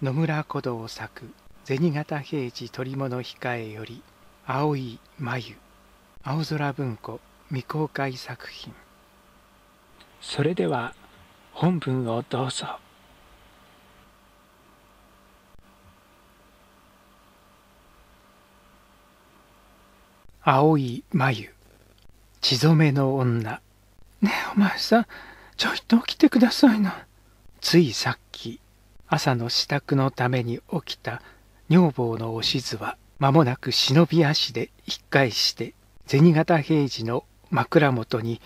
野村古道作銭形平次取物控えより青い眉青空文庫未公開作品それでは本文をどうぞ青い眉血染めの女ねえお前さんちょいと起きてくださいなついさっき朝の支度のために起きた女房のおしずは間もなく忍び足で引っ返して銭形平次の枕元に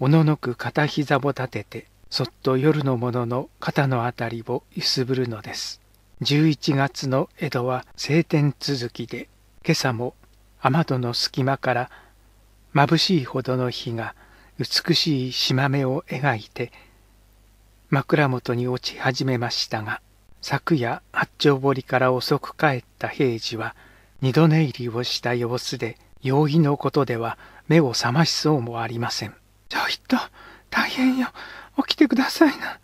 おののく片膝を立ててそっと夜のものの肩の辺りを揺すぶるのです11月の江戸は晴天続きで今朝も雨戸の隙間から眩しいほどの日が美しい島目を描いて枕元に落ち始めましたが昨夜八丁堀から遅く帰った平次は二度寝入りをした様子で容易のことでは目を覚ましそうもありませんちょいと大変よ起きてくださいな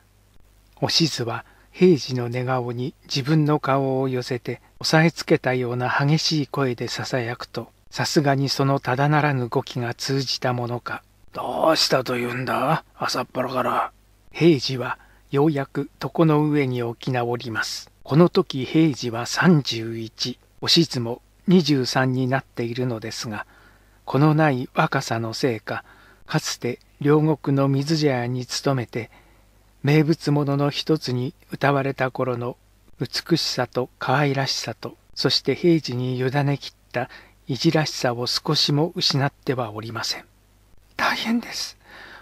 おしずは平次の寝顔に自分の顔を寄せて押さえつけたような激しい声でささやくとさすがにそのただならぬ動きが通じたものかどうしたと言うんだ朝っぱらから平次はようやく床の上に置き直ります。この時平次は31、おしずも23になっているのですが、このない若さのせいか、かつて両国の水茶屋に勤めて、名物ものの一つに歌われた頃の美しさと可愛らしさと、そして平時に委ねきったいじらしさを少しも失ってはおりません。大変です。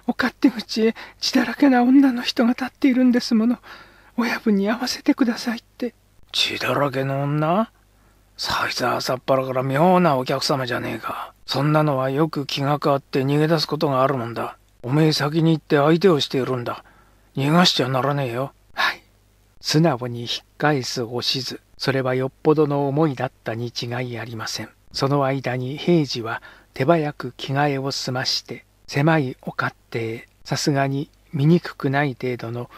お勝手口へ血だらけな女の人が立っているんですもの親分に会わせてくださいって血だらけの女サイズ朝っぱらから妙なお客様じゃねえかそんなのはよく気が変わって逃げ出すことがあるもんだおめえ先に行って相手をしているんだ逃がしちゃならねえよはい素直に引っ返すおしずそれはよっぽどの思いだったに違いありませんその間に平次は手早く着替えを済まして狭い丘ってさすがに醜くない程度の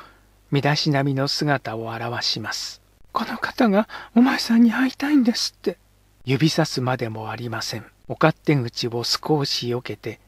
身だしなみの姿を表します。この方がお前さんに会いたいんですって。指さすまでもありません。お勝手口を少し避けて、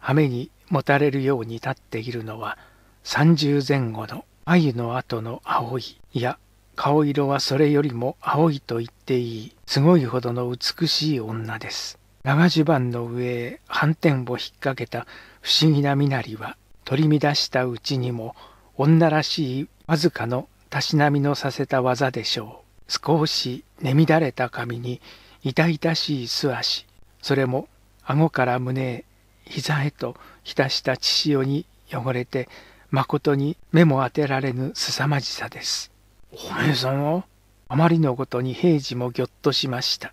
羽目にもたれるように立っているのは、三十前後の鮎の後の青い、いや、顔色はそれよりも青いと言っていい、すごいほどの美しい女です。長襦袢の上へ反転を引っ掛けた不思議な身なりは取り乱したうちにも女らしいわずかのたしなみのさせた技でしょう少し寝乱れた髪に痛々しい素足それも顎から胸へ膝へと浸した血潮に汚れてまことに目も当てられぬすさまじさですおめえさんはあまりのことに平次もぎょっとしました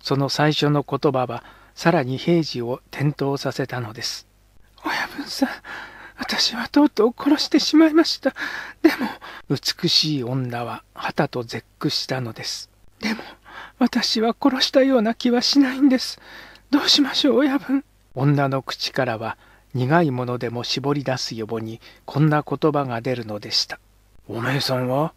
その最初の言葉はさらに平次を転倒させたのです親分さん私はとうとう殺してしまいましたでも美しい女は旗と絶句したのですでも私は殺したような気はしないんですどうしましょう親分女の口からは苦いものでも絞り出す予防にこんな言葉が出るのでしたおめえさんは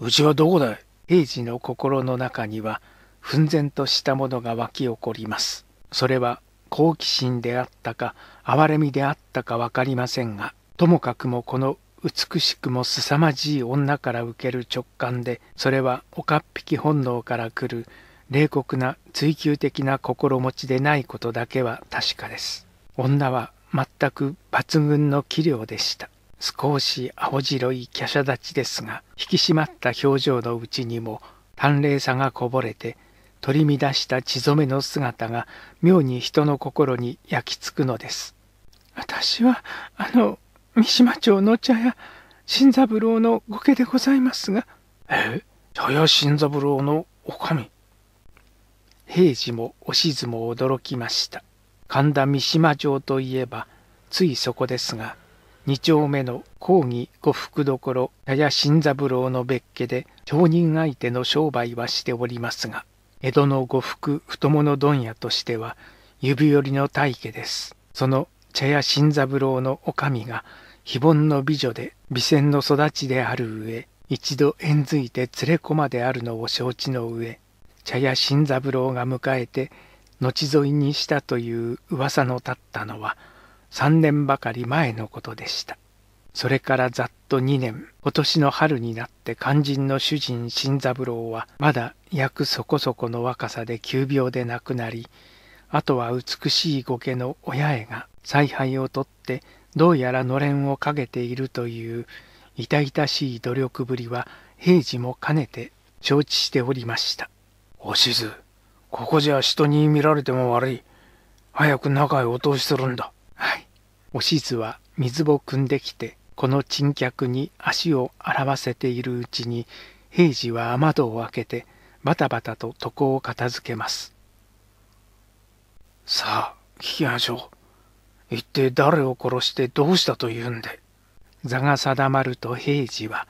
うちはどこだい平次の心の中には憤然としたものが湧き起こります。それは好奇心であったか憐れみであったか分かりませんがともかくもこの美しくも凄まじい女から受ける直感でそれは岡っ引き本能から来る冷酷な追求的な心持ちでないことだけは確かです。女は全く抜群の器量でした。少し青白い華奢立ちですが引き締まった表情のうちにも淡麗さがこぼれて取り乱した血染めの姿が妙に人の心に焼き付くのです私はあの三島町の茶屋新三郎の御家でございますがえ茶屋新三郎のおかみ平次もおしずも驚きました神田三島城といえばついそこですが2丁目の講義呉服どころ茶屋新三郎の別家で町人相手の商売はしておりますが江戸の呉服太物問屋としては指折りの大家です。その茶屋新三郎の女将が非凡の美女で美仙の育ちである上、一度縁づいて連れ子まであるのを承知の上、茶屋新三郎が迎えて後添いにしたという噂の立ったのは3年ばかり前のことでした。それからざっと2年、今年の春になって肝心の主人新三郎は、まだ役そこそこの若さで急病で亡くなり、あとは美しい御家の親へが采配を取って、どうやらのれんをかけているという、痛々しい努力ぶりは、平時も兼ねて承知しておりました。おしず、ここじゃ人に見られても悪い。早く中へお通しするんだ。はい。おしずは水を汲んできて、この珍客に足を洗わせているうちに平次は雨戸を開けてバタバタと床を片付けますさあ聞きましょう一体誰を殺してどうしたというんで座が定まると平次は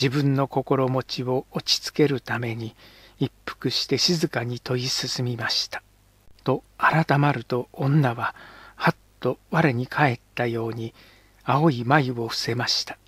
自分の心持ちを落ち着けるために一服して静かに問い進みましたと改まると女ははっと我に返ったように青い眉を伏せました。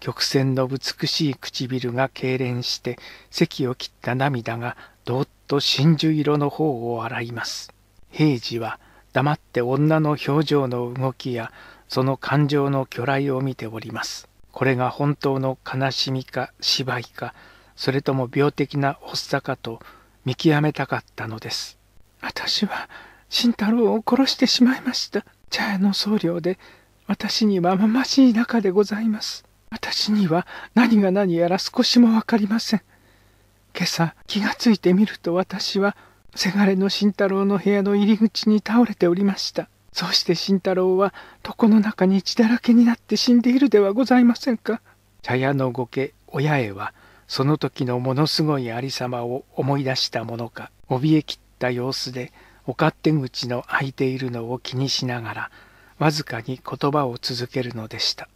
曲線の美しい唇が痙攣して、咳を切った涙がどっと真珠色の方を洗います。平次は黙って女の表情の動きや、その感情の巨来を見ております。これが本当の悲しみか芝居か、それとも病的な発作かと見極めたかったのです。私は慎太郎を殺してしまいました。茶屋の僧侶で私にはまましい中でございます。私には何が何やら少しもわかりません。今朝気がついてみると私はせがれの慎太郎の部屋の入り口に倒れておりました。そうして慎太郎は床の中に血だらけになって死んでいるではございませんか。茶屋の御家親へはその時のものすごいありさまを思い出したものか怯えきった様子でお勝手口の開いているのを気にしながらわずかに言葉を続けるのでした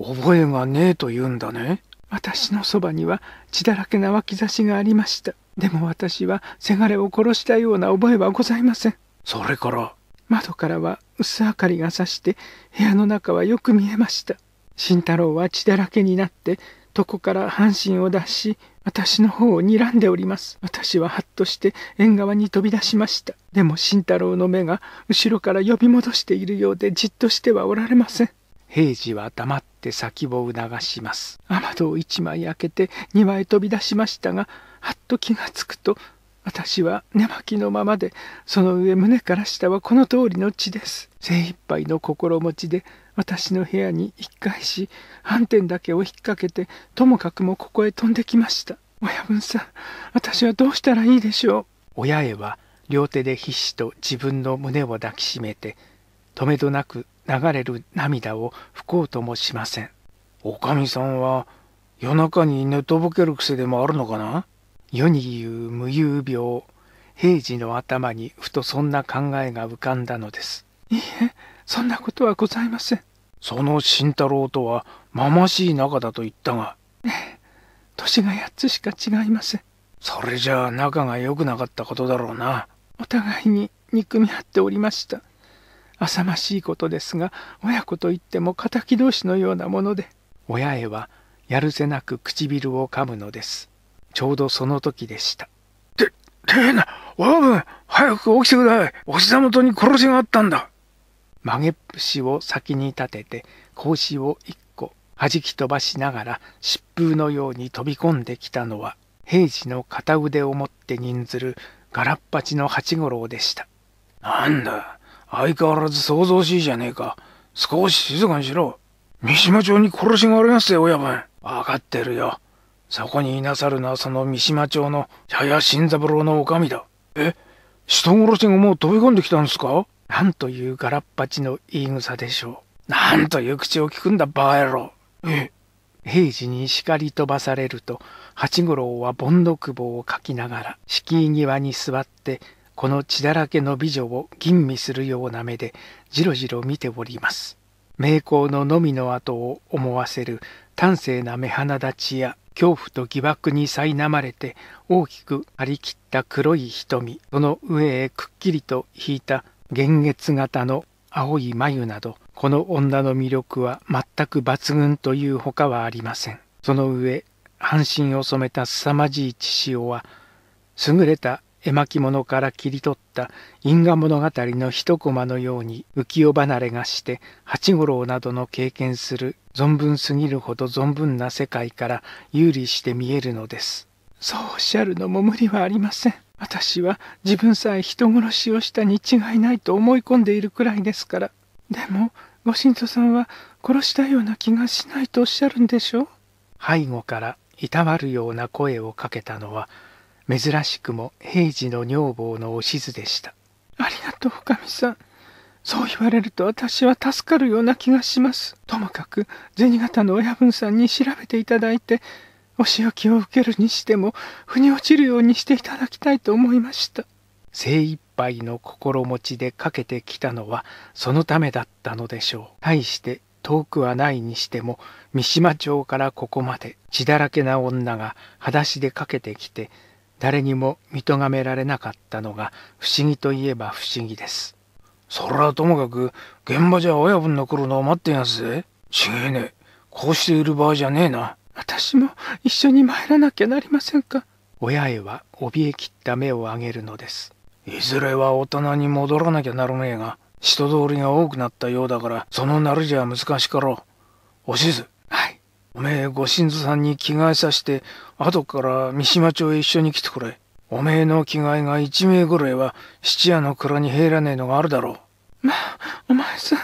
覚えがねえと言うんだね私のそばには血だらけな脇差しがありましたでも私はせがれを殺したような覚えはございませんそれから窓からは薄明かりがさして部屋の中はよく見えました慎太郎は血だらけになって床から半身を出し私の方を睨んでおります。私ははっとして縁側に飛び出しました。でも慎太郎の目が後ろから呼び戻しているようでじっとしてはおられません。平次は黙って先を促します。雨戸を一枚開けて庭へ飛び出しましたが、はっと気がつくと、私は寝巻きのままで、その上胸から下はこの通りの血です。精一杯の心持ちで、私の部屋にっ回し、斑点だけを引っ掛けて、ともかくもここへ飛んできました。親分さん、私はどうしたらいいでしょう。親へは、両手で必死と自分の胸を抱きしめて、とめどなく流れる涙を拭こうともしません。おかみさんは、夜中に寝とぼける癖でもあるのかな世に言う無遊病。平次の頭にふとそんな考えが浮かんだのです。いいえ、そんなことはございません。その慎太郎とはまましい仲だと言ったが。ええ、年が8つしか違いません。それじゃあ仲が良くなかったことだろうな。お互いに憎み合っておりました。浅ましいことですが、親子といっても敵同士のようなもので。親へはやるせなく唇を噛むのです。ちょうどその時でした。て、てえな、親分、早く起きてください。お膝元に殺しがあったんだ。曲げっ節を先に立てて格子を一個弾き飛ばしながら疾風のように飛び込んできたのは平次の片腕を持って任ずるガラッパチの八五郎でした。なんだ相変わらず騒々しいじゃねえか。少し静かにしろ。三島町に殺しがありますよ、親分。わかってるよ。そこにいなさるのはその三島町の茶屋新三郎の女将だ。え人殺しがもう飛び込んできたんですかなんというガラッパチの言い草でしょう。なんという口を聞くんだ、バカ野郎。え平次に叱り飛ばされると、八五郎は盆の久保を書きながら、敷居際に座って、この血だらけの美女を吟味するような目で、じろじろ見ております。名工ののみの後を思わせる端正な目鼻立ちや恐怖と疑惑に苛まれて大きく張り切った黒い瞳その上へくっきりと引いた幻月型の青い眉などこの女の魅力は全く抜群というほかはありませんその上半身を染めた凄まじい血潮は優れた絵巻物から切り取った因果物語の一コマのように浮世離れがして八五郎などの経験する存分すぎるほど存分な世界から有利して見えるのですそうおっしゃるのも無理はありません私は自分さえ人殺しをしたに違いないと思い込んでいるくらいですから。でも、ご神祖さんは殺したような気がしないとおっしゃるんでしょう背後からいたわるような声をかけたのは、珍しくも平次の女房のおしずでした。ありがとう、おかみさん。そう言われると私は助かるような気がします。ともかく、銭形の親分さんに調べていただいて、お仕置きを受けるにしても、腑に落ちるようにしていただきたいと思いました。精一杯の心持ちでかけてきたのは、そのためだったのでしょう。対して遠くはないにしても三島町からここまで血だらけな女が裸足でかけてきて誰にも見とがめられなかったのが不思議といえば不思議です。それはともかく現場じゃ親分の来るのを待ってやんすぜ。ちげえねこうしている場合じゃねえな。私も一緒に参らなきゃなりませんか。親へは怯えきった目を上げるのです。いずれは大人に戻らなきゃなるめえが、人通りが多くなったようだから、そのなるじゃ難しかろう。おしず。はい。おめえご神父さんに着替えさせて、後から三島町へ一緒に来てくれ。おめえの着替えが一名ぐらいは質屋の蔵に入らねえのがあるだろう。まあ、お前さん。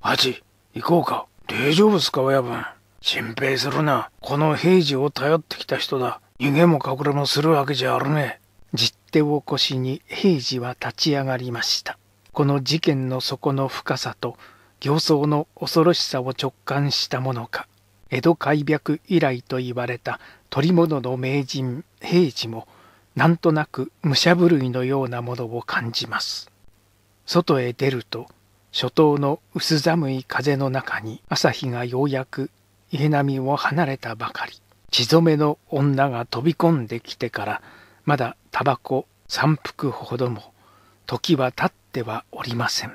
あち行こうか。大丈夫っすか、親分。心配するな。この平次を頼ってきた人だ。逃げも隠れもするわけじゃあるね。実手を腰に平次は立ち上がりました。この事件の底の深さと形相の恐ろしさを直感したものか。江戸開闢以来と言われた取り物の名人平次もなんとなく武者震いのようなものを感じます。外へ出ると初冬の薄寒い風の中に朝日がようやく家並を離れたばかり血染めの女が飛び込んできてからまだタバコ三服ほども時は経ってはおりません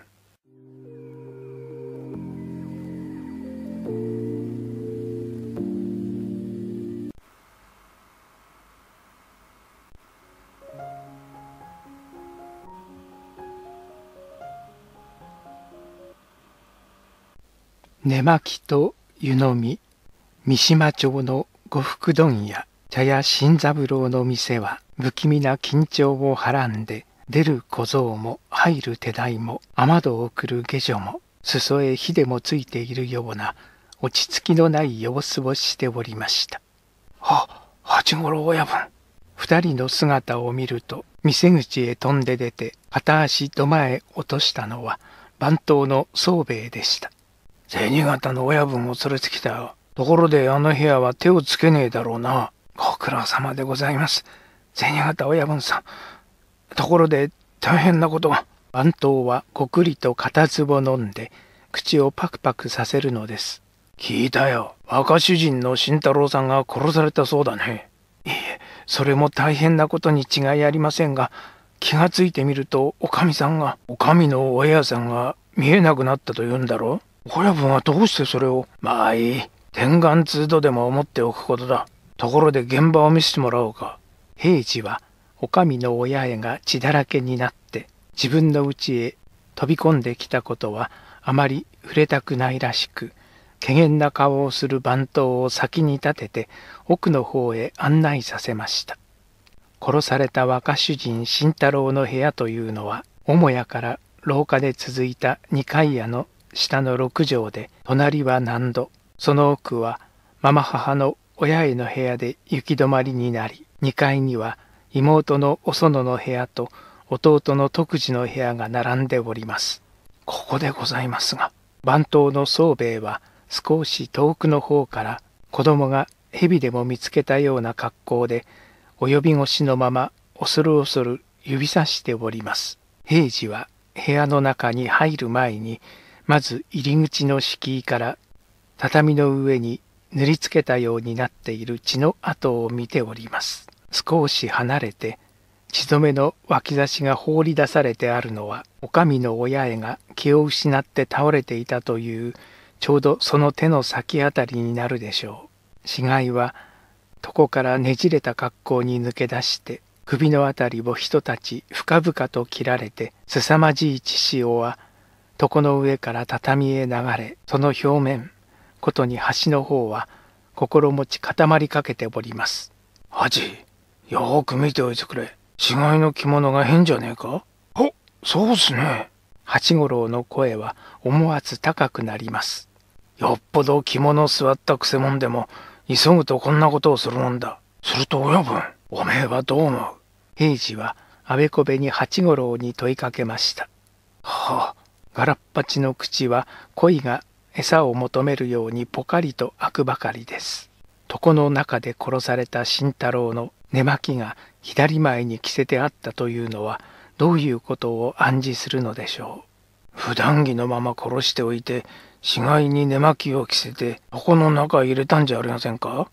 寝巻きと湯飲み三島町の呉服問屋茶屋新三郎の店は不気味な緊張をはらんで出る小僧も入る手代も雨戸をくる下女も裾へ火でもついているような落ち着きのない様子をしておりましたあ八五郎親分二人の姿を見ると店口へ飛んで出て片足と前へ落としたのは番頭の宗兵衛でした銭形の親分を連れてきたよところであの部屋は手をつけねえだろうな。ご苦労様でございます。銭形親分さん。ところで大変なことが。番頭はごくりと片壺飲んで、口をパクパクさせるのです。聞いたよ。若主人の慎太郎さんが殺されたそうだね。いえ、それも大変なことに違いありませんが、気がついてみると、おかみさんが、おかみの親さんが見えなくなったと言うんだろう親分はどうしてそれをまあいい。天眼通とでも思っておくことだ。ところで現場を見せてもらおうか。平次は、お上の親へが血だらけになって、自分の家へ飛び込んできたことは、あまり触れたくないらしく、怪げな顔をする番頭を先に立てて、奥の方へ案内させました。殺された若主人慎太郎の部屋というのは、母屋から廊下で続いた2階屋の下の6畳で、隣は何度、その奥はママ母の親への部屋で行き止まりになり2階には妹のお園の部屋と弟の徳次の部屋が並んでおりますここでございますが番頭の宗兵衛は少し遠くの方から子供が蛇でも見つけたような格好で及び腰のまま恐る恐る指さしております平次は部屋の中に入る前にまず入り口の敷居から畳の上に塗りつけたようになっている血の跡を見ております。少し離れて、血染めの脇差しが放り出されてあるのは、お上の親へが気を失って倒れていたという、ちょうどその手の先あたりになるでしょう。死骸は、床からねじれた格好に抜け出して、首のあたりを人たち深々と切られて、凄まじい血潮は、床の上から畳へ流れ、その表面、ことに橋の方は心持ち固まりかけております。ハジ、よく見ておいてくれ。死骸の着物が変じゃねえかあ、そうっすね。八五郎の声は思わず高くなります。よっぽど着物を座ったくせもんでも、急ぐとこんなことをするもんだ。すると親分、おめえはどう思う平次はあべこべに八五郎に問いかけました。はあ、ガラッパチの口は恋が餌を求めるようにポカリと開くばかりです。床の中で殺された慎太郎の寝巻きが左前に着せてあったというのはどういうことを暗示するのでしょう。普段着のまま殺しておいて死骸に寝巻きを着せて床の中へ入れたんじゃありませんか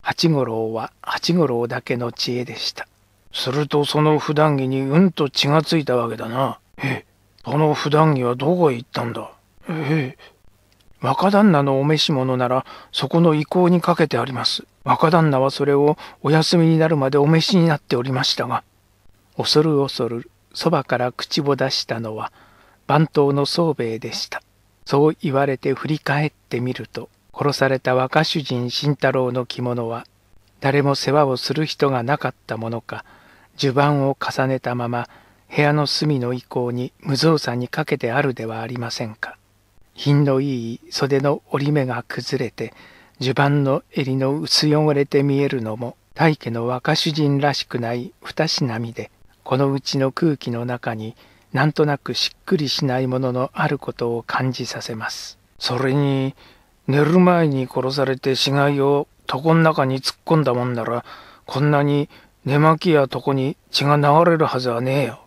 八五郎は八五郎だけの知恵でした。するとその普段着にうんと血がついたわけだな。ええ、その普段着はどこへ行ったんだええ、若旦那のお召し物ならそこの意向にかけてあります若旦那はそれをお休みになるまでお召しになっておりましたが恐る恐るそばから口を出したのは番頭の宗兵衛でしたそう言われて振り返ってみると殺された若主人慎太郎の着物は誰も世話をする人がなかったものか襦袢を重ねたまま部屋の隅の意向に無造作にかけてあるではありませんか。品のいい袖の折り目が崩れて襦袢の襟の薄汚れて見えるのも大家の若主人らしくない二品身でこのうちの空気の中になんとなくしっくりしないもののあることを感じさせます。それに寝る前に殺されて死骸を床の中に突っ込んだもんならこんなに寝巻きや床に血が流れるはずはねえよ。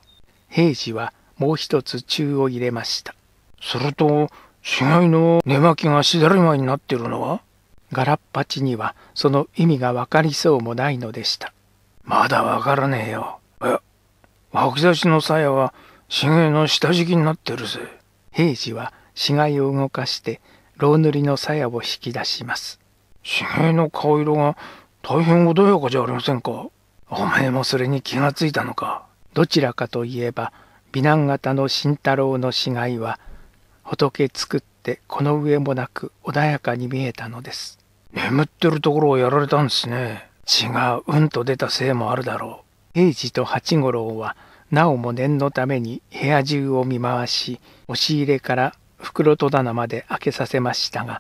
平次はもう一つ宙を入れました。すると死骸の寝巻きがしだるまになってるのはガラッパチにはその意味がわかりそうもないのでした。まだわからねえよ。え、脇差しの鞘は死骸の下敷きになってるぜ。平次は死骸を動かして牢塗りの鞘を引き出します。死骸の顔色が大変穏やかじゃありませんか。おめえもそれに気がついたのか。どちらかといえば美男型の慎太郎の死骸は仏作ってこの上もなく穏やかに見えたのです。眠ってるところをやられたんですね。血がうんと出たせいもあるだろう。平次と八五郎はなおも念のために部屋中を見回し、押し入れから袋戸棚まで開けさせましたが、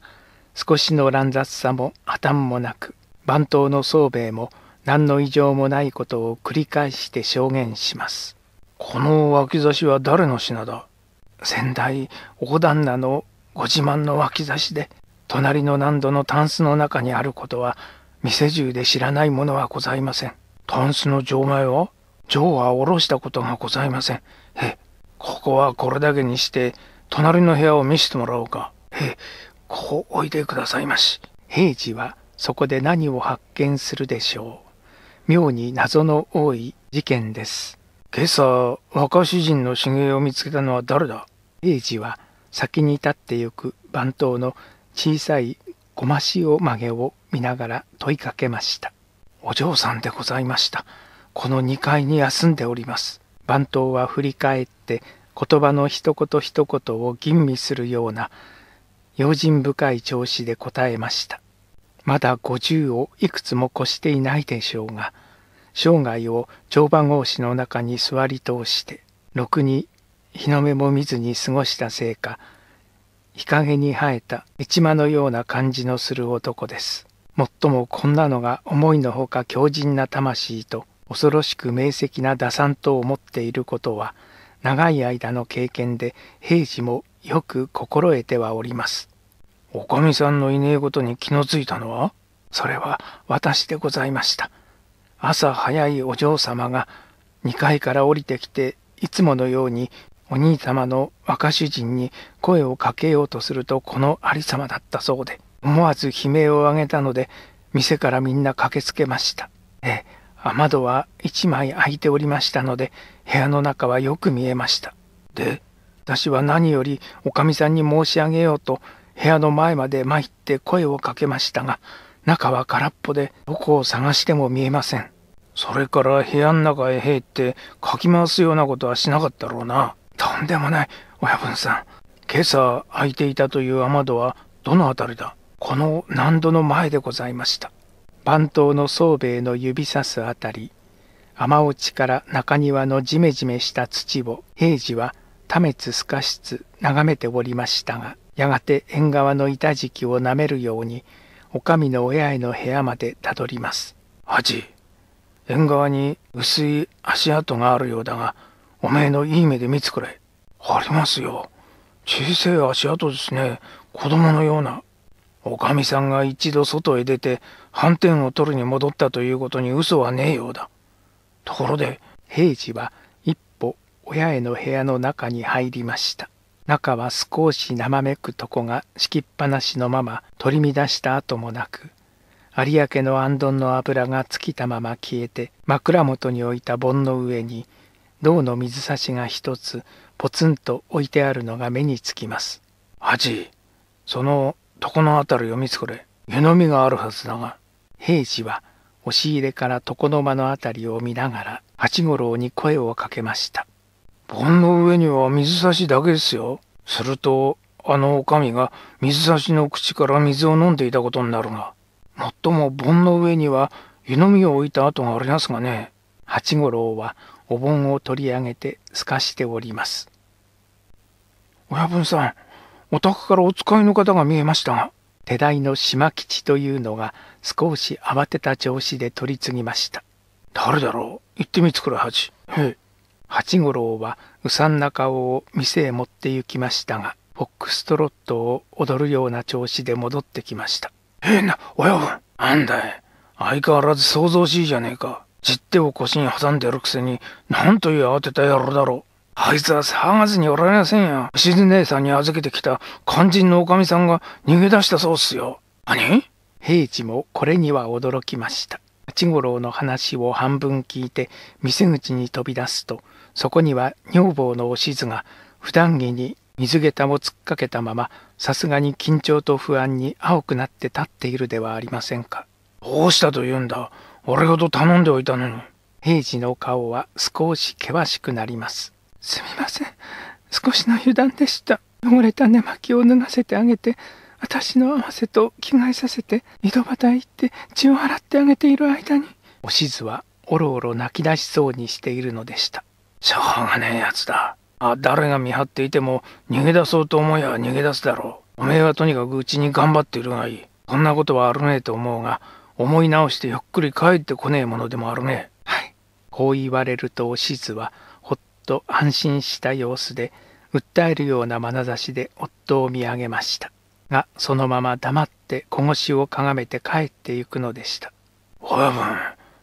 少しの乱雑さも破綻もなく、番頭の宗兵衛も何の異常もないことを繰り返して証言します。この脇差しは誰の品だ先代大旦那のご自慢の脇差しで隣の何度のタンスの中にあることは店中で知らないものはございません。タンスの錠前を錠は下ろしたことがございません。え、ここはこれだけにして隣の部屋を見せてもらおうか。え、ここおいでくださいまし。平次はそこで何を発見するでしょう。妙に謎の多い事件です。今朝、若主人の茂雄を見つけたのは誰だ平次は先に立ってゆく番頭の小さいごま塩曲げを見ながら問いかけました。お嬢さんでございました。この2階に休んでおります。番頭は振り返って言葉の一言一言を吟味するような用心深い調子で答えました。まだ50をいくつも越していないでしょうが、生涯を帳場格子の中に座り通してろくに日の目も見ずに過ごしたせいか日陰に生えた一間のような感じのする男です。もっともこんなのが思いのほか強靭な魂と恐ろしく明晰な打算と思っていることは長い間の経験で平時もよく心得てはおります。おかみさんのいねえことに気のついたのはそれは私でございました。朝早いお嬢様が2階から降りてきていつものようにお兄様の若主人に声をかけようとするとこの有様だったそうで思わず悲鳴を上げたので店からみんな駆けつけましたえ雨戸は1枚開いておりましたので部屋の中はよく見えましたで私は何よりおかみさんに申し上げようと部屋の前まで参って声をかけましたが中は空っぽでどこを探しても見えませんそれから部屋の中へ入ってかき回すようなことはしなかったろうなとんでもない親分さん今朝開いていたという雨戸はどの辺りだこの難度の前でございました番頭の宗兵衛の指さす辺り雨落ちから中庭のジメジメした土を平次はためつすかしつ眺めておりましたがやがて縁側の板敷きをなめるように女将の親への部屋までたどります。恥、縁側に薄い足跡があるようだが、おめえのいい目で見つくれ。ありますよ。小さい足跡ですね。子供のような。女将さんが一度外へ出て、斑点を取るに戻ったということに嘘はねえようだ。ところで、平次は一歩親への部屋の中に入りました。中は少しなまめくとこが敷きっぱなしのまま取り乱した跡もなく有明のあんどんの油が尽きたまま消えて枕元に置いた盆の上に銅の水差しが一つポツンと置いてあるのが目につきます。ハジその床のあたりを見つくれ。湯飲みがあるはずだが。平次は押し入れから床の間のあたりを見ながら八五郎に声をかけました。盆の上には水差しだけですよ。すると、あの女将が水差しの口から水を飲んでいたことになるが、もっとも盆の上には湯飲みを置いた跡がありますがね。八五郎はお盆を取り上げて透かしております。親分さん、お宅からお使いの方が見えましたが。手代の島吉というのが少し慌てた調子で取り次ぎました。誰だろう行ってみつくら八。へえ。八五郎はうさんな顔を店へ持って行きましたがフォックストロットを踊るような調子で戻ってきました変な親分なんだい相変わらず騒々しいじゃねえかじってを腰に挟んでるくせになんという慌てた野郎だろうあいつは騒がずにおられませんよ。しず姉さんに預けてきた肝心のおかみさんが逃げ出したそうっすよ。何平一もこれには驚きました。八五郎の話を半分聞いて店口に飛び出すとそこには女房のおしずが普段着に水下駄も突っかけたままさすがに緊張と不安に青くなって立っているではありませんか。どうしたと言うんだ俺ほど頼んでおいたのに。平次の顔は少し険しくなります。すみません。少しの油断でした。汚れた寝巻きを脱がせてあげて、私の合わせと着替えさせて、井戸端へ行って血を払ってあげている間に。おしずはおろおろ泣き出しそうにしているのでした。しょうがねえやつだ。あ、誰が見張っていても逃げ出そうと思えば逃げ出すだろう。おめえはとにかくうちに頑張っているがいい。こんなことはあるねえと思うが、思い直してゆっくり帰ってこねえものでもあるね。はい。こう言われると、おしずはほっと安心した様子で、訴えるような眼差しで夫を見上げました。が、そのまま黙って小腰をかがめて帰ってゆくのでした。親分、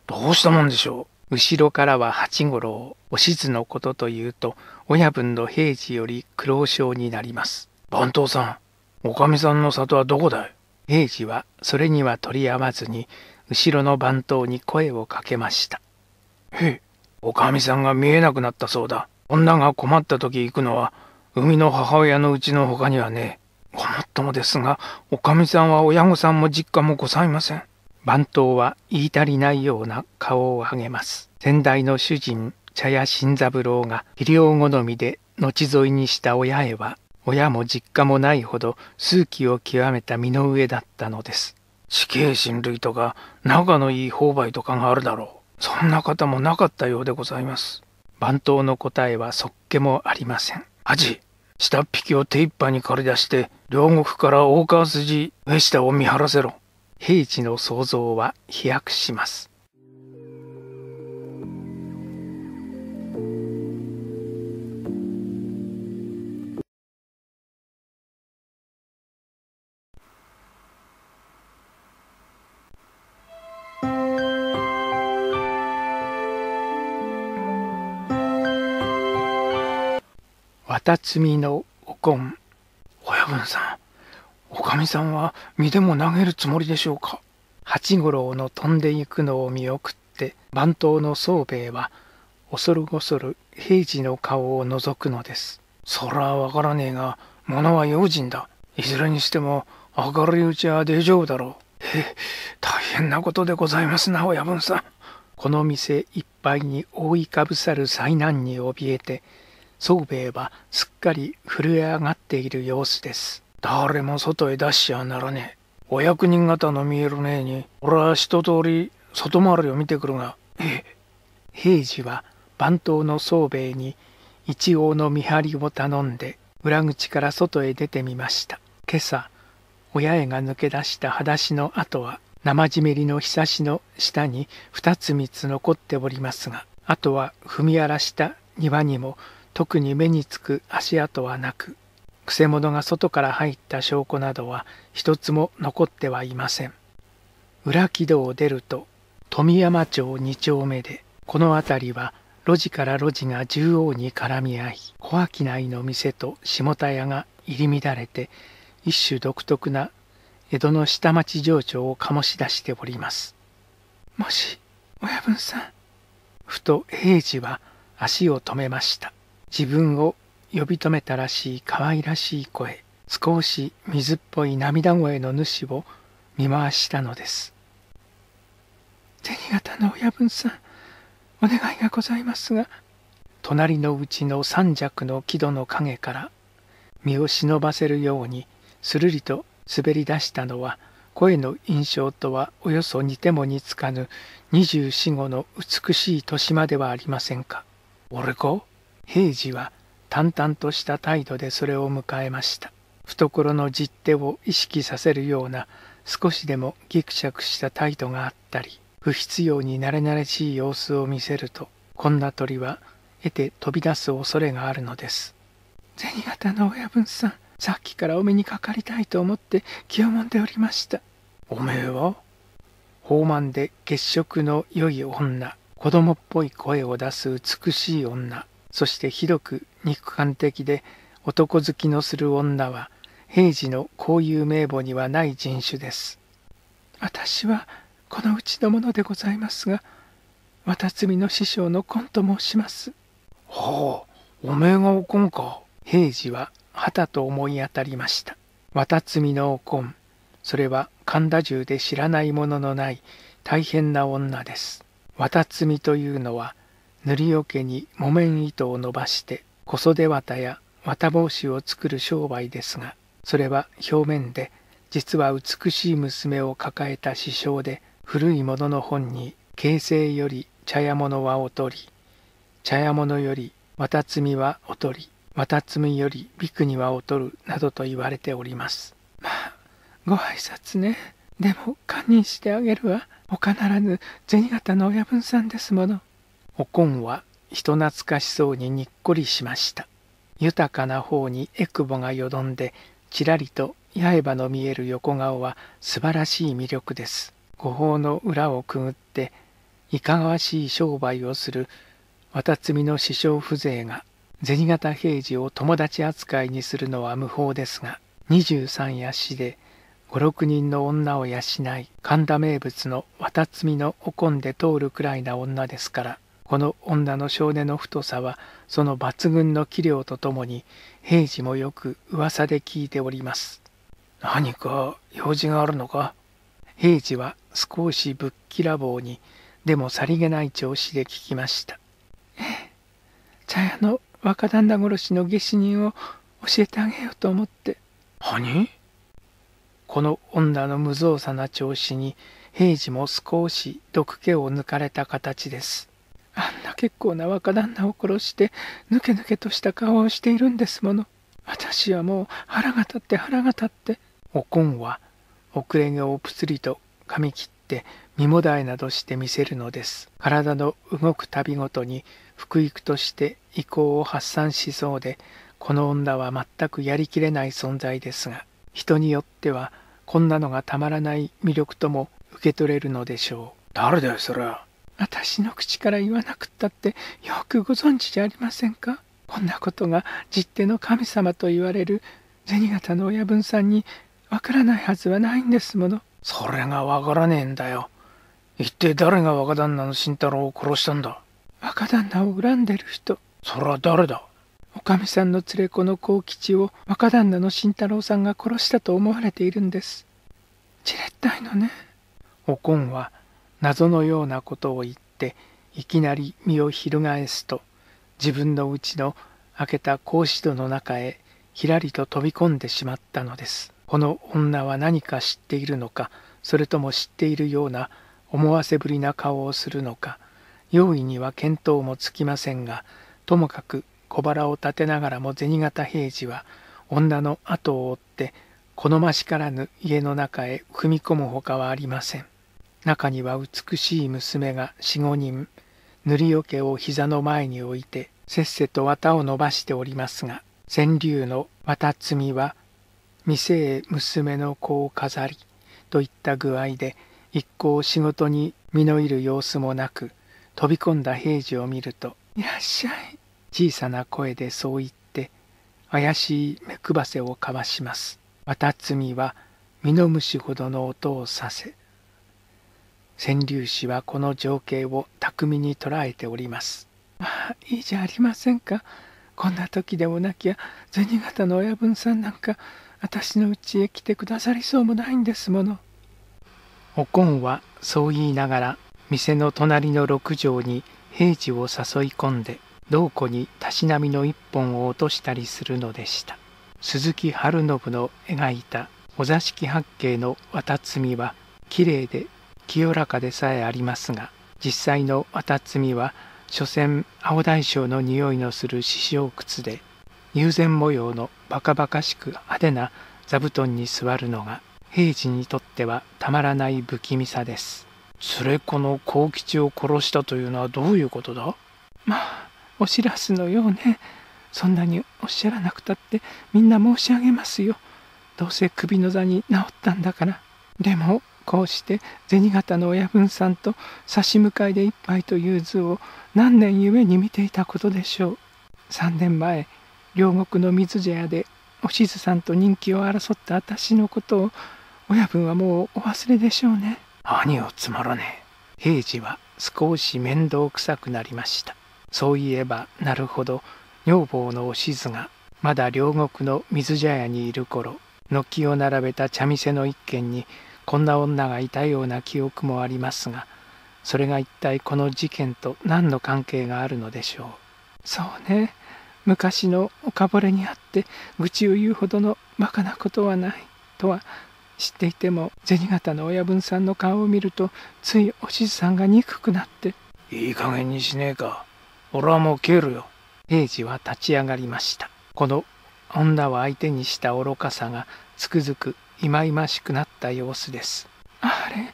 どうしたもんでしょう。後ろからは八五郎、おしずのことというと、親分の平次より苦労症になります。番頭さん、おかみさんの里はどこだい平次はそれには取り合わずに、後ろの番頭に声をかけました。へえ、おかみさんが見えなくなったそうだ。女が困った時行くのは、生みの母親のうちの他にはねえ。ごもっともですが、おかみさんは親御さんも実家もございません。番頭は言い足りないような顔を上げます。先代の主人、茶屋新三郎が肥料好みで後添いにした親へは、親も実家もないほど数奇を極めた身の上だったのです。死刑親類とか仲のいい勾売とかがあるだろう。そんな方もなかったようでございます。番頭の答えはそっけもありません。ジ、下っ引きを手一杯に駆り出して、両国から大川筋、上下を見張らせろ。平時の想像は飛躍します。わたつみのおこん、親分さん。おかみさんは身でも投げるつもりでしょうか八五郎の飛んでいくのを見送って番頭の宗兵衛は恐る恐る平次の顔を覗くのですそらわからねえが物は用心だいずれにしても明るいうちは大丈夫だろうえ大変なことでございますな親分さんこの店いっぱいに覆いかぶさる災難に怯えて宗兵衛はすっかり震え上がっている様子です誰も外へ出しちゃならねえ。お役人方の見えるねえに、俺は一通り外回りを見てくるが、ええ。平次は番頭の宗兵衛に一応の見張りを頼んで、裏口から外へ出てみました。今朝、親絵が抜け出した裸足の跡は、生じめりのひさしの下に二つ三つ残っておりますが、あとは踏み荒らした庭にも特に目につく足跡はなく、くせ者が外から入った証拠などは一つも残ってはいません裏軌道を出ると富山町2丁目でこの辺りは路地から路地が縦横に絡み合い小商いの店と下田屋が入り乱れて一種独特な江戸の下町情緒を醸し出しておりますもし親分さんふと平次は足を止めました自分を呼び止めたらしい可愛らしい声少し水っぽい涙声の主を見回したのです銭形の親分さんお願いがございますが隣のうちの三尺の木戸の陰から身を忍ばせるようにするりと滑り出したのは声の印象とはおよそ似ても似つかぬ二十四五の美しい年まではありませんか。俺か平次は淡々とした態度でそれを迎えました懐の実手を意識させるような少しでもギクシャクした態度があったり不必要に慣れ慣れしい様子を見せるとこんな鳥は得て飛び出す恐れがあるのです銭形の親分さんさっきからお目にかかりたいと思って気をもんでおりましたおめえは豊満で血色の良い女子供っぽい声を出す美しい女そしてひどく肉感的で男好きのする女は平時のこういう名簿にはない人種です。私はこのうちのものでございますがまた罪の師匠のコンと申します。はあおめえがおこんか。平次は旗と思い当たりました。渡摘のおこんそれは神田中で知らないもののない大変な女です。渡摘というのは塗りけに木綿糸を伸ばして小袖綿や綿帽子を作る商売ですがそれは表面で実は美しい娘を抱えた師匠で古いものの本に「形成より茶屋物は劣り茶屋物より綿摘みは劣り綿摘みよりビクには劣る」などと言われておりますまあご挨拶ねでも堪忍してあげるわ他ならぬ銭形の親分さんですものおこんは人懐かしそうににっこりしました。豊かな方にえくぼがよどんで、ちらりと八重刃の見える横顔は素晴らしい魅力です。五法の裏をくぐって、いかがわしい商売をする、綿摘みの師匠風情が、銭形平次を友達扱いにするのは無法ですが、二十三夜市で、五六人の女を養い神田名物の綿摘みのおこんで通るくらいな女ですからこの女の少年の太さはその抜群の器量とともに平次もよく噂で聞いております。何か用事があるのか平次は少しぶっきらぼうにでもさりげない調子で聞きました。茶屋の若旦那殺しの下手人を教えてあげようと思って。何この女の無造作な調子に平次も少し毒気を抜かれた形です。あんな結構な若旦那を殺してぬけぬけとした顔をしているんですもの私はもう腹が立って腹が立っておこんは遅れ毛をぷつりと噛み切って身もだえなどして見せるのです体の動くたびごとに福育として意向を発散しそうでこの女は全くやりきれない存在ですが人によってはこんなのがたまらない魅力とも受け取れるのでしょう誰だよそりゃ私の口から言わなくったってよくご存知じゃありませんかこんなことが実手の神様と言われる銭形の親分さんにわからないはずはないんですもの。それがわからねえんだよ。一体誰が若旦那の慎太郎を殺したんだ若旦那を恨んでる人。それは誰だおかみさんの連れ子の幸吉を若旦那の慎太郎さんが殺したと思われているんです。じれったいのね。おこんは謎のようなことを言っていきなり身を翻すと自分のうちの開けた格子戸の中へひらりと飛び込んでしまったのですこの女は何か知っているのかそれとも知っているような思わせぶりな顔をするのか容易には見当もつきませんがともかく小腹を立てながらも銭形平次は女の後を追って好ましからぬ家の中へ踏み込むほかはありません中には美しい娘が四五人塗りよけを膝の前に置いてせっせと綿を伸ばしておりますが川柳の綿摘みは店へ娘の子を飾りといった具合で一向仕事に身のいる様子もなく飛び込んだ平次を見ると「いらっしゃい」小さな声でそう言って怪しい目くばせを交わします。綿摘みは身の虫ほどの音をさせ川柳師はこの情景を巧みに捉えております。ああ、いいじゃありませんか。こんな時でもなきゃ銭形の親分さんなんか私の家へ来てくださりそうもないんですもの。おこんはそう言いながら店の隣の六畳に平次を誘い込んで銅庫にたしなみの一本を落としたりするのでした鈴木春信の描いたお座敷八景の綿摘みはきれいで清らかでさえありますが実際の綿摘みは所詮青大将の匂いのする獅子王靴で友禅模様のバカバカしく派手な座布団に座るのが平次にとってはたまらない不気味さです連れ子の幸吉を殺したというのはどういうことだまあお知らせのようねそんなにおっしゃらなくたってみんな申し上げますよどうせ首の座に治ったんだからでもこうして銭形の親分さんと差し向かいで一杯という図を何年夢に見ていたことでしょう3年前両国の水茶屋でおしずさんと人気を争った私のことを親分はもうお忘れでしょうね何をつまらねえ平次は少し面倒くさくなりましたそういえばなるほど女房のおしずがまだ両国の水茶屋にいる頃軒を並べた茶店の一軒にこんな女がいたような記憶もありますがそれが一体この事件と何の関係があるのでしょうそうね昔の岡ぼれにあって愚痴を言うほどのバカなことはないとは知っていても銭形の親分さんの顔を見るとついおしずさんが憎くなって「いい加減にしねえか俺はもう蹴るよ」平次は立ち上がりましたこの女を相手にした愚かさがつくづく忌々しくなった様子ですあれ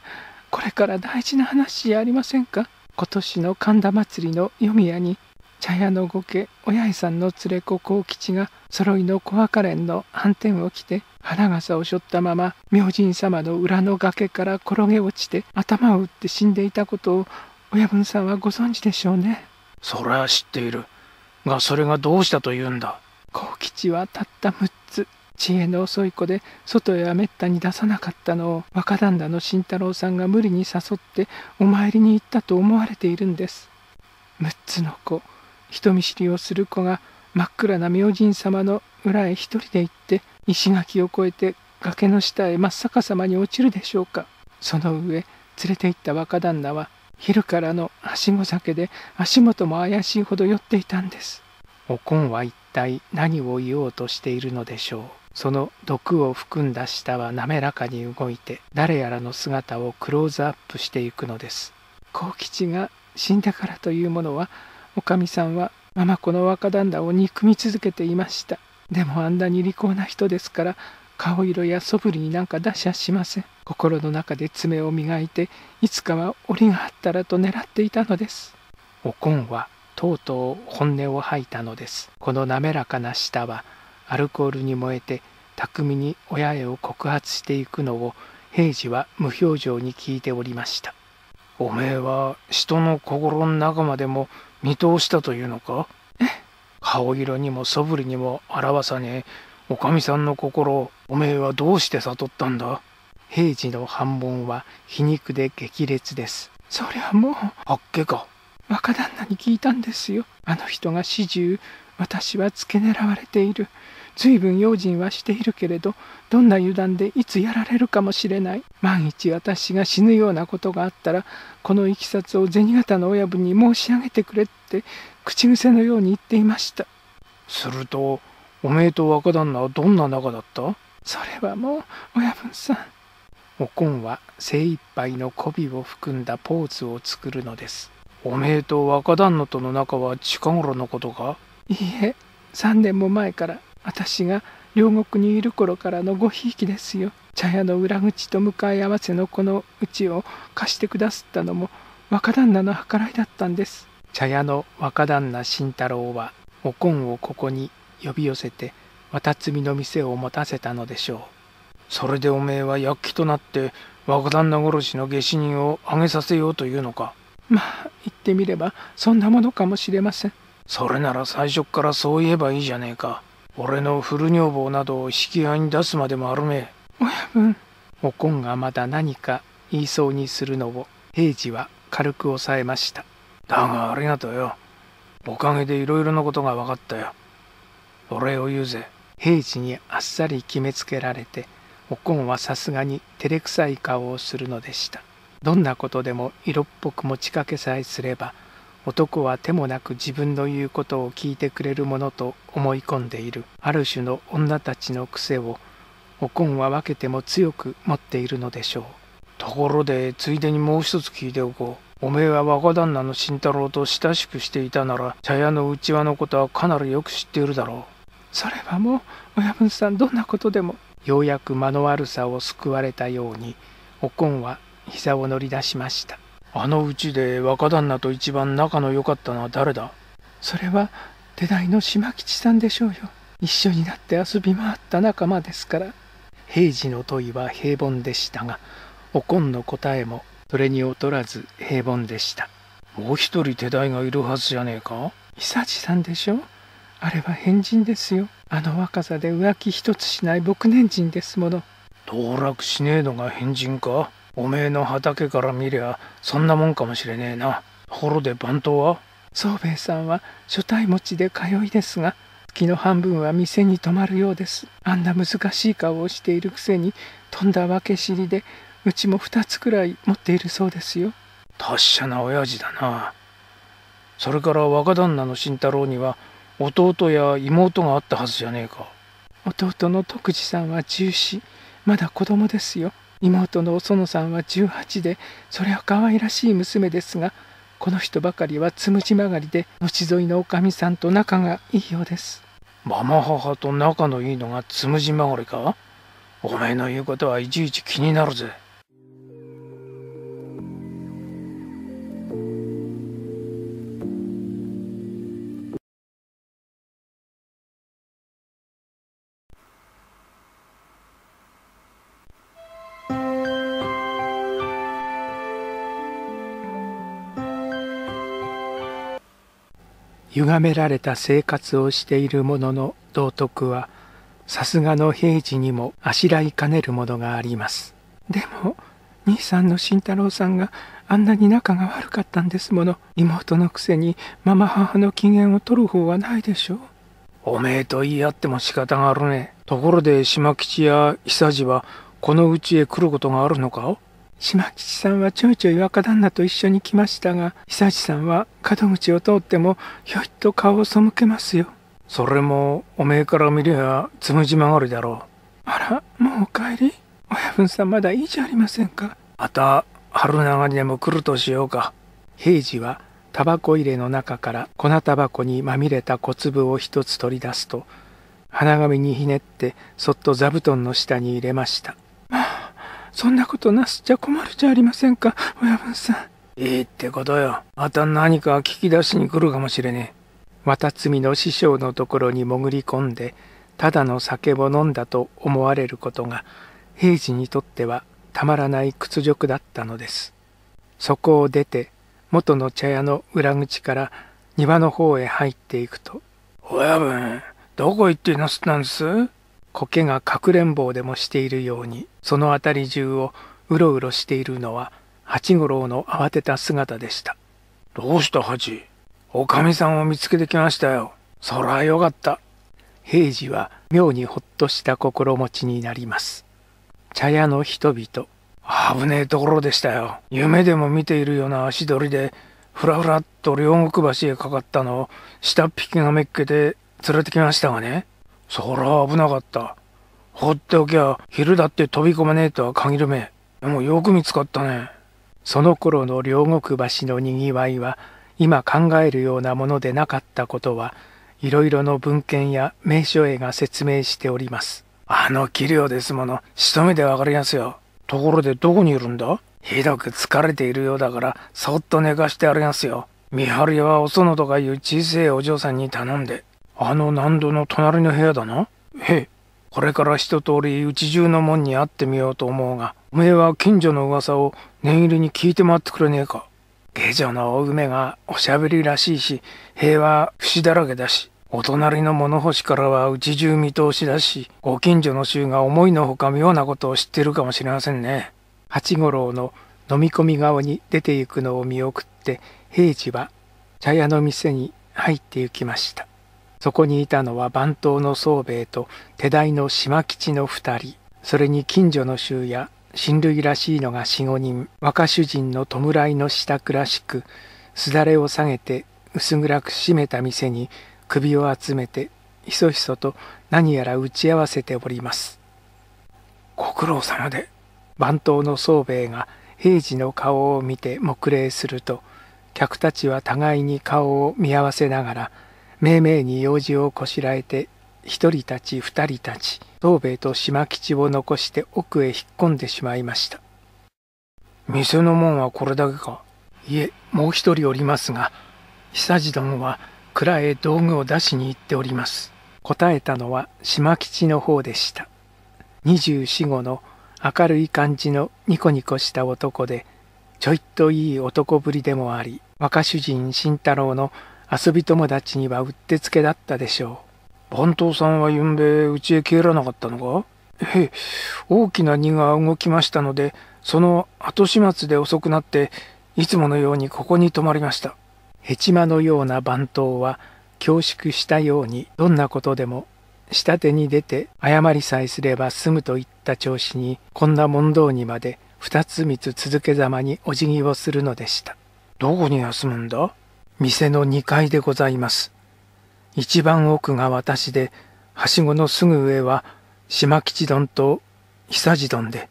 これから大事な話じゃありませんか今年の神田祭りの夜宮に茶屋の御家親井さんの連れ子幸吉が揃いの小赤蓮の斑点を着て花笠を背負ったまま明神様の裏の崖から転げ落ちて頭を打って死んでいたことを親分さんはご存知でしょうねそれは知っているがそれがどうしたというんだ幸吉はたった6知恵の遅い子で外へはめったに出さなかったのを若旦那の慎太郎さんが無理に誘ってお参りに行ったと思われているんです6つの子人見知りをする子が真っ暗な明神様の裏へ一人で行って石垣を越えて崖の下へ真っ逆さまに落ちるでしょうかその上連れて行った若旦那は昼からのはしご酒で足元も怪しいほど酔っていたんですおこんは一体何を言おうとしているのでしょうその毒を含んだ舌は滑らかに動いて誰やらの姿をクローズアップしていくのです幸吉が死んだからというものはおかみさんはママこの若旦那を憎み続けていましたでもあんなに利口な人ですから顔色や素振りになんか出しゃしません心の中で爪を磨いていつかは檻があったらと狙っていたのですおこんはとうとう本音を吐いたのですこの滑らかな舌はアルコールに燃えて巧みに親へを告発していくのを平次は無表情に聞いておりましたおめえは人の心の中までも見通したというのか顔色にもそぶりにも表さねえおかみさんの心をおめえはどうして悟ったんだ平次の反問は皮肉で激烈ですそりゃもうあっけか若旦那に聞いたんですよあの人が始終私は付け狙われている随分用心はしているけれどどんな油断でいつやられるかもしれない万一私が死ぬようなことがあったらこのいきさつを銭形の親分に申し上げてくれって口癖のように言っていましたするとおめえと若旦那はどんな仲だったそれはもう親分さんおこんは精一杯の媚びを含んだポーズを作るのですおめえと若旦那との仲は近頃のことかいいえ3年も前から私が両国にいる頃からのごひいきですよ茶屋の裏口と向かい合わせのこのうちを貸してくだすったのも若旦那の計らいだったんです茶屋の若旦那慎太郎はおこんをここに呼び寄せて綿摘みの店を持たせたのでしょうそれでおめえは躍起となって若旦那殺しの下手人を挙げさせようというのかまあ言ってみればそんなものかもしれませんそれなら最初っからそう言えばいいじゃねえか俺の古女房などを引き合いに出すまでもあるめ親分おこんがまだ何か言いそうにするのを平次は軽く抑えましただがありがとうよおかげでいろいろなことが分かったよお礼を言うぜ平次にあっさり決めつけられておこんはさすがに照れくさい顔をするのでしたどんなことでも色っぽく持ちかけさえすれば男は手もなく自分の言うことを聞いてくれるものと思い込んでいるある種の女たちの癖をおこんは分けても強く持っているのでしょうところでついでにもう一つ聞いておこうおめえは若旦那の慎太郎と親しくしていたなら茶屋の内輪のことはかなりよく知っているだろうそれはもう親分さんどんなことでもようやく間の悪さを救われたようにおこんは膝を乗り出しましたあのうちで若旦那と一番仲の良かったのは誰だそれは手代の島吉さんでしょうよ一緒になって遊び回った仲間ですから平時の問いは平凡でしたがおこんの答えもそれに劣らず平凡でしたもう一人手代がいるはずじゃねえか久地さんでしょあれは変人ですよあの若さで浮気一つしない牧年人ですもの道楽しねえのが変人かおめえの畑から見りゃそんなもんかもしれねえな。ところで番頭は宗兵衛さんは初対持ちで通いですが、月の半分は店に泊まるようです。あんな難しい顔をしているくせに、とんだわけ知りで、うちも2つくらい持っているそうですよ。達者な親父だな。それから若旦那の慎太郎には、弟や妹があったはずじゃねえか。弟の徳次さんは重視。まだ子供ですよ。妹のお園さんは18でそれは可愛らしい娘ですがこの人ばかりはつむじ曲がりで後沿いのおかみさんと仲がいいようですママ母と仲のいいのがつむじ曲がりかお前の言うことはいちいち気になるぜ歪められた生活をしている者の道徳はさすがの平時にもあしらいかねるものがありますでも兄さんの慎太郎さんがあんなに仲が悪かったんですもの妹のくせにママ母の機嫌を取る方はないでしょうおめえと言い合っても仕方があるねところで島吉や久治はこのうちへ来ることがあるのか島吉さんはちょいちょい若旦那と一緒に来ましたが久志さんは門口を通ってもひょいっと顔を背けますよそれもおめえから見りゃつむじ曲がるだろうあらもうお帰り親分さんまだいいじゃありませんかまた春長にでも来るとしようか平次はタバコ入れの中から粉タバコにまみれた小粒を一つ取り出すと花紙にひねってそっと座布団の下に入れましたまあそんなことなすっちゃ困るじゃありませんか、親分さん。いいってことよ。また何か聞き出しに来るかもしれねえ。た罪の師匠のところに潜り込んで、ただの酒を飲んだと思われることが、平次にとってはたまらない屈辱だったのです。そこを出て、元の茶屋の裏口から庭の方へ入っていくと、親分、どこ行ってなすったんです苔がかくれんぼうでもしているようにその辺り中をうろうろしているのは八五郎の慌てた姿でしたどうした八おかみさんを見つけてきましたよそらよかった平次は妙にほっとした心持ちになります茶屋の人々危ねえところでしたよ夢でも見ているような足取りでふらふらっと両国橋へかかったのを下っ引きがめっけて連れてきましたがねそら危なかった。放っておきゃ昼だって飛び込まねえとは限るめ。でもよく見つかったね。その頃の両国橋のにぎわいは今考えるようなものでなかったことはいろいろの文献や名所絵が説明しております。あの器量ですもの、一目でわかりますよ。ところでどこにいるんだひどく疲れているようだからそっと寝かしてありますよ。見張りはお園とかいう小せえお嬢さんに頼んで。あの難度の隣の部屋だな。へえ、これから一通りうち中の門に会ってみようと思うが、おめえは近所の噂を念入りに聞いて回ってくれねえか。下女のお梅がおしゃべりらしいし、塀は節だらけだし、お隣の物干しからはうち中見通しだし、ご近所の衆が思いのほか妙なことを知ってるかもしれませんね。八五郎の飲み込み顔に出て行くのを見送って、平次は茶屋の店に入って行きました。そこにいたのは番頭の宗兵衛と手代の島吉の二人、それに近所の衆や親類らしいのが四五人、若主人の弔いの支度らしく、すだれを下げて薄暗く閉めた店に首を集めて、ひそひそと何やら打ち合わせております。ご苦労様で。番頭の宗兵衛が平次の顔を見て黙礼すると、客たちは互いに顔を見合わせながら、めいめいに用事をこしらえて一人たち二人たち藤兵衛と島吉を残して奥へ引っ込んでしまいました店の門はこれだけかいえもう一人おりますが久ど殿は蔵へ道具を出しに行っております答えたのは島吉の方でした二十四五の明るい感じのニコニコした男でちょいといい男ぶりでもあり若主人慎太郎の遊び友達にはうってつけだったでしょう。番頭さんはゆんべうちへ帰らなかったのかへえ、大きな荷が動きましたので、その後始末で遅くなって、いつものようにここに泊まりました。ヘチマのような番頭は、恐縮したように、どんなことでも、下手に出て、謝りさえすれば済むといった調子に、こんな問答にまで、二つ三つ続けざまにお辞儀をするのでした。どこに休むんだ店の2階でございます。一番奥が私で、はしごのすぐ上は島吉丼と久地丼で、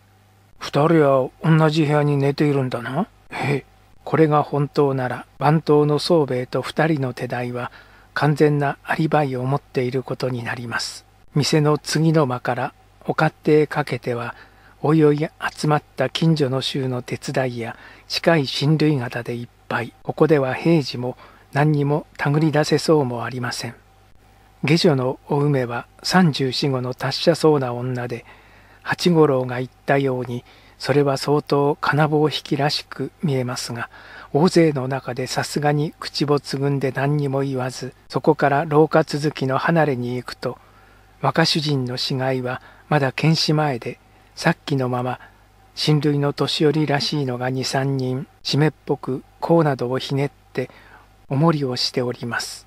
二人は同じ部屋に寝ているんだな。ええ、これが本当なら、番頭の宗兵衛と二人の手代は、完全なアリバイを持っていることになります。店の次の間からお勝手へかけては、おいおい集まった近所の衆の手伝いや近い親類型でいっぱいここでは平時も何にも手繰り出せそうもありません下女のお梅は三十四五の達者そうな女で八五郎が言ったようにそれは相当金棒引きらしく見えますが大勢の中でさすがに口をつぐんで何にも言わずそこから廊下続きの離れに行くと若主人の死骸はまだ剣士前でさっきのまま親類の年寄りらしいのが23人湿っぽく甲などをひねっておもりをしております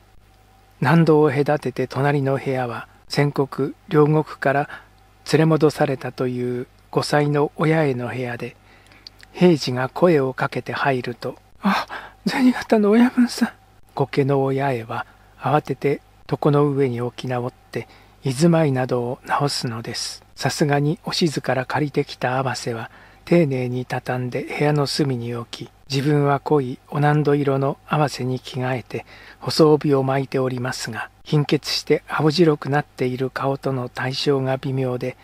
南道を隔てて隣の部屋は戦国両国から連れ戻されたという5歳の親への部屋で平次が声をかけて入ると「あ銭形の親分さん」。苔の親へは慌てて床の上に置き直って居住まいなどを直すのですさすがにお静から借りてきた合わせは丁寧に畳んで部屋の隅に置き自分は濃いオナンド色の合わせに着替えて細帯を巻いておりますが貧血して青白くなっている顔との対照が微妙で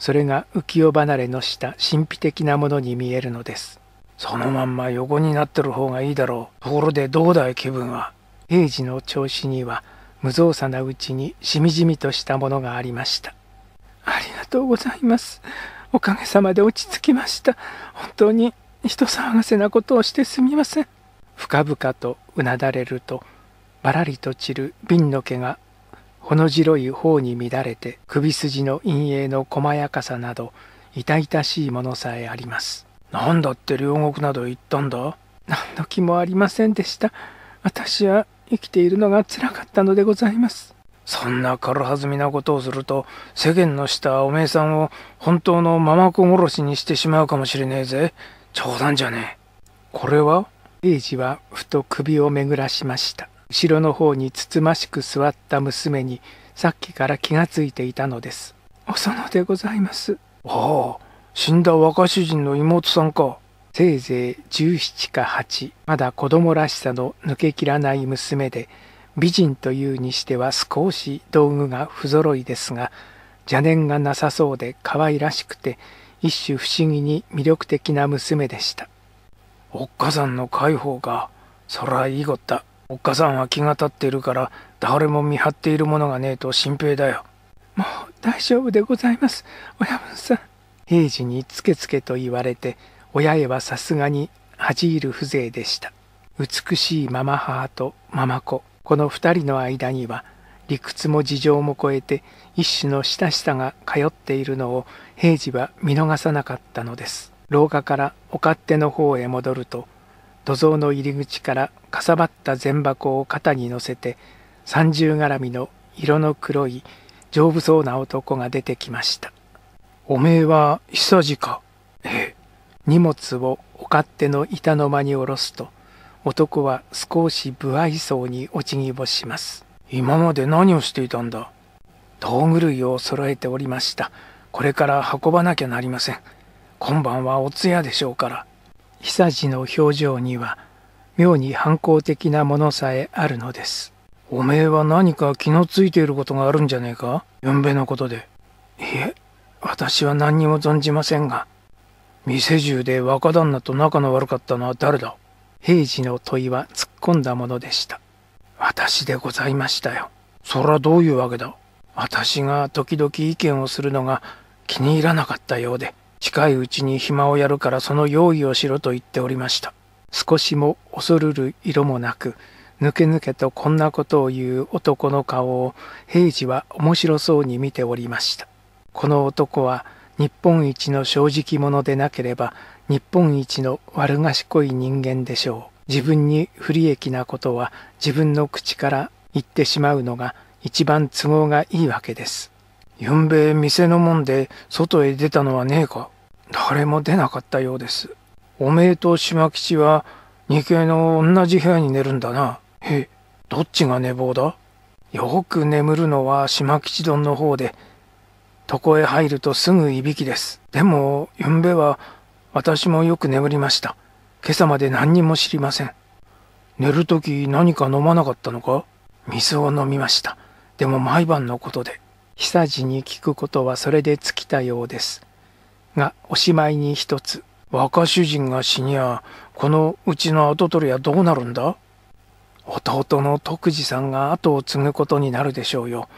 それが浮世離れのした神秘的なものに見えるのですそのまんま横になってる方がいいだろうところでどうだい気分は平時の調子には無造作なうちにしみじみとしたものがありましたありがとうございますおかげさまで落ち着きました本当に人騒がせなことをしてすみません深々とうなだれるとばらりと散る瓶の毛がほの白い方に乱れて首筋の陰影の細やかさなど痛々しいものさえありますなんだって両国など言ったんだ何の気もありませんでした私は生きているのが辛かったのでございます。そんな軽はずみなことをすると、世間のしたおめえさんを本当のママ子殺しにしてしまうかもしれねえぜ。冗談じゃねえ。これは英治はふと首を巡らしました。後ろの方につつましく座った娘に、さっきから気がついていたのです。お園でございます。ああ、死んだ若主人の妹さんか。せいぜい17か8まだ子供らしさの抜けきらない娘で美人というにしては少し道具が不ぞろいですが邪念がなさそうで可愛らしくて一種不思議に魅力的な娘でしたおっかさんの解放がそらいいごったおっかさんは気が立っているから誰も見張っているものがねえと心配だよもう大丈夫でございます親分さん平時につけつけと言われて親へはさすがに恥じる風情でした。美しいママ母とママ子、この二人の間には理屈も事情も超えて一種の親しさが通っているのを平次は見逃さなかったのです。廊下からお勝手の方へ戻ると、土蔵の入り口からかさばった禅箱を肩に乗せて、三重絡みの色の黒い丈夫そうな男が出てきました。おめえは久治か。ええ。荷物をお勝手の板の間に下ろすと男は少し不愛想にお辞儀をします今まで何をしていたんだ道具類を揃えておりましたこれから運ばなきゃなりません今晩はお通夜でしょうから久治の表情には妙に反抗的なものさえあるのですおめえは何か気のついていることがあるんじゃねえかゆんべのことでいえ私は何にも存じませんが店中で若旦那と仲の悪かったのは誰だ平次の問いは突っ込んだものでした。私でございましたよ。そらどういうわけだ私が時々意見をするのが気に入らなかったようで、近いうちに暇をやるからその用意をしろと言っておりました。少しも恐るる色もなく、ぬけぬけとこんなことを言う男の顔を平次は面白そうに見ておりました。この男は日本一の正直者でなければ日本一の悪賢い人間でしょう自分に不利益なことは自分の口から言ってしまうのが一番都合がいいわけですゆんべ店のもんで外へ出たのはねえか誰も出なかったようですおめえと島吉は二系の同じ部屋に寝るんだなへえどっちが寝坊だよく眠るのは島吉丼の方で床へ入るとすぐいびきです。でも、ゆんべは私もよく眠りました。今朝まで何にも知りません。寝るとき何か飲まなかったのか水を飲みました。でも毎晩のことで。久地に聞くことはそれで尽きたようです。が、おしまいに一つ。若主人が死にゃ、このうちの跡取りはどうなるんだ弟の徳次さんが後を継ぐことになるでしょうよ。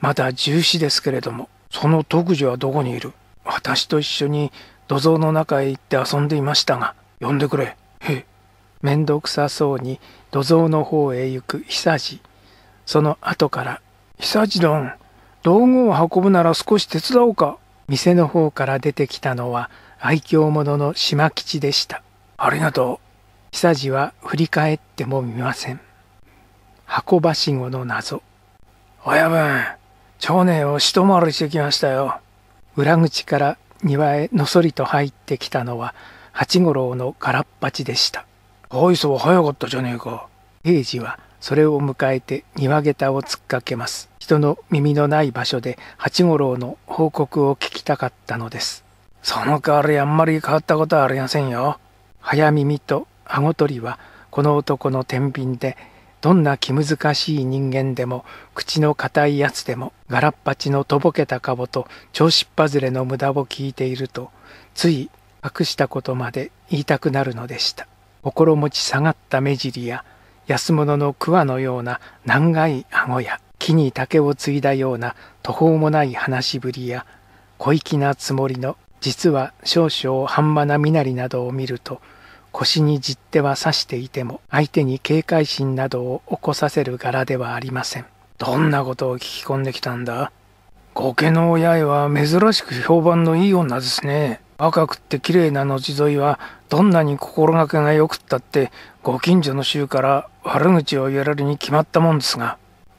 まだ重視ですけれども。その特需はどこにいる私と一緒に土蔵の中へ行って遊んでいましたが呼んでくれへえ面倒くさそうに土蔵の方へ行く久地その後から「久治殿道具を運ぶなら少し手伝おうか」店の方から出てきたのは愛嬌者の島吉でしたありがとう久治は振り返ってもみません箱ばしごの謎親分町年を一回りしてきましたよ。裏口から庭へのそりと入ってきたのは八五郎の空っ端でした。おいそう早かったじゃねえか。平次はそれを迎えて庭下駄を突っかけます。人の耳のない場所で八五郎の報告を聞きたかったのです。その代わりあんまり変わったことはありませんよ。早耳と顎取りはこの男の天秤でどんな気難しい人間でも口の固いやつでもガラッパチのとぼけたボと調子っぱずれの無駄を聞いているとつい隠したことまで言いたくなるのでした心持ち下がった目尻や安物の桑のような長い顎や木に竹を継いだような途方もない話しぶりや小粋なつもりの実は少々半端な身なりなどを見ると腰にっ手は刺していても相手に警戒心などを起こさせる柄ではありません。どんなことを聞き込んできたんだ後家の親へは珍しく評判のいい女ですね。若くって綺麗な後沿いはどんなに心がけがよくったってご近所の衆から悪口を言われるに決まったもんですが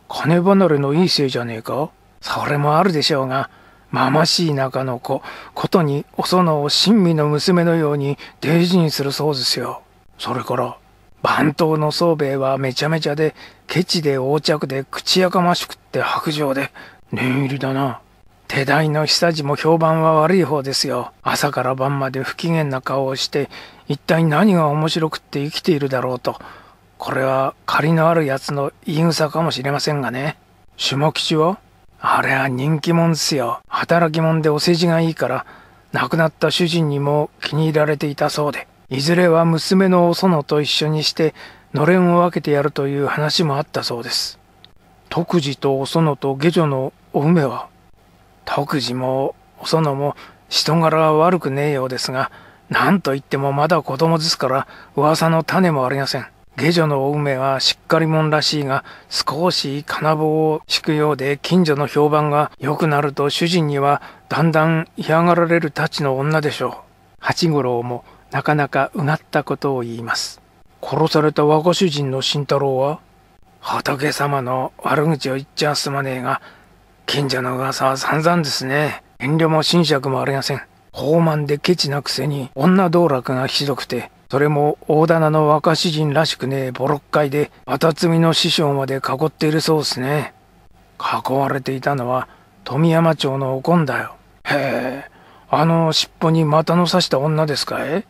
金離れのいいせいじゃねえかそれもあるでしょうがママしい中の子ことにおそのを親身の娘のように大事にするそうですよそれから番頭の宗兵衛はめちゃめちゃでケチで横着で口やかましくって白状で念入りだな手代の久地も評判は悪い方ですよ朝から晩まで不機嫌な顔をして一体何が面白くって生きているだろうとこれは仮のあるやつの言い草かもしれませんがね下吉はあれは人気者っすよ。働き者でお世辞がいいから、亡くなった主人にも気に入られていたそうで、いずれは娘のお園と一緒にして、のれんを分けてやるという話もあったそうです。徳次とお園と下女のお梅は、徳次もお園も人柄は悪くねえようですが、なんといってもまだ子供ですから噂の種もありません。下女のお梅はしっかり者らしいが少し金棒を敷くようで近所の評判が良くなると主人にはだんだん嫌がられるたちの女でしょう。八五郎もなかなかうがったことを言います。殺された若主人の慎太郎は仏様の悪口を言っちゃすまねえが近所の噂は散々ですね。遠慮も信釈もありません。傲慢でケチなくせに女道楽がひどくてそれも大棚の若詩人らしくね、ボロッカイで、バタ積みの師匠まで囲っているそうっすね。囲われていたのは、富山町のおこんだよ。へえ、あの尻尾に股の刺した女ですかい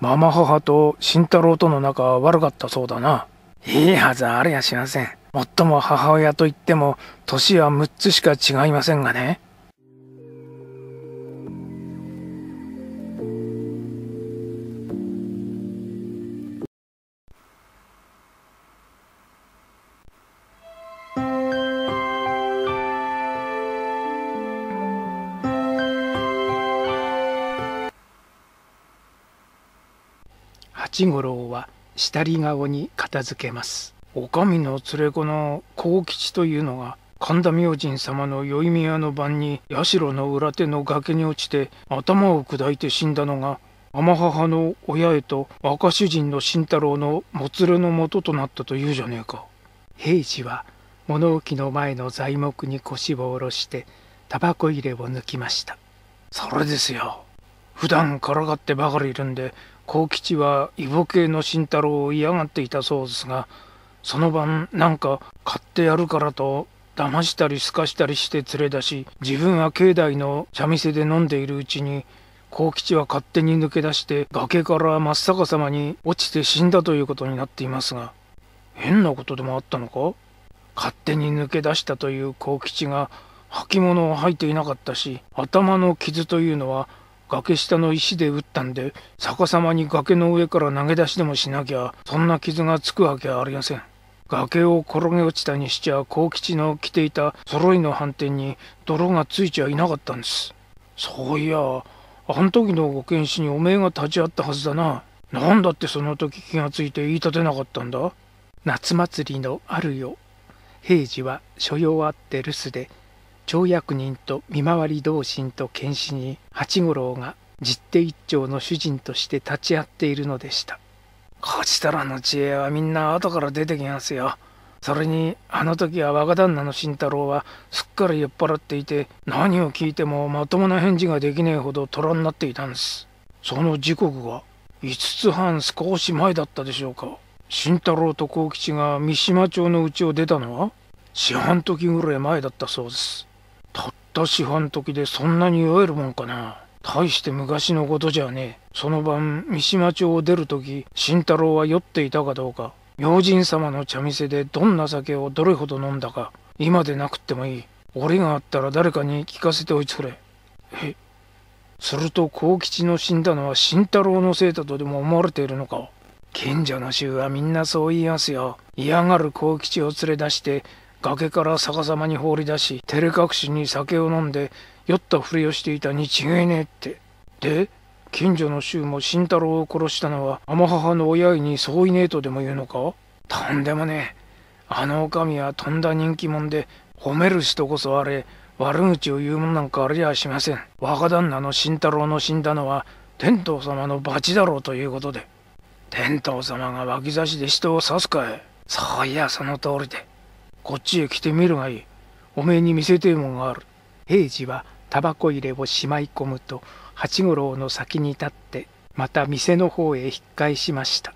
ママ母と慎太郎との仲は悪かったそうだな。いいはずありやしません。もっとも母親といっても、年は6つしか違いませんがね。七五郎は下り顔に片付けます。お上の連れ子の幸吉というのが神田明神様の宵宮の晩に社の裏手の崖に落ちて頭を砕いて死んだのが天母の親へと若主人の慎太郎のもつれの元となったというじゃねえか。平次は物置の前の材木に腰を下ろしてタバコ入れを抜きました。それですよ。普段からがってばかりいるんで幸吉は異母系の慎太郎を嫌がっていたそうですがその晩なんか買ってやるからと騙したりすかしたりして連れ出し自分は境内の茶店で飲んでいるうちに幸吉は勝手に抜け出して崖から真っ逆さまに落ちて死んだということになっていますが変なことでもあったのか勝手に抜け出したという幸吉が履物を履いていなかったし頭の傷というのは崖下の石で打ったんで逆さまに崖の上から投げ出しでもしなきゃそんな傷がつくわけはありません崖を転げ落ちたにしちゃ幸吉の着ていた揃いの反転に泥がついちゃいなかったんですそういやあん時のご犬士におめえが立ち会ったはずだななんだってその時気がついて言い立てなかったんだ夏祭りのあるよ平次は所用あって留守で町役人と見回り同心と剣士に八五郎が十手一丁の主人として立ち会っているのでした勝ちたらの知恵はみんな後から出てきますよそれにあの時は若旦那の慎太郎はすっかり酔っ払っていて何を聞いてもまともな返事ができねえほど虎になっていたんですその時刻が5つ半少し前だったでしょうか慎太郎と幸吉が三島町の家を出たのは四半時ぐらい前だったそうですたった四半時でそんなに酔えるもんかな大して昔のことじゃねえその晩三島町を出る時慎太郎は酔っていたかどうか明神様の茶店でどんな酒をどれほど飲んだか今でなくってもいい俺があったら誰かに聞かせておいてくれえすると幸吉の死んだのは慎太郎のせいだとでも思われているのか賢者の衆はみんなそう言いますよ嫌がる幸吉を連れ出して崖から逆さまに放り出し照れ隠しに酒を飲んで酔ったふりをしていたに違えねえってで近所の衆も慎太郎を殺したのは天母の親いに相違ねえとでも言うのかとんでもねえあの女将はとんだ人気者で褒める人こそあれ悪口を言うもんなんかありゃしません若旦那の慎太郎の死んだのは天道様の罰だろうということで天道様が脇差しで人を刺すかいそういやその通りで。こっちへ来てみるがいい。おめえに見せてえもんがある。平次はタバコ入れをしまい込むと八五郎の先に立ってまた店の方へ引っ返しました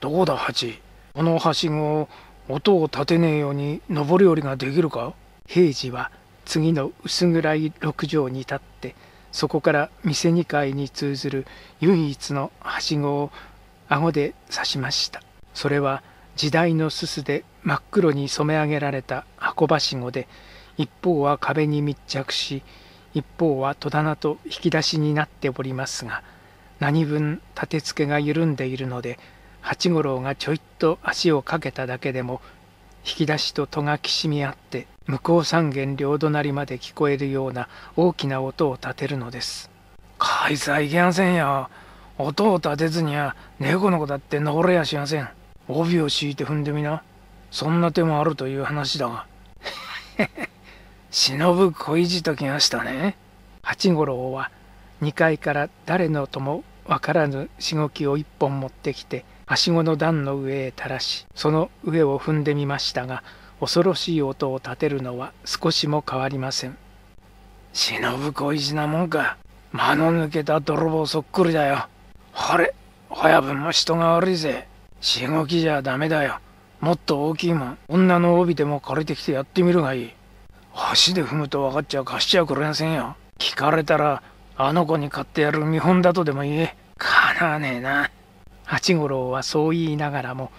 どうだ八このはしご音を立てねえように登り降りができるか平次は次の薄暗い六畳に立ってそこから店二階に通ずる唯一のはしごを顎で刺しましたそれは時代のすすで真っ黒に染め上げられた箱ばしごで一方は壁に密着し一方は戸棚と引き出しになっておりますが何分立て付けが緩んでいるので八五郎がちょいっと足をかけただけでも引き出しと戸がきしみ合って向こう三軒両隣まで聞こえるような大きな音を立てるのです。かいさいけませんよ音を立てずにゃ猫の子だって登れやしません。帯を敷いて踏んでみな。そんな手もあるという話だが 忍ぶ恋意地ときましたね八五郎は2階から誰のともわからぬしごきを1本持ってきてはしごの段の上へ垂らしその上を踏んでみましたが恐ろしい音を立てるのは少しも変わりません忍ぶ恋意なもんか間の抜けた泥棒そっくりだよほれ親分も人が悪いぜしごきじゃダメだよもっと大きいもん女の帯でも借りてきてやってみるがいい足で踏むと分かっちゃ貸しちゃくれませんよ聞かれたらあの子に買ってやる見本だとでも言えかなわねえな八五郎はそう言いながらも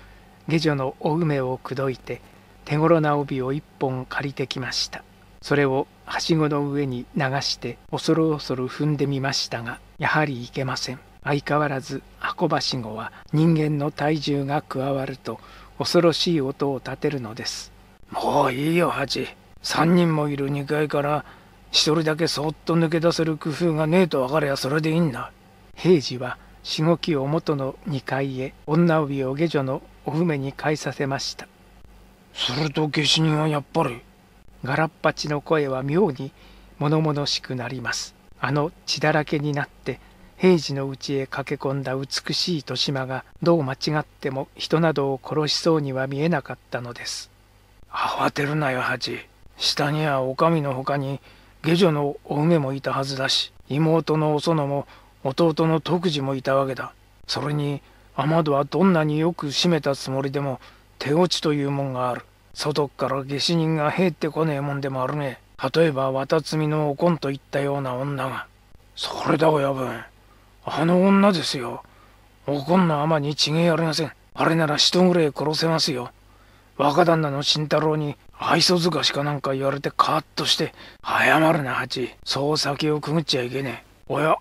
下女のお梅を口説いて手頃な帯を一本借りてきましたそれをはしごの上に流して恐る恐る踏んでみましたがやはりいけません相変わらず箱ばしごは人間の体重が加わると恐ろしい音を立てるのです。もういいよ、ハチ。三人もいる2階から1人だけそっと抜け出せる工夫がねえと分かりゃそれでいいんだ。平次はしごきを元の2階へ女帯を下女のお梅に返させました。すると下手人はやっぱり。ガラッパチの声は妙に物々しくなります。あの血だらけになって平時のうちへ駆け込んだ美しい豊島がどう間違っても人などを殺しそうには見えなかったのです慌てるなよ八下には女将のほかに下女のお梅もいたはずだし妹のお園も弟の徳次もいたわけだそれに雨戸はどんなによく閉めたつもりでも手落ちというもんがある外から下手人が入ってこねえもんでもあるね例えば綿摘みのおこんといったような女がそれだ親分あの女ですよ。怒んのあまに違いありません。あれなら人ぐらい殺せますよ。若旦那の慎太郎に愛想づかしかなんか言われてカーッとして、謝るな、八。そう先をくぐっちゃいけねえ。おや、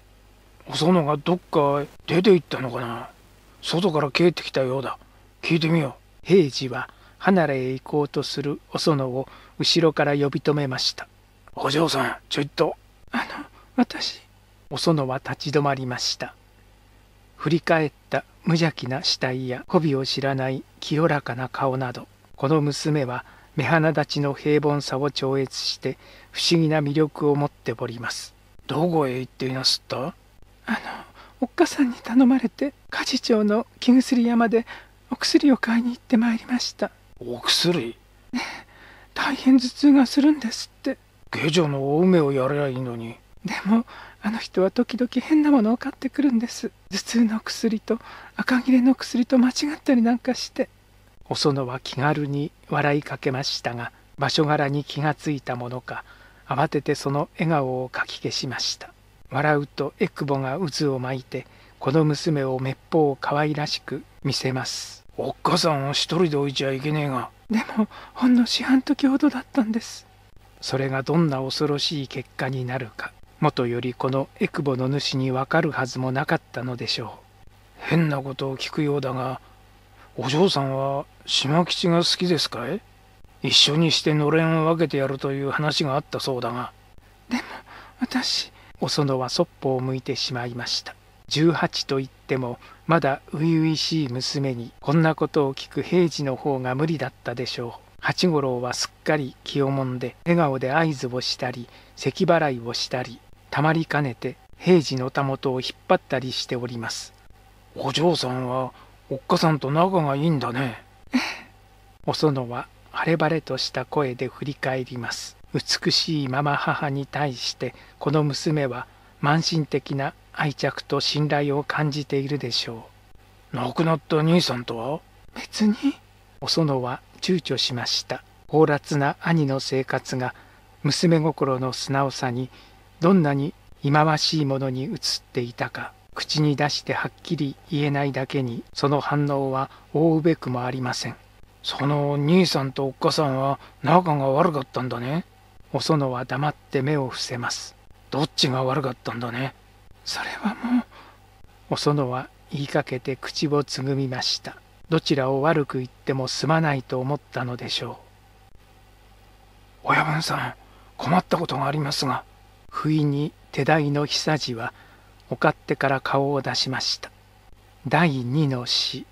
お園がどっか出て行ったのかな。外から帰ってきたようだ。聞いてみよう。平次は離れへ行こうとするお園を後ろから呼び止めました。お嬢さん、ちょいと。あの、私、お園は立ち止まりました振り返った無邪気な死体や媚びを知らない清らかな顔などこの娘は目鼻立ちの平凡さを超越して不思議な魅力を持っておりますどこへ行っていなすったあのおっかさんに頼まれて家事長の木薬山でお薬を買いに行ってまいりましたお薬ね大変頭痛がするんですって下女のお梅をやればいいのにでもあの人は時々変なものを買ってくるんです頭痛の薬と赤切れの薬と間違ったりなんかしてお園は気軽に笑いかけましたが場所柄に気がついたものか慌ててその笑顔をかき消しました笑うとエクボが渦を巻いてこの娘をめっぽう可愛らしく見せますおっかさんを一人で置いちゃいけねえがでもほんの四半時ほどだったんですそれがどんな恐ろしい結果になるかもとよりこのエクボの主にわかるはずもなかったのでしょう変なことを聞くようだがお嬢さんは島吉が好きですかい一緒にしてのれんを分けてやるという話があったそうだがでも私お園はそっぽを向いてしまいました18といってもまだ初々しい娘にこんなことを聞く平次の方が無理だったでしょう八五郎はすっかり気をもんで笑顔で合図をしたり咳払いをしたりたまりかねて平次のたもとを引っ張ったりしておりますお嬢さんはおっかさんと仲がいいんだねお園は晴れ晴れとした声で振り返ります美しいママ母に対してこの娘は慢心的な愛着と信頼を感じているでしょう亡くなった兄さんとは別にお園は躊躇しました放辣な兄の生活が娘心の素直さにどんなに忌まわしいものに移っていたか口に出してはっきり言えないだけにその反応は覆うべくもありませんその兄さんとおっかさんは仲が悪かったんだねお園は黙って目を伏せますどっちが悪かったんだねそれはもうお園は言いかけて口をつぐみましたどちらを悪く言ってもすまないと思ったのでしょう親分さん困ったことがありますが不意に手代の久次はおってから顔を出しました第二の死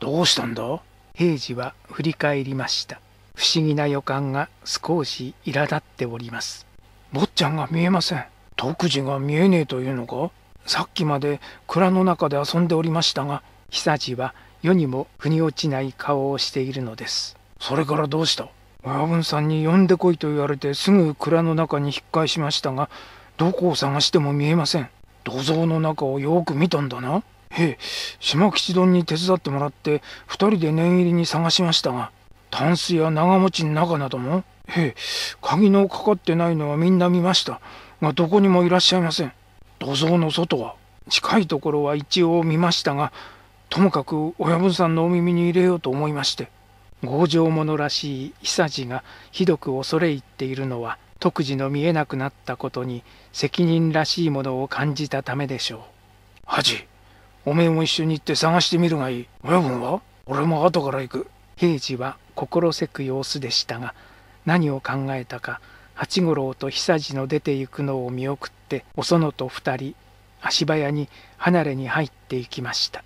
どうしたんだ平次は振り返りました不思議な予感が少し苛立っております坊ちゃんが見えません独自が見えねえというのかさっきまで蔵の中で遊んでおりましたが久次は世にも腑に落ちない顔をしているのですそれからどうした親分さんに呼んでこいと言われてすぐ蔵の中に引っ返しましたがどこを探しても見えません土蔵の中をよく見たんだなへえ島吉丼に手伝ってもらって2人で念入りに探しましたがタンスや長持ちの中などもへえ鍵のかかってないのはみんな見ましたがどこにもいらっしゃいません土蔵の外は近いところは一応見ましたがともかく親分さんのお耳に入れようと思いまして。強情者らしい久治がひどく恐れ入っているのは特事の見えなくなったことに責任らしいものを感じたためでしょう恥おめえも一緒に行って探してみるがいい親分は俺も後から行く平次は心せく様子でしたが何を考えたか八五郎と久地の出て行くのを見送ってお園と二人足早に離れに入っていきました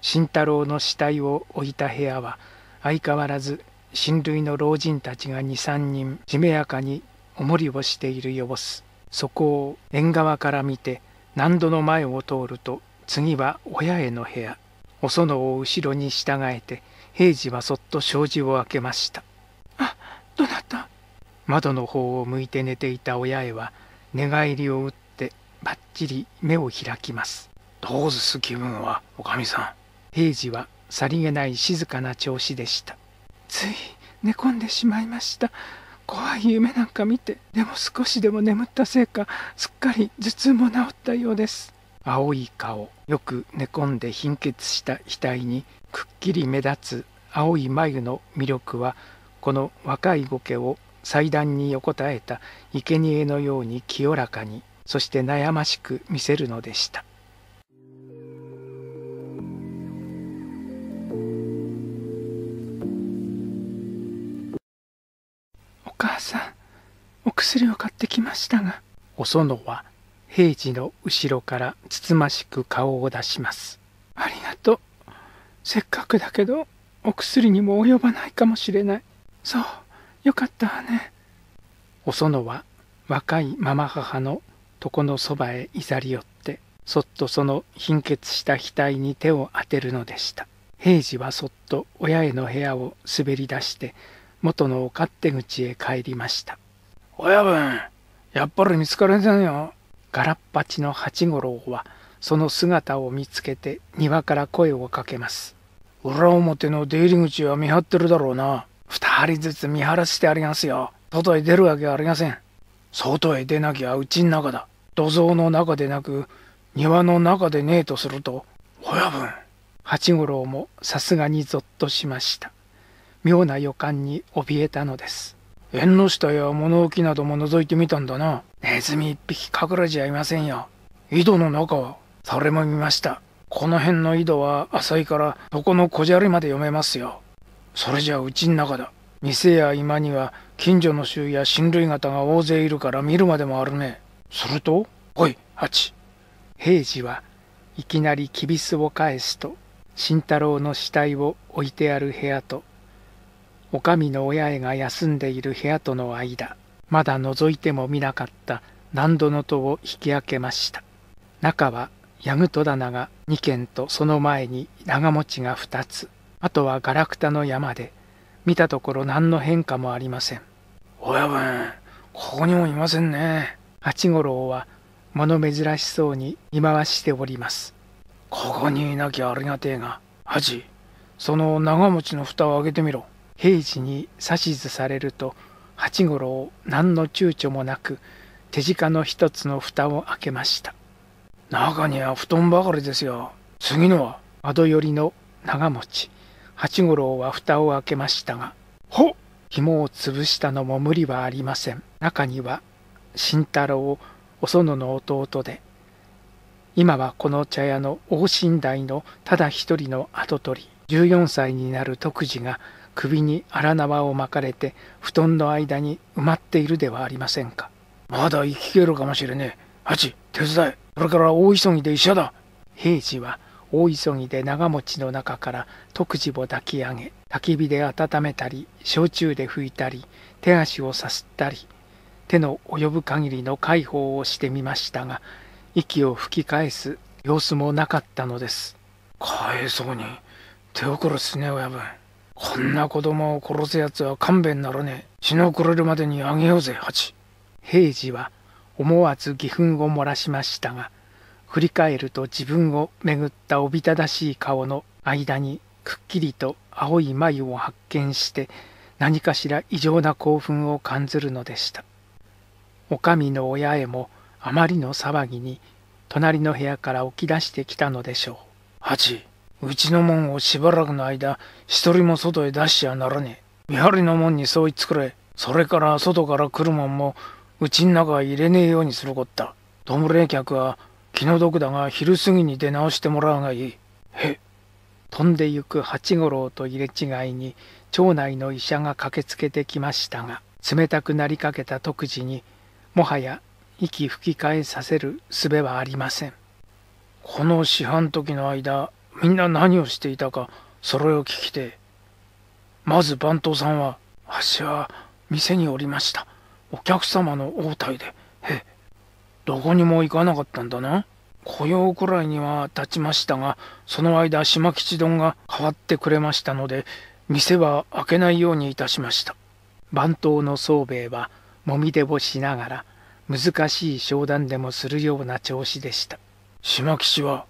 慎太郎の死体を置いた部屋は相変わらず親類の老人たちが23人しめやかにおもりをしている様子そこを縁側から見て何度の前を通ると次は親への部屋お園を後ろに従えて平次はそっと障子を開けましたあどなた窓の方を向いて寝ていた親へは寝返りを打ってばっちり目を開きますどうずす気分はおかみさん平次はさりげない静かな調子でしたつい寝込んでしまいました怖い夢なんか見てでも少しでも眠ったせいかすっかり頭痛も治ったようです青い顔よく寝込んで貧血した額にくっきり目立つ青い眉の魅力はこの若いゴケを祭壇に横たえた生贄のように清らかにそして悩ましく見せるのでした母さんお薬を買ってきましたがお園は平次の後ろからつつましく顔を出しますありがとうせっかくだけどお薬にも及ばないかもしれないそうよかったわねお園は若いママ母の床のそばへいざり寄ってそっとその貧血した額に手を当てるのでした平次はそっと親への部屋を滑り出して元の勝手口へ帰りました親分やっぱり見つかれませんよガラッパチの八五郎はその姿を見つけて庭から声をかけます裏表の出入り口は見張ってるだろうな二人ずつ見張らせてありますよ外へ出るわけはありません外へ出なきゃうちの中だ土蔵の中でなく庭の中でねえとすると親分八五郎もさすがにぞっとしました妙な予感に怯えたのです縁の下や物置なども覗いてみたんだなネズミ一匹隠れじゃいませんよ井戸の中はそれも見ましたこの辺の井戸は浅いからどこの小砂利まで読めますよそれじゃうちん中だ店や居間には近所の衆や親類方が大勢いるから見るまでもあるねすると「おい八平次はいきなりきびすを返すと慎太郎の死体を置いてある部屋と女将の親絵が休んでいる部屋との間、まだ覗いても見なかった何度の戸を引き開けました。中はヤグ戸棚が2軒とその前に長持ちが2つ、あとはガラクタの山で、見たところ何の変化もありません。親分ここにもいませんね。八五郎は物珍しそうに見回しております。ここにいなきゃありがてえが、ハジ、その長持ちの蓋を開けてみろ。平時に指図されると八五郎何の躊躇もなく手近の一つの蓋を開けました中には布団ばかりですよ次のは窓寄りの長持ち八五郎は蓋を開けましたがほっ紐を潰したのも無理はありません中には慎太郎お園の弟で今はこの茶屋の大寝台のただ一人の跡取り14歳になる徳次が首に荒縄を巻かれて布団の間に埋まっているではありませんかまだ生きれるかもしれねえハ手伝えこれから大急ぎで医者だ平次は大急ぎで長持ちの中から特需を抱き上げ焚き火で温めたり焼酎で拭いたり手足をさすったり手の及ぶ限りの介抱をしてみましたが息を吹き返す様子もなかったのですかえそうに手袋殺すね親分こんな子供を殺す奴は勘弁ならねえ。死の暮れるまでにあげようぜ、八。平次は思わず義憤を漏らしましたが、振り返ると自分を巡ったおびただしい顔の間にくっきりと青い眉を発見して何かしら異常な興奮を感ずるのでした。お上の親へもあまりの騒ぎに隣の部屋から起き出してきたのでしょう。八うちの門をしばらくの間一人も外へ出しちゃならねえ見張りの門にそう言ってくれそれから外から来るもんもうちん中は入れねえようにするこったどむれ客は気の毒だが昼過ぎに出直してもらうがいいへ飛んでゆく八五郎と入れ違いに町内の医者が駆けつけてきましたが冷たくなりかけた特事にもはや息吹き返させる術はありませんこの四半時の間みんな何をしていたかそれを聞きてまず番頭さんは「わしは店におりましたお客様の応対でへどこにも行かなかったんだな」雇用くらいには経ちましたがその間島吉丼が変わってくれましたので店は開けないようにいたしました番頭の宗兵衛はもみ出をしながら難しい商談でもするような調子でした島吉は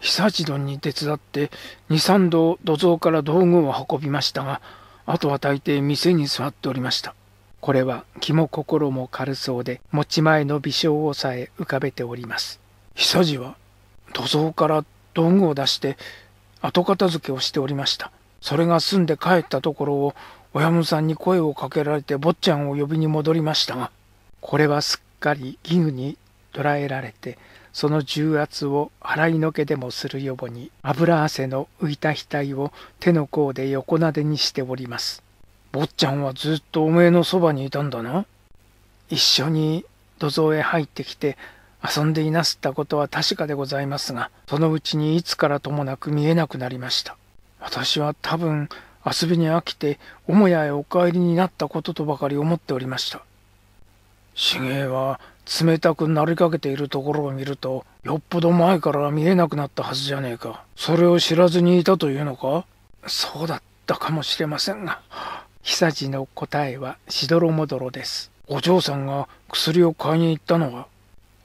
久地殿に手伝って23度土蔵から道具を運びましたがあとは大抵店に座っておりましたこれは気も心も軽そうで持ち前の微笑をさえ浮かべております久地は土蔵から道具を出して後片付けをしておりましたそれが済んで帰ったところを親分さんに声をかけられて坊ちゃんを呼びに戻りましたがこれはすっかり義務に捕らえられてその重圧を払いのけでもするように油汗の浮いた額を手の甲で横なでにしております。坊ちゃんはずっとおめえのそばにいたんだな。一緒に土蔵へ入ってきて遊んでいなすったことは確かでございますが、そのうちにいつからともなく見えなくなりました。私は多分遊びに飽きて母屋へお帰りになったこととばかり思っておりました。茂は冷たくなりかけているところを見るとよっぽど前から見えなくなったはずじゃねえかそれを知らずにいたというのかそうだったかもしれませんが久地の答えはしどろもどろですお嬢さんが薬を買いに行ったのは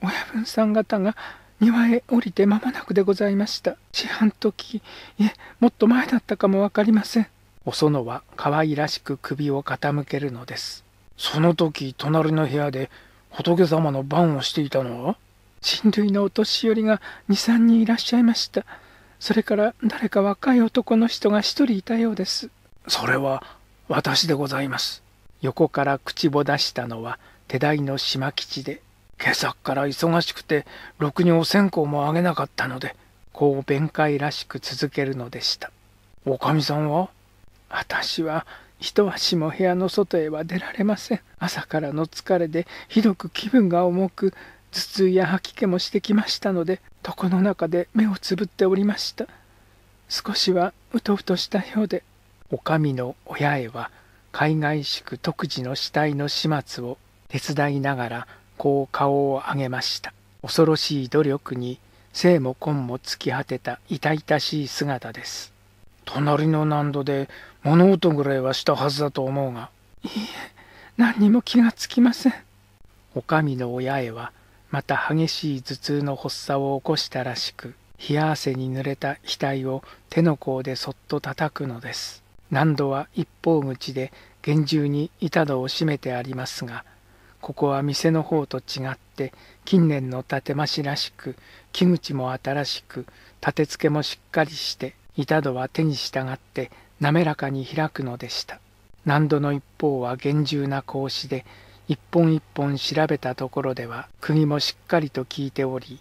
親分さん方が庭へ降りて間もなくでございました四半時いえもっと前だったかも分かりませんお園は可愛らしく首を傾けるのですその時隣の部屋で仏様の番をしていたのは人類のお年寄りが23人いらっしゃいましたそれから誰か若い男の人が1人いたようですそれは私でございます横から口を出したのは手代の島吉で今朝から忙しくてろくにお線香もあげなかったのでこう弁解らしく続けるのでしたおかみさんは私は一足も部屋の外へは出られません朝からの疲れでひどく気分が重く頭痛や吐き気もしてきましたので床の中で目をつぶっておりました少しはうとうとしたようでお上の親へは海外宿特自の死体の始末を手伝いながらこう顔を上げました恐ろしい努力に生も根も突き果てた痛々しい姿です隣の難度で物音ぐらいはしたはずだと思うがいいえ何にも気がつきませんおかみの親へはまた激しい頭痛の発作を起こしたらしく冷や汗に濡れた額を手の甲でそっと叩くのです何度は一方口で厳重に板戸を閉めてありますがここは店の方と違って近年の建増らしく木口も新しく立て付けもしっかりして板戸は手に従って滑らかに開くのでした難度の一方は厳重な格子で一本一本調べたところでは釘もしっかりと効いており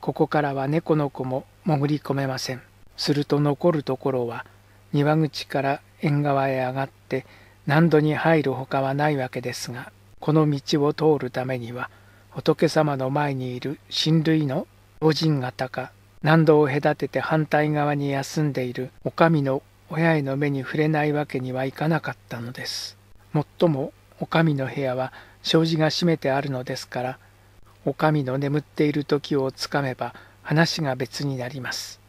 ここからは猫の子も潜り込めませんすると残るところは庭口から縁側へ上がって何度に入るほかはないわけですがこの道を通るためには仏様の前にいる親類の老人方か何度を隔てて反対側に休んでいる女将の親への目に触れないわけにはいかなかったのです。もっとも、お上の部屋は障子が閉めてあるのですから、お上の眠っている時をつかめば話が別になります。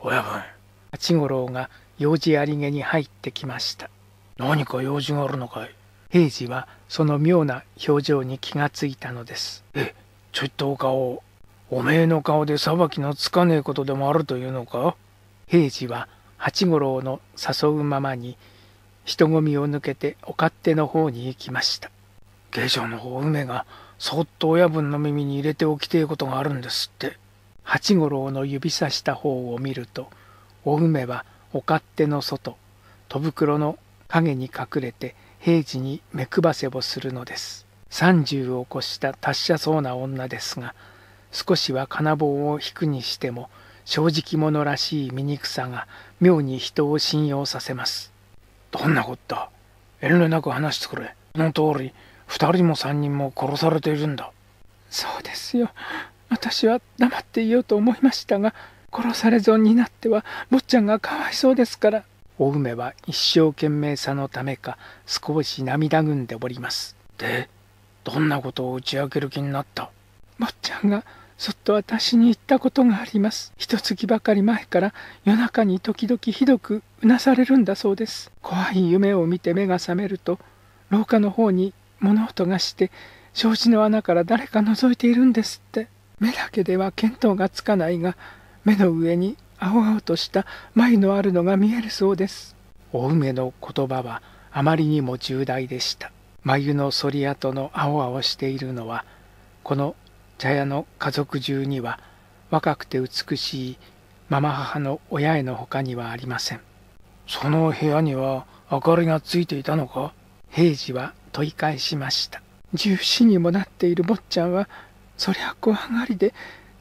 親分。八五郎が用事ありげに入ってきました。何か用事があるのかい平次はその妙な表情に気がついたのです。え、ちょいとお顔を。おめえの顔で裁きのつかねえことでもあるというのか平次は八五郎の誘うままに人混みを抜けてお勝手の方に行きました下女の方梅がそっと親分の耳に入れておきてえことがあるんですって八五郎の指さした方を見るとお梅はお勝手の外戸袋の影に隠れて平時に目配せをするのです三十を越した達者そうな女ですが少しは金棒を引くにしても正直者らしい醜さが妙に人を信用させます。どんなこった遠慮なく話してくれ。その通り、2人も3人も殺されているんだ。そうですよ。私は黙っていようと思いましたが、殺され損になっては坊ちゃんがかわいそうですから。お梅は一生懸命さのためか少し涙ぐんでおります。で、どんなことを打ち明ける気になった坊ちゃんがそっと私に言ったことがあります。一月ばかり前から夜中に時々ひどくうなされるんだそうです。怖い夢を見て目が覚めると、廊下の方に物音がして、障子の穴から誰か覗いているんですって。目だけでは見当がつかないが、目の上に青々とした眉のあるのが見えるそうです。お梅の言葉はあまりにも重大でした。眉の反り跡の青々しているのは、この茶屋の家族中には若くて美しいママ母の親へのほかにはありませんその部屋には明かりがついていたのか平次は問い返しました重視にもなっている坊ちゃんはそりゃ怖がりで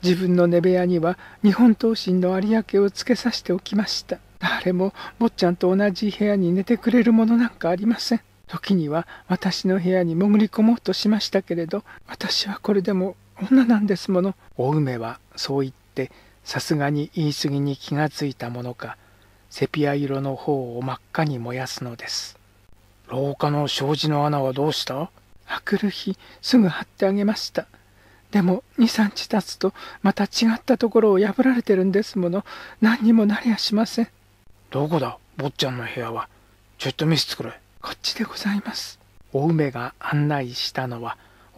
自分の寝部屋には日本刀身の有明をつけさせておきました誰も坊ちゃんと同じ部屋に寝てくれるものなんかありません時には私の部屋に潜り込もうとしましたけれど私はこれでも女なんですものお梅はそう言ってさすがに言い過ぎに気がついたものかセピア色の方を真っ赤に燃やすのです廊下の障子の穴はどうしたあくる日すぐ貼ってあげましたでも23日経つとまた違ったところを破られてるんですもの何にもなりゃしませんどこだ坊ちゃんの部屋はちょっと見せてくれこっちでございますお梅が案内したのは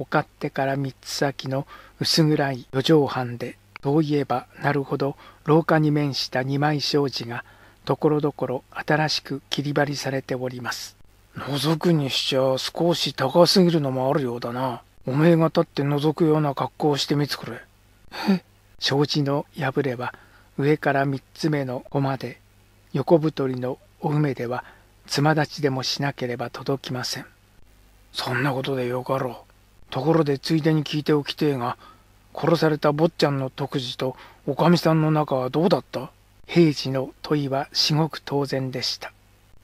勝手から三つ先の薄暗い四畳半でそういえばなるほど廊下に面した二枚障子がところどころ新しく切り張りされております覗くにしちゃ少し高すぎるのもあるようだなおめえが立って覗くような格好をしてみてくれ障子の破れは上から三つ目の駒で横太りのお梅では妻立ちでもしなければ届きませんそんなことでよかろうところでついでに聞いておきてえが殺された坊ちゃんの特事とおかみさんの仲はどうだった平次の問いは至極当然でした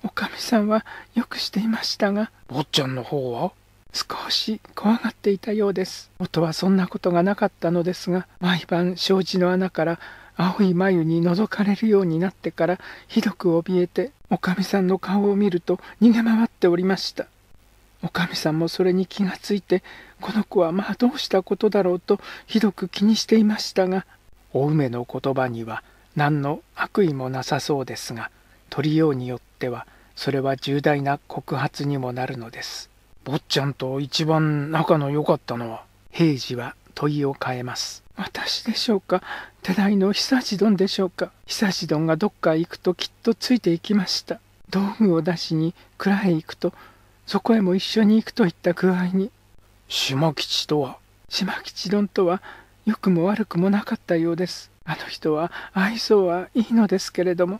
おかみさんはよくしていましたが坊ちゃんの方は少し怖がっていたようです元はそんなことがなかったのですが毎晩障子の穴から青い眉に覗かれるようになってからひどく怯えておかみさんの顔を見ると逃げ回っておりましたおかみさんもそれに気がついてこの子はまあどうしたことだろうとひどく気にしていましたがお梅の言葉には何の悪意もなさそうですが取りようによってはそれは重大な告発にもなるのです坊ちゃんと一番仲の良かったのは平次は問いを変えます私でしょうか手代の久志んでしょうか久志んがどっか行くときっとついていきました道具を出しに蔵へ行くとそこへも一緒に行くといった具合に島吉とは島吉丼とは良くも悪くもなかったようですあの人は愛想はいいのですけれども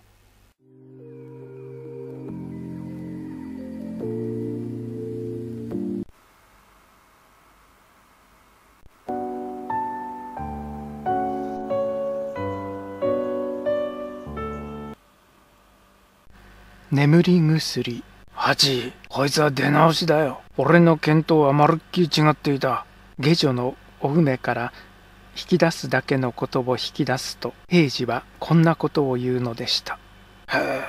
眠り薬ハこいつは出直しだよ。俺の見当はまるっきり違っていた。下女のお梅から引き出すだけのことを引き出すと、平次はこんなことを言うのでした。へえ、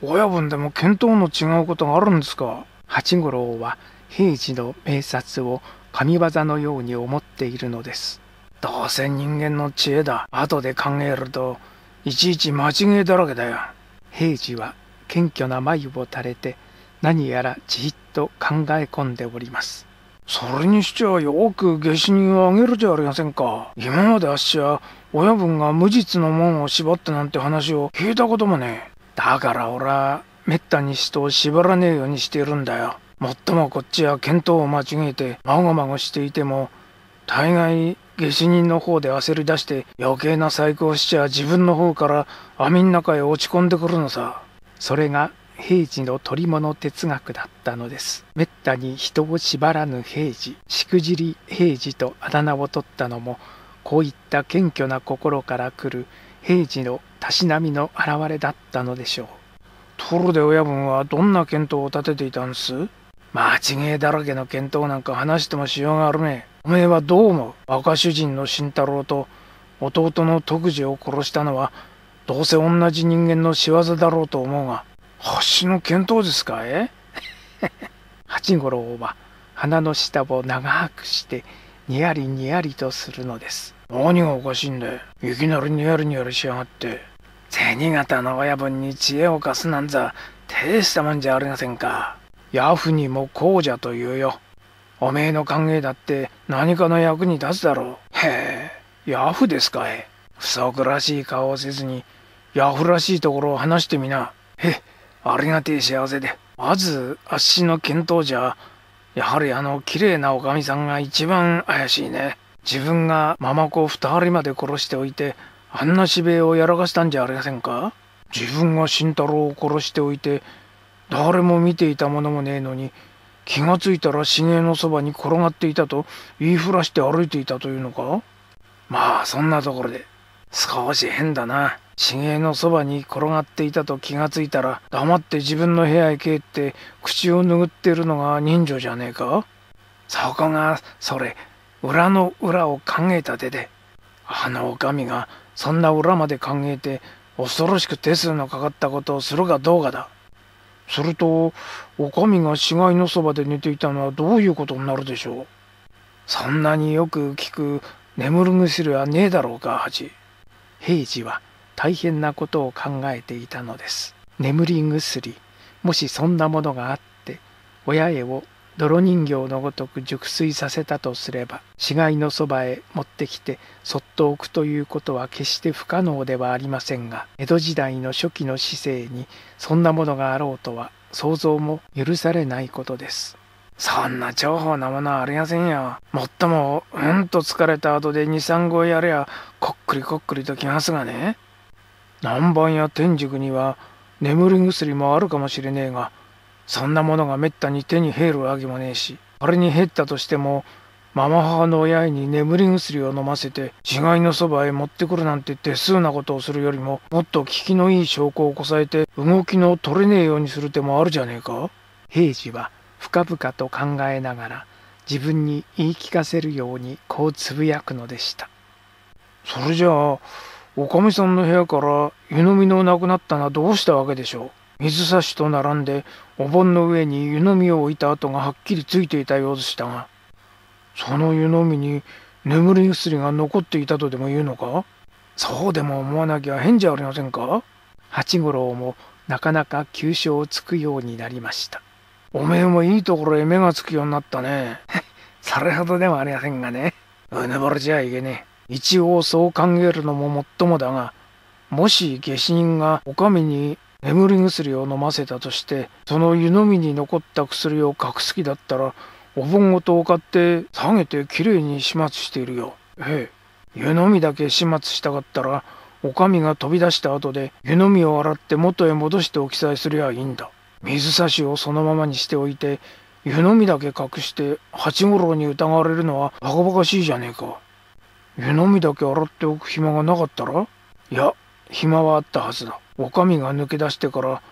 親分でも見当の違うことがあるんですか。八五郎は平次の名察を神業のように思っているのです。どうせ人間の知恵だ。後で考えると、いちいち間違いだらけだよ。平次は謙虚な眉を垂れて何やらじっと考え込んでおります。それにしちゃよく下手人をあげるじゃありませんか。今まであっしは親分が無実の門を縛ってなんて話を聞いたこともねえ。だから俺はめったに人を縛らねえようにしているんだよ。もっともこっちは見当を間違えてまごまごしていても大概下手人の方で焦り出して余計な細工をしちゃ自分の方から網ん中へ落ち込んでくるのさ。それが平治の取り物哲学だったのですめったに人を縛らぬ平治しくじり平治とあだ名を取ったのもこういった謙虚な心から来る平治のたしなみの表れだったのでしょうところで親分はどんな見当を立てていたんす間違えだらけの見当なんか話してもしようがあるねおめえはどう思う若主人の慎太郎と弟の徳次を殺したのはどうせ同じ人間の仕業だろうと思うが星の見当ですかえ 八五郎は鼻の下を長くしてにやりにやりとするのです何がおかしいんだよいきなりにやりにやりしやがって銭形の親分に知恵を貸すなんざ大したもんじゃありませんかヤフにもこうじゃというよおめえの歓迎だって何かの役に立つだろうへえヤフですかえ不足らしい顔をせずにヤフらしいところを話してみなへっありがてえ幸せでまずあっしの見当じゃやはりあの綺麗なおかみさんが一番怪しいね自分がママ子二人まで殺しておいてあんなしべをやらかしたんじゃありませんか自分が慎太郎を殺しておいて誰も見ていたものもねえのに気がついたらねのそばに転がっていたと言いふらして歩いていたというのかまあそんなところで少し変だな。死芸のそばに転がっていたと気がついたら黙って自分の部屋へ帰って口を拭ってるのが人情じゃねえかそこがそれ裏の裏を考えた手であのお上がそんな裏まで考えて恐ろしく手数のかかったことをするかどうかだするとお上が死骸のそばで寝ていたのはどういうことになるでしょうそんなによく聞く眠る薬はねえだろうか八平次は大変なことを考えていたのです眠り薬もしそんなものがあって親絵を泥人形のごとく熟睡させたとすれば死骸のそばへ持ってきてそっと置くということは決して不可能ではありませんが江戸時代の初期の姿勢にそんなものがあろうとは想像も許されないことですそんな重宝なものはありませんよもっともうんと疲れた後で23合やりゃこっくりこっくりときますがね南蛮や天竺には眠り薬もあるかもしれねえがそんなものがめったに手に入るわけもねえしあれに減ったとしてもママ母の親に眠り薬を飲ませて死骸のそばへ持ってくるなんて手数なことをするよりももっと効きのいい証拠をこさえて動きの取れねえようにする手もあるじゃねえか平次は深々と考えながら自分に言い聞かせるようにこうつぶやくのでした。それじゃあおかみさんの部屋から湯飲みのなくなったのはどうしたわけでしょう水差しと並んでお盆の上に湯飲みを置いた跡がはっきりついていたようでしたがその湯飲みに眠り薬が残っていたとでも言うのかそうでも思わなきゃ変じゃありませんか八五郎もなかなか急所をつくようになりましたおめえもいいところへ目がつくようになったね それほどでもありませんがねうぬぼれじゃいけねえ一応そう考えるのももっともだが、もし下死人がお上に眠り薬を飲ませたとして、その湯飲みに残った薬を隠す気だったら、お盆ごとを買って下げてきれいに始末しているよ。へえ、湯飲みだけ始末したかったら、お上が飛び出した後で湯飲みを洗って元へ戻しておきさえすりゃいいんだ。水差しをそのままにしておいて、湯飲みだけ隠して八五郎に疑われるのはバカバカしいじゃねえか。湯飲みだけ洗っておく暇がなかったらいや暇はあったはずだお上が抜け出してから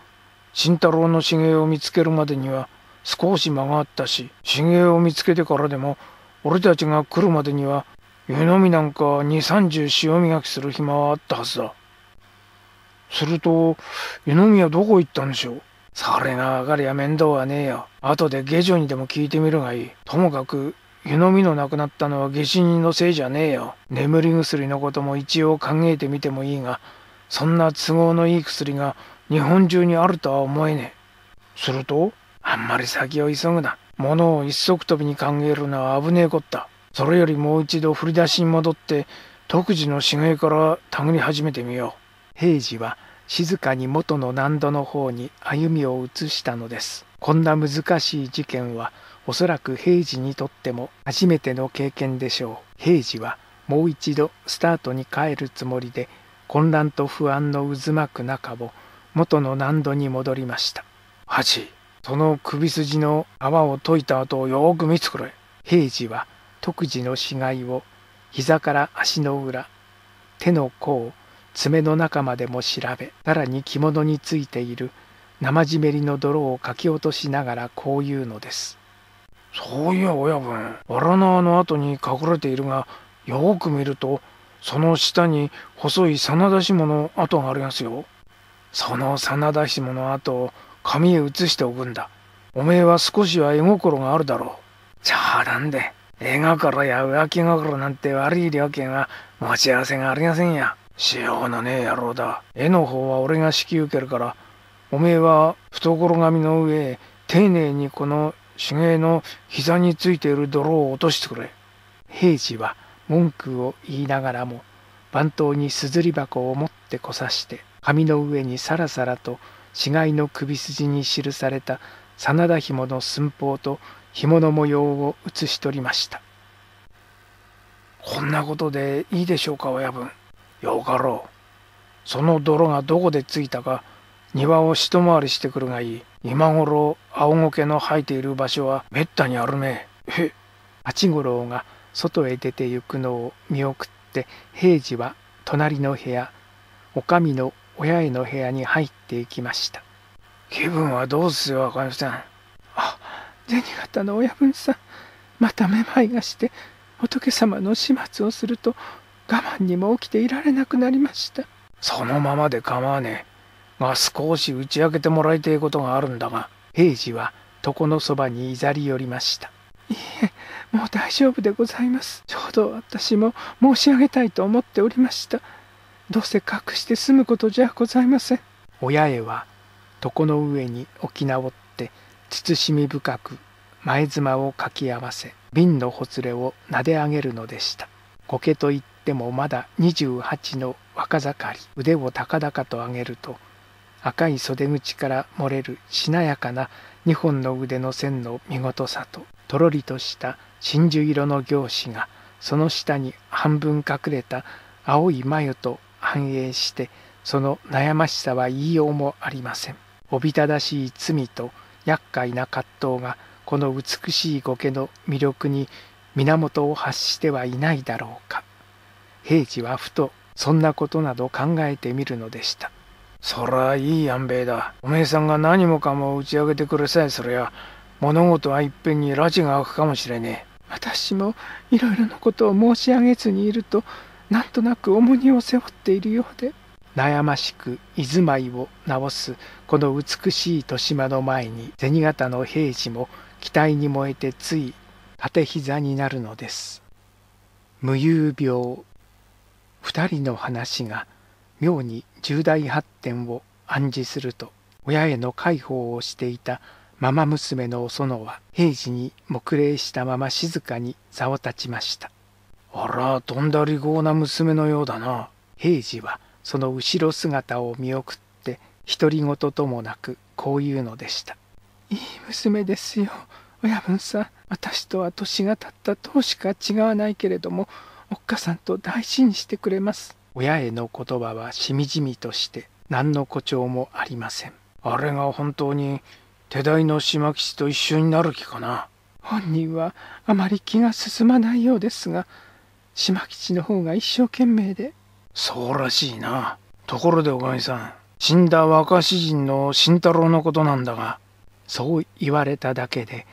慎太郎の茂雄を見つけるまでには少し間があったし茂雄を見つけてからでも俺たちが来るまでには湯飲みなんか2三3 0磨きする暇はあったはずだすると湯飲みはどこ行ったんでしょうそれが上がりゃ面倒はねえよ後で下女にでも聞いてみるがいいともかく湯飲みのなくなったのは下死人のせいじゃねえよ。眠り薬のことも一応考えてみてもいいが、そんな都合のいい薬が日本中にあるとは思えねえ。すると、あんまり先を急ぐな。物を一足飛びに考えるのは危ねえこった。それよりもう一度振り出しに戻って、特需の死骸から手繰り始めてみよう。平次は静かに元の難度の方に歩みを移したのです。こんな難しい事件は、おそらく平治にとっても初めての経験でしょう平次はもう一度スタートに帰るつもりで混乱と不安の渦巻く中を元の難度に戻りました八その首筋の泡を解いた後をよく見つくれ平次は特治の死骸を膝から足の裏手の甲爪の中までも調べさらに着物についている生じめりの泥をかき落としながらこう言うのですそういや親分藁縄の後に隠れているがよく見るとその下に細い真田しの跡がありますよその真田しの跡を紙へ移しておくんだおめえは少しは絵心があるだろうじゃあなんで絵心や浮気心なんて悪い料金は持ち合わせがありませんやしようのねえ野郎だ絵の方は俺が引き受けるからおめえは懐紙の上へ丁寧にこの手芸の膝についている泥を落としてくれ。平次は文句を言いながらも番頭にすずり箱を持ってこさして紙の上にさらさらと死骸の首筋に記された真田紐の寸法と紐の模様を写し取りました。こんなことでいいでしょうか親分。よかろう。その泥がどこでついたか庭を一回りしてくるがいい。今頃、青苔の生えている場所はめったにあるね。へ八五郎が外へ出て行くのを見送って平次は隣の部屋女将の親への部屋に入っていきました気分はどうすよ赤みさんあ銭形の親分さんまためまいがして仏様の始末をすると我慢にも起きていられなくなりましたそのままで構わねえまあ少し打ち明けてもらいたいことがあるんだが平次は床のそばにいざり寄りましたいいえもう大丈夫でございますちょうど私も申し上げたいと思っておりましたどうせ隠して済むことじゃございません親へは床の上に置き直って慎み深く前妻をかき合わせ瓶のほつれをなで上げるのでしたコケといってもまだ28の若盛り腕を高々と上げると赤い袖口から漏れるしなやかな2本の腕の線の見事さととろりとした真珠色の行子がその下に半分隠れた青い眉と反映してその悩ましさは言いようもありませんおびただしい罪と厄介な葛藤がこの美しい御家の魅力に源を発してはいないだろうか平次はふとそんなことなど考えてみるのでしたそらいい安兵衛だおめえさんが何もかも打ち上げてくれさえすりゃ物事はいっぺんに拉致が開くかもしれねえ私もいろいろなことを申し上げずにいるとなんとなく重荷を背負っているようで悩ましく居住まいを直すこの美しい豊島の前に銭形の平次も期待に燃えてつい立て膝になるのです無遊病二人の話が妙に重大発展を暗示すると親への介抱をしていたママ娘のお園は平時に黙礼したまま静かに座を立ちましたあらとんだり口な娘のようだな平次はその後ろ姿を見送って独り言ともなくこう言うのでしたいい娘ですよ親分さん私とは年がたったとしか違わないけれどもおっかさんと大事にしてくれます親への言葉はしみじみとして何の誇張もありませんあれが本当に手代の島吉と一緒になる気かな本人はあまり気が進まないようですが島吉の方が一生懸命でそうらしいなところでおかみさん死んだ若詩人の慎太郎のことなんだがそう言われただけで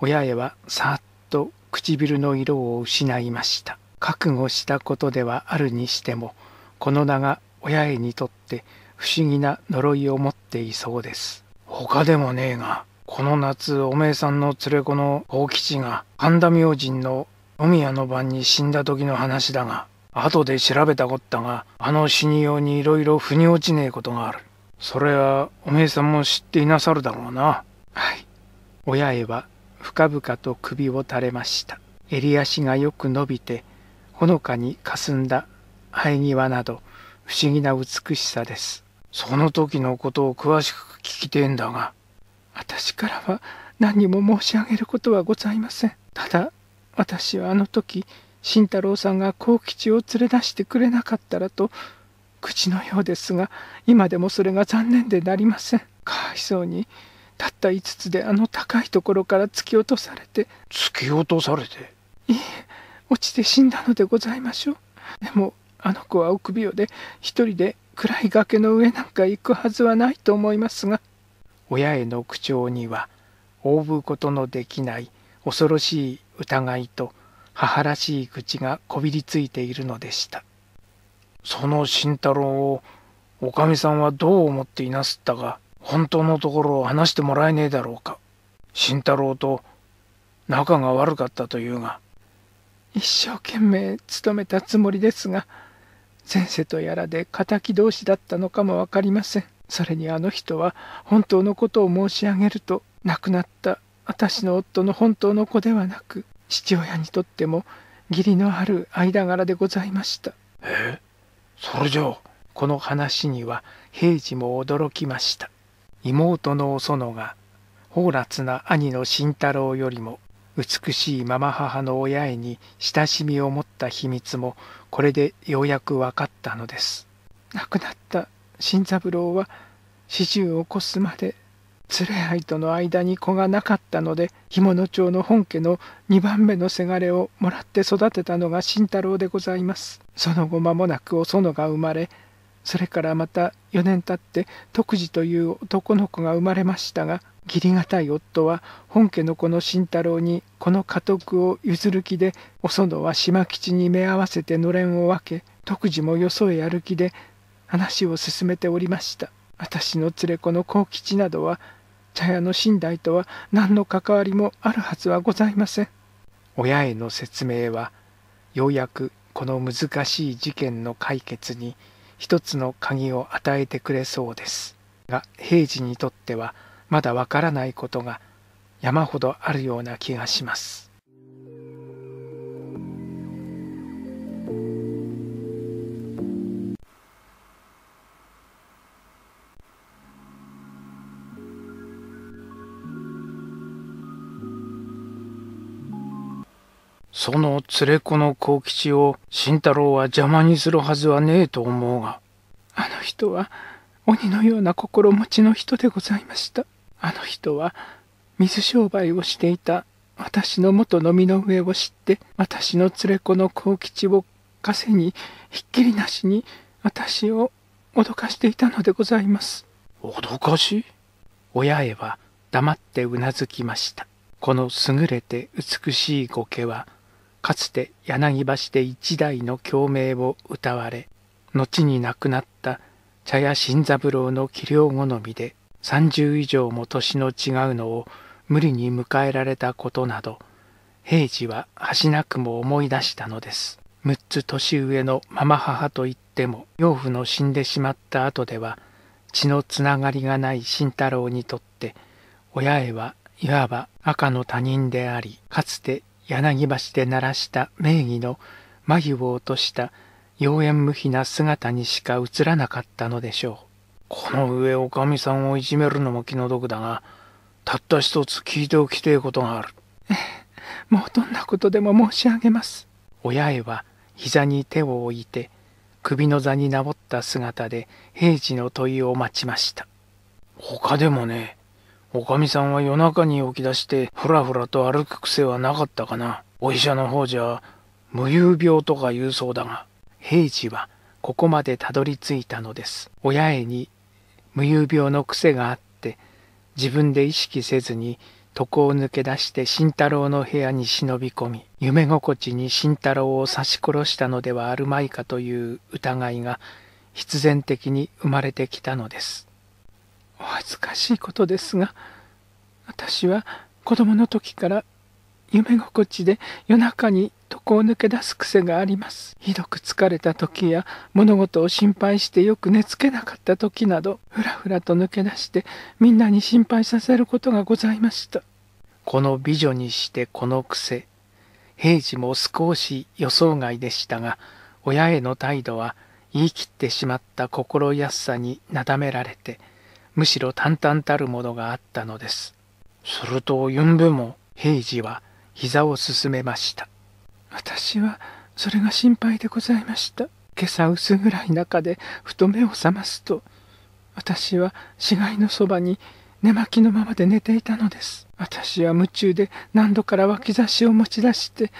親へはさっと唇の色を失いました覚悟したことではあるにしてもこの名が親へにとって不思議な呪いを持っていそうです他でもねえがこの夏おめえさんの連れ子の大吉が神田明神の飲み屋の晩に死んだ時の話だが後で調べたこったがあの死にようにいろいろ腑に落ちねえことがあるそれはおめえさんも知っていなさるだろうなはい親へは深々と首を垂れました襟足がよく伸びてほのかに霞んだ生え際など不思議な美しさですその時のことを詳しく聞きてえんだが私からは何も申し上げることはございませんただ私はあの時慎太郎さんが幸吉を連れ出してくれなかったらと口のようですが今でもそれが残念でなりませんかわいそうにたった5つであの高いところから突き落とされて突き落とされていえ落ちて死んだのでございましょう。でも、あの子は臆病で、一人で暗い崖の上なんか行くはずはないと思いますが、親への口調には、覆うことのできない恐ろしい疑いと、母らしい口がこびりついているのでした。その慎太郎を、おかみさんはどう思っていなすったが、本当のところを話してもらえねえだろうか。慎太郎と仲が悪かったというが、一生懸命努めたつもりですが前世とやらで敵同士だったのかも分かりませんそれにあの人は本当のことを申し上げると亡くなった私の夫の本当の子ではなく父親にとっても義理のある間柄でございましたえそれじゃあこの話には平次も驚きました妹のお園が放埒な兄の慎太郎よりも美しいママ母の親へに親しみを持った秘密もこれでようやく分かったのです亡くなった新三郎は四十を越すまで連れ合いとの間に子がなかったので干物町の本家の2番目のせがれをもらって育てたのが慎太郎でございますその後間もなくお園が生まれそれからまた4年経って徳次という男の子が生まれましたが義理がたい夫は本家の子の慎太郎にこの家督を譲る気でお園は島吉に目合わせてのれんを分け徳次もよそへ歩きで話を進めておりました私の連れ子の幸吉などは茶屋の寝台とは何の関わりもあるはずはございません親への説明はようやくこの難しい事件の解決に一つの鍵を与えてくれそうですが平次にとってはまだわからないことが山ほどあるような気がします。その連れ子の幸吉を慎太郎は邪魔にするはずはねえと思うがあの人は鬼のような心持ちの人でございましたあの人は水商売をしていた私の元の身の上を知って私の連れ子の幸吉を稼にひっきりなしに私を脅かしていたのでございます脅かし親へは黙ってうなずきましたこの優れて美しい御家はかつて柳橋で一代の共鳴を歌われ後に亡くなった茶屋新三郎の器量好みで30以上も年の違うのを無理に迎えられたことなど平次は恥なくも思い出したのです6つ年上のママ母といっても養父の死んでしまった後では血のつながりがない慎太郎にとって親へはいわば赤の他人でありかつて柳橋で鳴らした名義の眉を落とした妖艶無比な姿にしか映らなかったのでしょうこの上おかみさんをいじめるのも気の毒だがたった一つ聞いておきてえことがある もうどんなことでも申し上げます親へは膝に手を置いて首の座に登った姿で平次の問いを待ちました他でもねおかみさんは夜中に起き出してふらふらと歩く癖はなかったかなお医者の方じゃ無遊病とか言うそうだが平次はここまでたどり着いたのです親へに無遊病の癖があって自分で意識せずに床を抜け出して慎太郎の部屋に忍び込み夢心地に慎太郎を刺し殺したのではあるまいかという疑いが必然的に生まれてきたのですお恥ずかしいことですが私は子供の時から夢心地で夜中に床を抜け出す癖がありますひどく疲れた時や物事を心配してよく寝つけなかった時などふらふらと抜け出してみんなに心配させることがございましたこの美女にしてこの癖平次も少し予想外でしたが親への態度は言い切ってしまった心安さになだめられてむしろ淡々たるものがあったのですするとゆんべも平次は膝をすすめました私はそれが心配でございました今朝薄暗い中でふと目を覚ますと私は死骸のそばに寝巻きのままで寝ていたのです私は夢中で何度から脇差しを持ち出して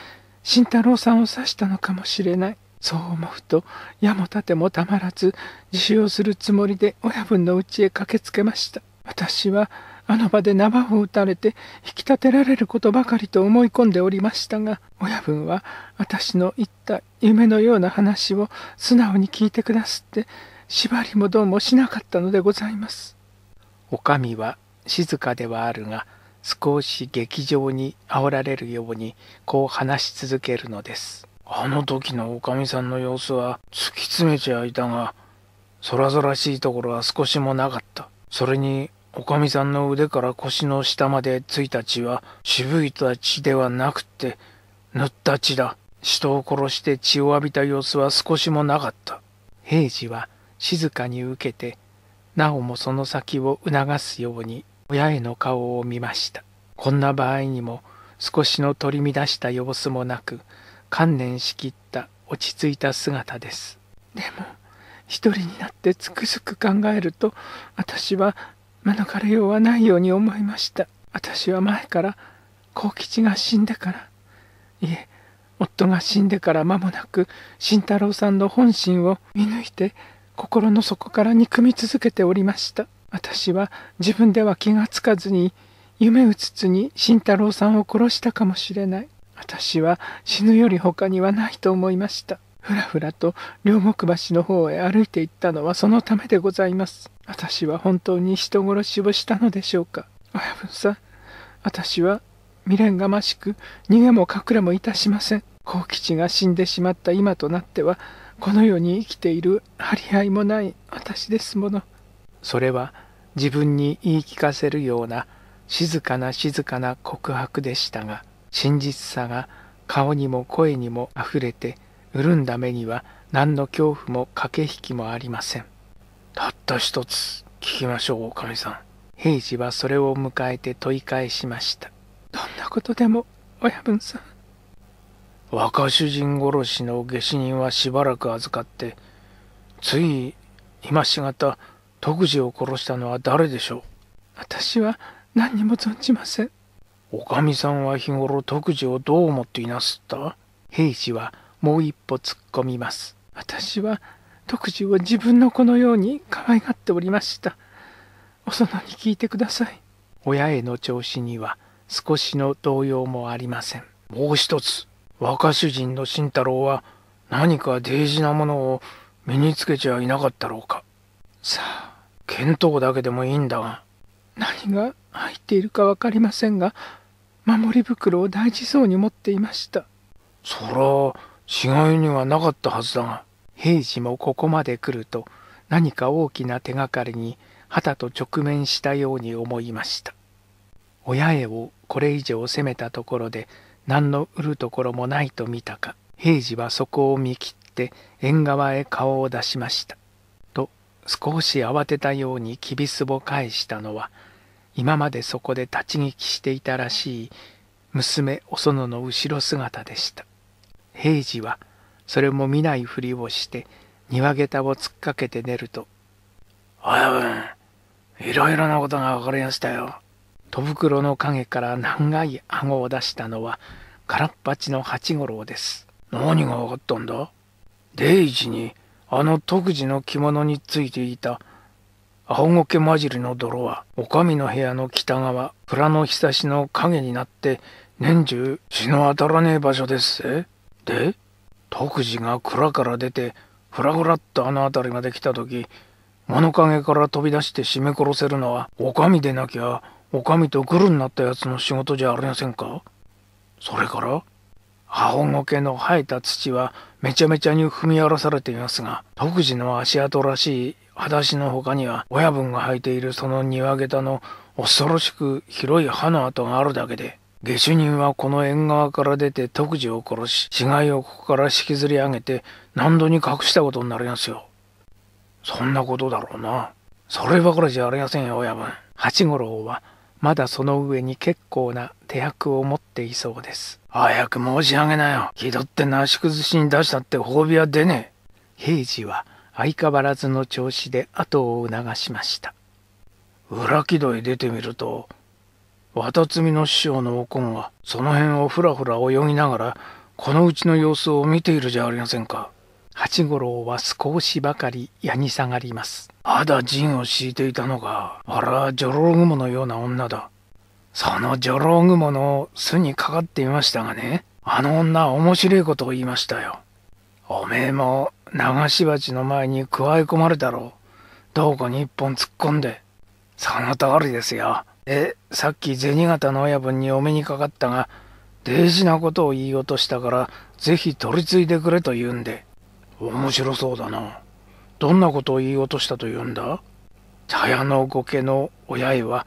慎太郎さんを刺したのかもしれないそう思うと矢も盾もたまらず自首をするつもりで親分の家へ駆けつけました私はあの場で縄を打たれて引き立てられることばかりと思い込んでおりましたが親分は私の言った夢のような話を素直に聞いてくだすって縛りもどうもしなかったのでございます。おかみは静かではあるが少し劇場に煽られるようにこう話し続けるのです。あの時のおかみさんの様子は突き詰めちゃいたが、そらそらしいところは少しもなかった。それにおかみさんの腕から腰の下までついた血は渋いた血ではなくて塗った血だ人を殺して血を浴びた様子は少しもなかった平次は静かに受けてなおもその先を促すように親への顔を見ましたこんな場合にも少しの取り乱した様子もなく観念しきった落ち着いた姿ですでも一人になってつくづく考えると私は免れようはないように思いました私は前から幸吉が死んでからいえ夫が死んでから間もなく慎太郎さんの本心を見抜いて心の底から憎み続けておりました私は自分では気がつかずに夢うつつに慎太郎さんを殺したかもしれない私は死ぬより他にはないと思いましたふらふらと両国橋の方へ歩いて行ったのはそのためでございます。私は本当に人殺しをしたのでしょうか。親分さん、私は未練がましく逃げも隠れもいたしません。幸吉が死んでしまった今となっては、この世に生きている張り合いもない私ですもの。それは自分に言い聞かせるような静かな静かな告白でしたが、真実さが顔にも声にもあふれて潤んだ目には何の恐怖も駆け引きもありません。たった一つ聞きましょう、おかみさん。平次はそれを迎えて問い返しました。どんなことでも、親分さん。若主人殺しの下手人はしばらく預かって、つい今しがた徳次を殺したのは誰でしょう私は何にも存じません。おかみさんは日頃徳次をどう思っていなすった平次はもう一歩突っ込みます私は特需を自分の子のように可愛がっておりましたおそのに聞いてください親への調子には少しの動揺もありませんもう一つ若主人の慎太郎は何か大事なものを身につけちゃいなかったろうかさあ見当だけでもいいんだが何が入っているか分かりませんが守り袋を大事そうに持っていましたそら違いにはなかったはずだが。平次もここまで来ると何か大きな手がかりに旗と直面したように思いました親へをこれ以上責めたところで何の売るところもないと見たか平次はそこを見切って縁側へ顔を出しましたと少し慌てたようにきびすぼ返したのは今までそこで立ち聞きしていたらしい娘お園の後ろ姿でした平次はそれも見ないふりをして庭下駄を突っかけて寝ると「親分いろいろなことが分かりましたよ」戸袋の影から長い顎を出したのは空っ端の八五郎です何が分かったんだデイにあの特自の着物についていた青苔混じりの泥はお上の部屋の北側蔵のひさしの影になって年中血の当たらねえ場所ですぜで徳次が蔵から出てふらふらっとあの辺りまで来た時物陰から飛び出して絞め殺せるのは女将でなきゃ女将とグルになったやつの仕事じゃありませんかそれから母ごけの生えた土はめちゃめちゃに踏み荒らされていますが徳次の足跡らしい裸足の他には親分が履いているその庭下駄の恐ろしく広い歯の跡があるだけで下手人はこの縁側から出て徳次を殺し死骸をここから引きずり上げて何度に隠したことになりますよそんなことだろうなそればかりじゃありませんよ親分八五郎はまだその上に結構な手役を持っていそうです早く申し上げなよ気取ってなし崩しに出したって褒美は出ねえ平次は相変わらずの調子で後を促しました裏気取り出てみると綿摘の師匠のおこんはその辺をふらふら泳ぎながらこのうちの様子を見ているじゃありませんか八五郎は少しばかり矢に下がりますあだ陣を敷いていたのがあら女郎雲のような女だその女郎雲の巣にかかっていましたがねあの女面白いことを言いましたよおめえも流し鉢の前にくわえ込まれたろうどこに一本突っ込んでその通りですよえ、さっき銭形の親分にお目にかかったが、大事なことを言い落としたから、ぜひ取り次いでくれと言うんで。面白そうだな。どんなことを言い落としたと言うんだ茶屋の御家の親へは、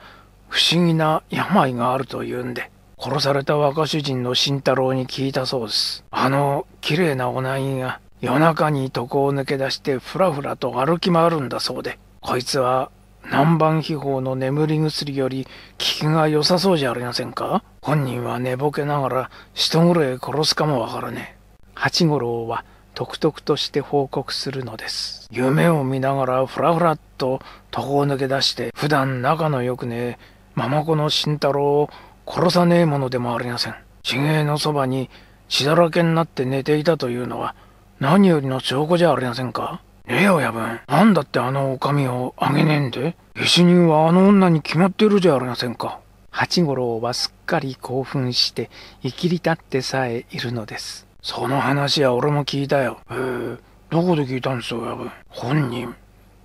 不思議な病があると言うんで、殺された若主人の慎太郎に聞いたそうです。あの、綺麗なお内が、夜中に床を抜け出してふらふらと歩き回るんだそうで、こいつは南蛮秘宝の眠り薬より効きが良さそうじゃありませんか本人は寝ぼけながら人ぐらい殺すかもわからねえ。八五郎は独特として報告するのです。夢を見ながらふらふらっと途方抜け出して普段仲の良くねえママ子の慎太郎を殺さねえものでもありません。死芸のそばに血だらけになって寝ていたというのは何よりの証拠じゃありませんかええよ親分なんだってあのお上をあげねえんで下手人はあの女に決まってるじゃありませんか八五郎はすっかり興奮していきり立ってさえいるのですその話は俺も聞いたよへえどこで聞いたんですよ親分本人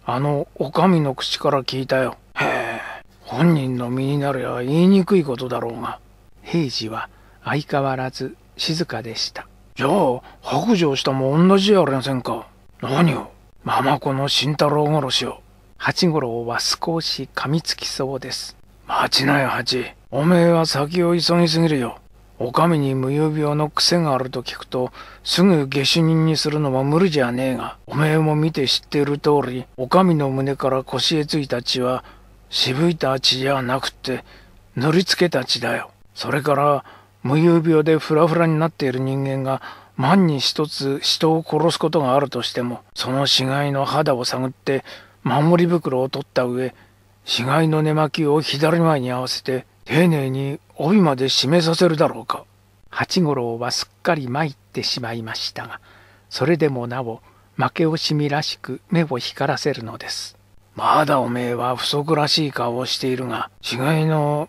あのお上の口から聞いたよへえ本人の身になりゃ言いにくいことだろうが平次は相変わらず静かでしたじゃあ白状したも同じじゃありませんか何をママ子の慎太郎殺しを。八五郎は少し噛みつきそうです。待ちなよ、八。おめえは先を急ぎすぎるよ。お上に無遊病の癖があると聞くと、すぐ下手人にするのは無理じゃねえが、おめえも見て知っている通り、お上の胸から腰へついた血は、渋いた血じゃなくて、塗りつけた血だよ。それから、無遊病でフラフラになっている人間が、万に一つ人を殺すことがあるとしてもその死骸の肌を探って守り袋を取った上死骸の寝巻きを左前に合わせて丁寧に帯まで締めさせるだろうか八五郎はすっかり参ってしまいましたがそれでもなお負け惜しみらしく目を光らせるのですまだおめえは不足らしい顔をしているが死骸の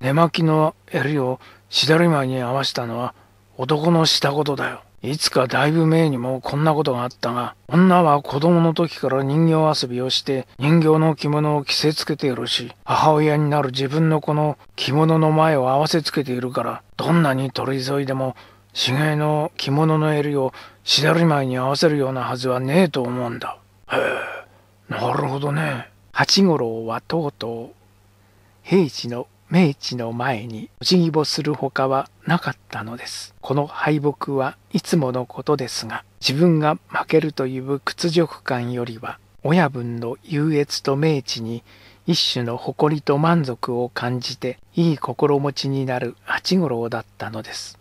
寝巻きの襟を左前に合わせたのは男のしたことだよいつかだいぶ前にもこんなことがあったが、女は子供の時から人形遊びをして人形の着物を着せつけているし、母親になる自分の子の着物の前を合わせつけているから、どんなに取り添いでも死骸の着物の襟をしだり前に合わせるようなはずはねえと思うんだ。へえ、なるほどね。八五郎はとうとう、平地の明治の前にお辞儀ぼするほかはなかったのです。この敗北はいつものことですが、自分が負けるという屈辱感よりは、親分の優越と明治に一種の誇りと満足を感じていい心持ちになる八五郎だったのです。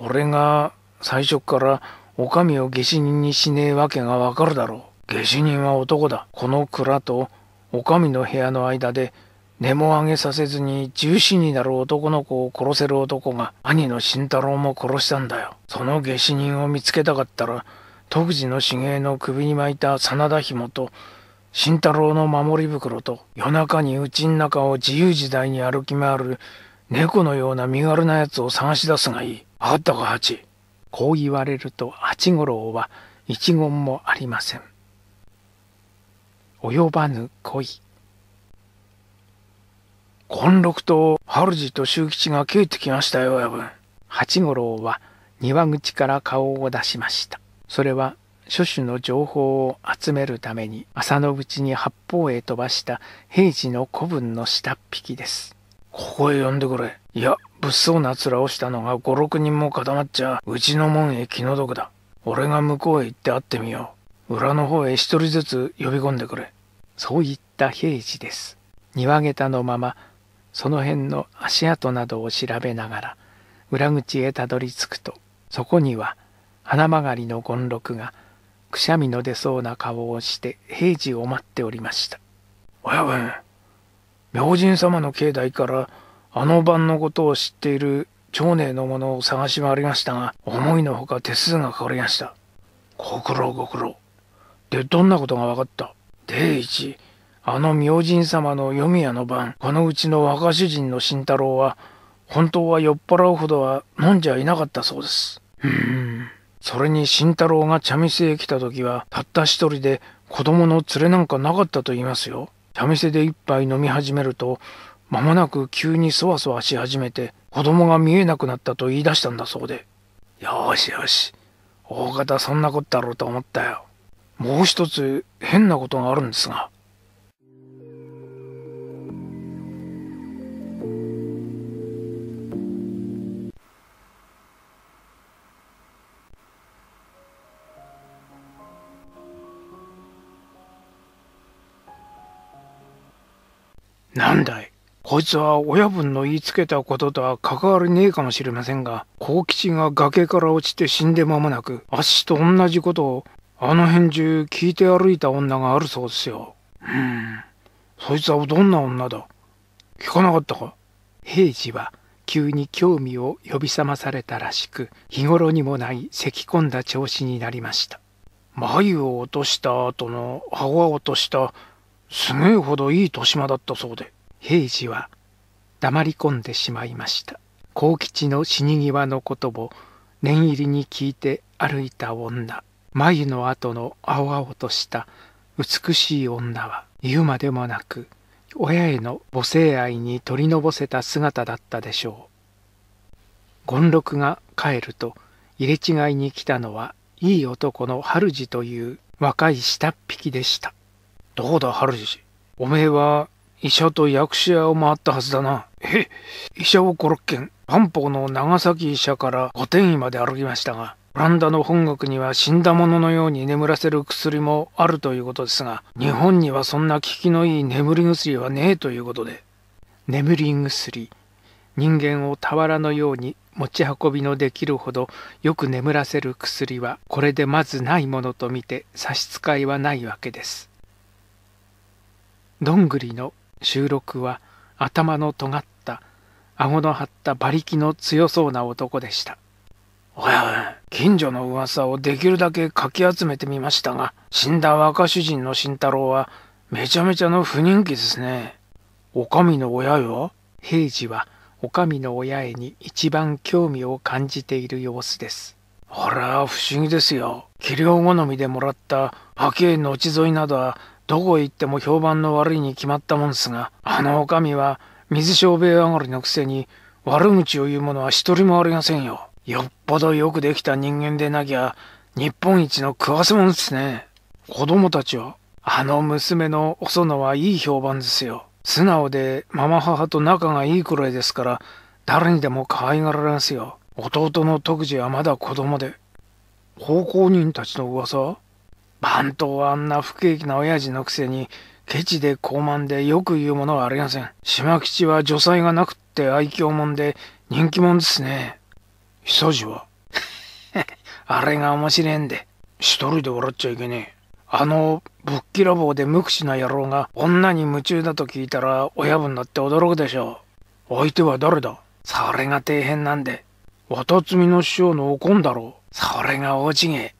俺が最初からお上を下手人にしねえわけがわかるだろう。下手人は男だ。この蔵とお上の部屋の間で根も上げさせずに重視になる男の子を殺せる男が兄の慎太郎も殺したんだよその下死人を見つけたかったら徳次の茂芸の首に巻いた真田紐と慎太郎の守り袋と夜中に家の中を自由自在に歩き回る猫のような身軽なやつを探し出すがいいあかったか八こう言われると八五郎は一言もありません及ばぬ恋金六と春路と周吉が帰ってきましたよ、ぶん。八五郎は庭口から顔を出しました。それは諸種の情報を集めるために朝のうちに八方へ飛ばした平次の古文の下っ引きです。ここへ呼んでくれ。いや、物騒な面をしたのが五六人も固まっちゃうちの門へ気の毒だ。俺が向こうへ行って会ってみよう。裏の方へ一人ずつ呼び込んでくれ。そう言った平次です。庭下駄のままその辺の足跡などを調べながら裏口へたどり着くとそこには花曲がりの権六がくしゃみの出そうな顔をして平次を待っておりました親分明神様の境内からあの晩のことを知っている長寧のものを探し回りましたが思いのほか手数がかかりましたご苦労ご苦労でどんなことが分かった定一あの明神様の読み屋の晩、このうちの若主人の慎太郎は、本当は酔っ払うほどは飲んじゃいなかったそうです。うん。それに慎太郎が茶店へ来た時は、たった一人で子供の連れなんかなかったと言いますよ。茶店で一杯飲み始めると、間もなく急にそわそわし始めて、子供が見えなくなったと言い出したんだそうで。よしよし。大方そんなことだろうと思ったよ。もう一つ変なことがあるんですが。なんだいこいつは親分の言いつけたこととは関わりねえかもしれませんが、幸吉が崖から落ちて死んで間もなく、あっしと同じことをあの辺中聞いて歩いた女があるそうですよ。うん。そいつはどんな女だ聞かなかったか平次は急に興味を呼び覚まされたらしく、日頃にもない咳き込んだ調子になりました。眉を落とした後の顎を落としたすごいほどいい年島だったそうで平次は黙り込んでしまいました幸吉の死に際のことを念入りに聞いて歩いた女眉の後の青々とした美しい女は言うまでもなく親への母性愛に取りのぼせた姿だったでしょう権六が帰ると入れ違いに来たのはいい男の春次という若い下っ引きでしたどうだ、春氏。おめえは医者と薬師屋を回ったはずだな。え医者をコロッケン。漢方の長崎医者から御殿医まで歩きましたが、オランダの本国には死んだ者のように眠らせる薬もあるということですが、日本にはそんな効きのいい眠り薬はねえということで。眠り薬。人間を俵のように持ち運びのできるほどよく眠らせる薬はこれでまずないものとみて差し支えはないわけです。どんぐりの収録は頭の尖った、顎の張った馬力の強そうな男でした。おやおや、近所の噂をできるだけかき集めてみましたが、死んだ若主人の慎太郎はめちゃめちゃの不人気ですね。お上の親よ平次はお上の親へに一番興味を感じている様子です。あら、不思議ですよ。器量好みでもらった波形後沿いなどはどこへ行っても評判の悪いに決まったもんすがあのお将は水商売上がりのくせに悪口を言う者は一人もありませんよよっぽどよくできた人間でなきゃ日本一の食わせ者ですね子供たちはあの娘のお園はいい評判ですよ素直でママ母と仲がいいくらいですから誰にでも可愛がられますよ弟の徳次はまだ子供で奉公人たちの噂番頭はあんな不景気な親父のくせに、ケチで高慢でよく言うものはありません。島吉は女才がなくって愛嬌もんで人気者ですね。久治は あれが面白えんで、一人で笑っちゃいけねえ。あの、ぶっきらぼうで無口な野郎が女に夢中だと聞いたら親分だって驚くでしょう。相手は誰だそれが底辺なんで。渡みの師匠のこんだろう。それが大違え。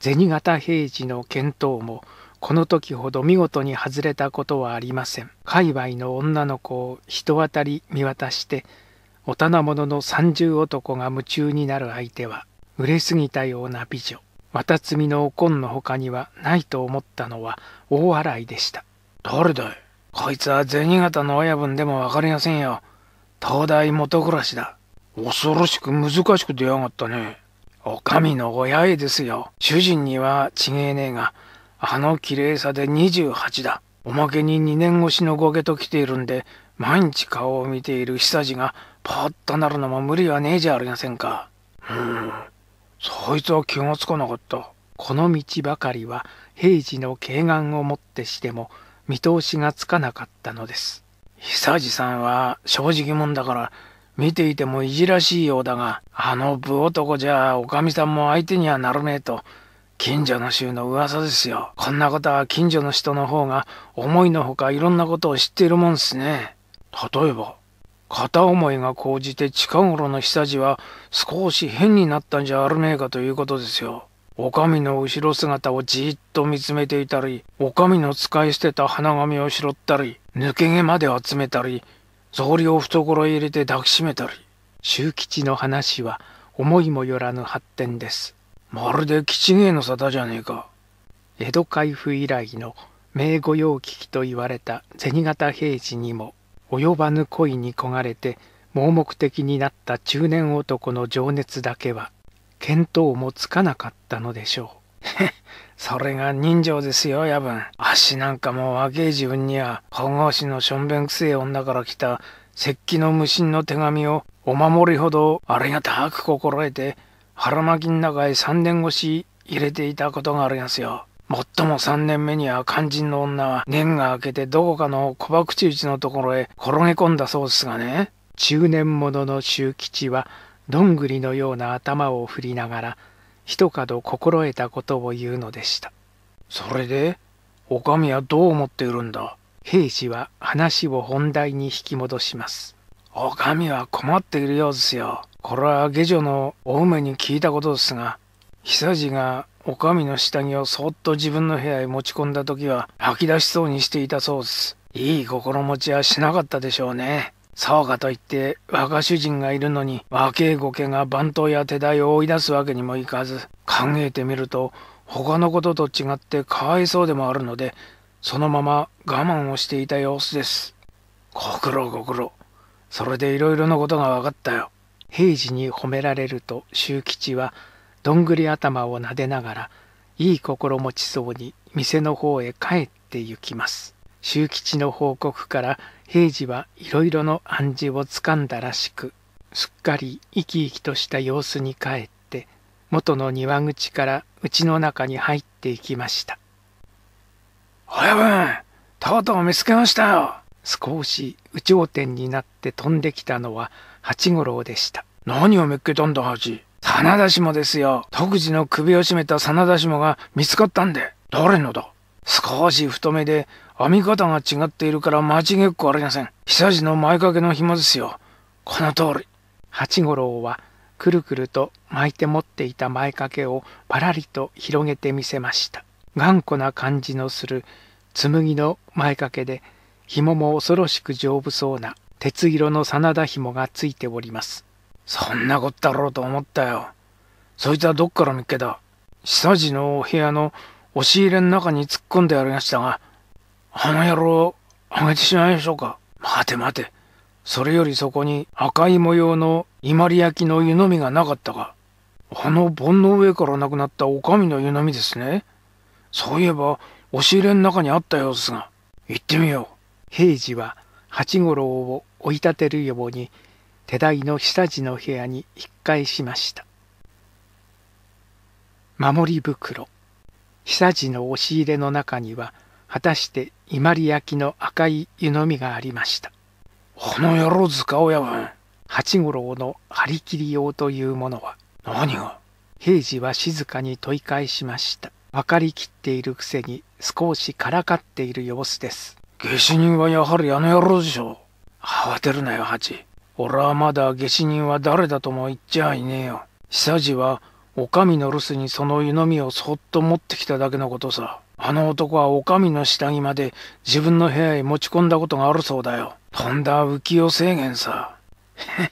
銭形平次の見当もこの時ほど見事に外れたことはありません。界隈の女の子を人当たり見渡して、お棚者の三十男が夢中になる相手は、売れすぎたような美女。綿摘みのおこんの他にはないと思ったのは大笑いでした。誰だいこいつは銭形の親分でも分かりませんよ。東大元暮らしだ。恐ろしく難しく出やがったね。お上の親八ですよ。主人にはちげえねえが、あの綺麗さで28だ。おまけに2年越しのゴケと来ているんで、毎日顔を見ている久治がぽッとなるのも無理はねえじゃありませんか。うん、そいつは気がつかなかった。この道ばかりは平時の慶願をもってしても見通しがつかなかったのです。久治さんは正直者だから見ていてもいじらしいようだが、あの部男じゃおかみさんも相手にはならねえと、近所の衆の噂ですよ。こんなことは近所の人の方が思いのほかいろんなことを知っているもんですね。例えば、片思いが高じて近頃の久地は少し変になったんじゃあるねえかということですよ。おみの後ろ姿をじっと見つめていたり、おみの使い捨てた花紙を拾ったり、抜け毛まで集めたり、草履を懐へ入れて抱きしめたり、周吉の話は思いもよらぬ発展です。まるで吉芸の沙汰じゃねえか。江戸開府以来の名御用聞きと言われた銭形平次にも及ばぬ恋に焦がれて盲目的になった中年男の情熱だけは見当もつかなかったのでしょう。それが人情ですよ、夜分。足なんかもう若い自分には、保護士のしょんべんくせえ女から来た、石器の無心の手紙を、お守りほどありがたく心得て、腹巻きの中へ3年越し入れていたことがありますよ。もっとも3年目には肝心の女は年が明けてどこかの小博打ちのところへ転げ込んだそうですがね。中年者の周吉は、どんぐりのような頭を振りながら、一角心得たことを言うのでしたそれでお上はどう思っているんだ兵士は話を本題に引き戻しますお上は困っているようですよこれは下女のお梅に聞いたことですが久治がお上の下着をそっと自分の部屋へ持ち込んだ時は吐き出しそうにしていたそうですいい心持ちはしなかったでしょうねそうかといって若主人がいるのに若え御家が番頭や手代を追い出すわけにもいかず考えてみると他のことと違ってかわいそうでもあるのでそのまま我慢をしていた様子ですご苦労ご苦労それでいろいろなことが分かったよ平次に褒められると周吉はどんぐり頭をなでながらいい心持ちそうに店の方へ帰って行きます周吉の報告から平次はいろいろの暗示をつかんだらしくすっかり生き生きとした様子に帰って元の庭口から家の中に入っていきました「親分とうとう見つけましたよ!」少し有頂天になって飛んできたのは八五郎でした何をめっけたんだ八真田下ですよ徳次の首を絞めた真田下が見つかったんで誰のだ少し太めで編み方が違っているから間違っこありません。久治の前掛けの紐ですよ。この通り。八五郎はくるくると巻いて持っていた前掛けをパラリと広げてみせました。頑固な感じのする紬の前掛けで紐も恐ろしく丈夫そうな鉄色の真田紐がついております。そんなこったろうと思ったよ。そいつはどっから見っけだ久治のお部屋の押し入れの中に突っ込んでやりましたが、あの野郎、あげてしまいましょうか。待て待て。それよりそこに赤い模様の伊万里焼の湯飲みがなかったか。あの盆の上からなくなったお上の湯飲みですね。そういえば、押し入れの中にあったようですが、行ってみよう。平次は八五郎を追い立てるように、手代の久地の部屋に引っ返しました。守り袋。久地の押し入れの中には、果たして伊万里焼の赤い湯飲みがありましたこの野郎塚親分八五郎の張り切り用というものは何が平次は静かに問い返しました分かりきっているくせに少しからかっている様子です下手人はやはりあの野郎でしょ慌てるなよ八俺はまだ下手人は誰だとも言っちゃいねえよ久治はお上の留守にその湯飲みをそっと持ってきただけのことさあの男はお上の下着まで自分の部屋へ持ち込んだことがあるそうだよ。とんだ浮世制限さ。へ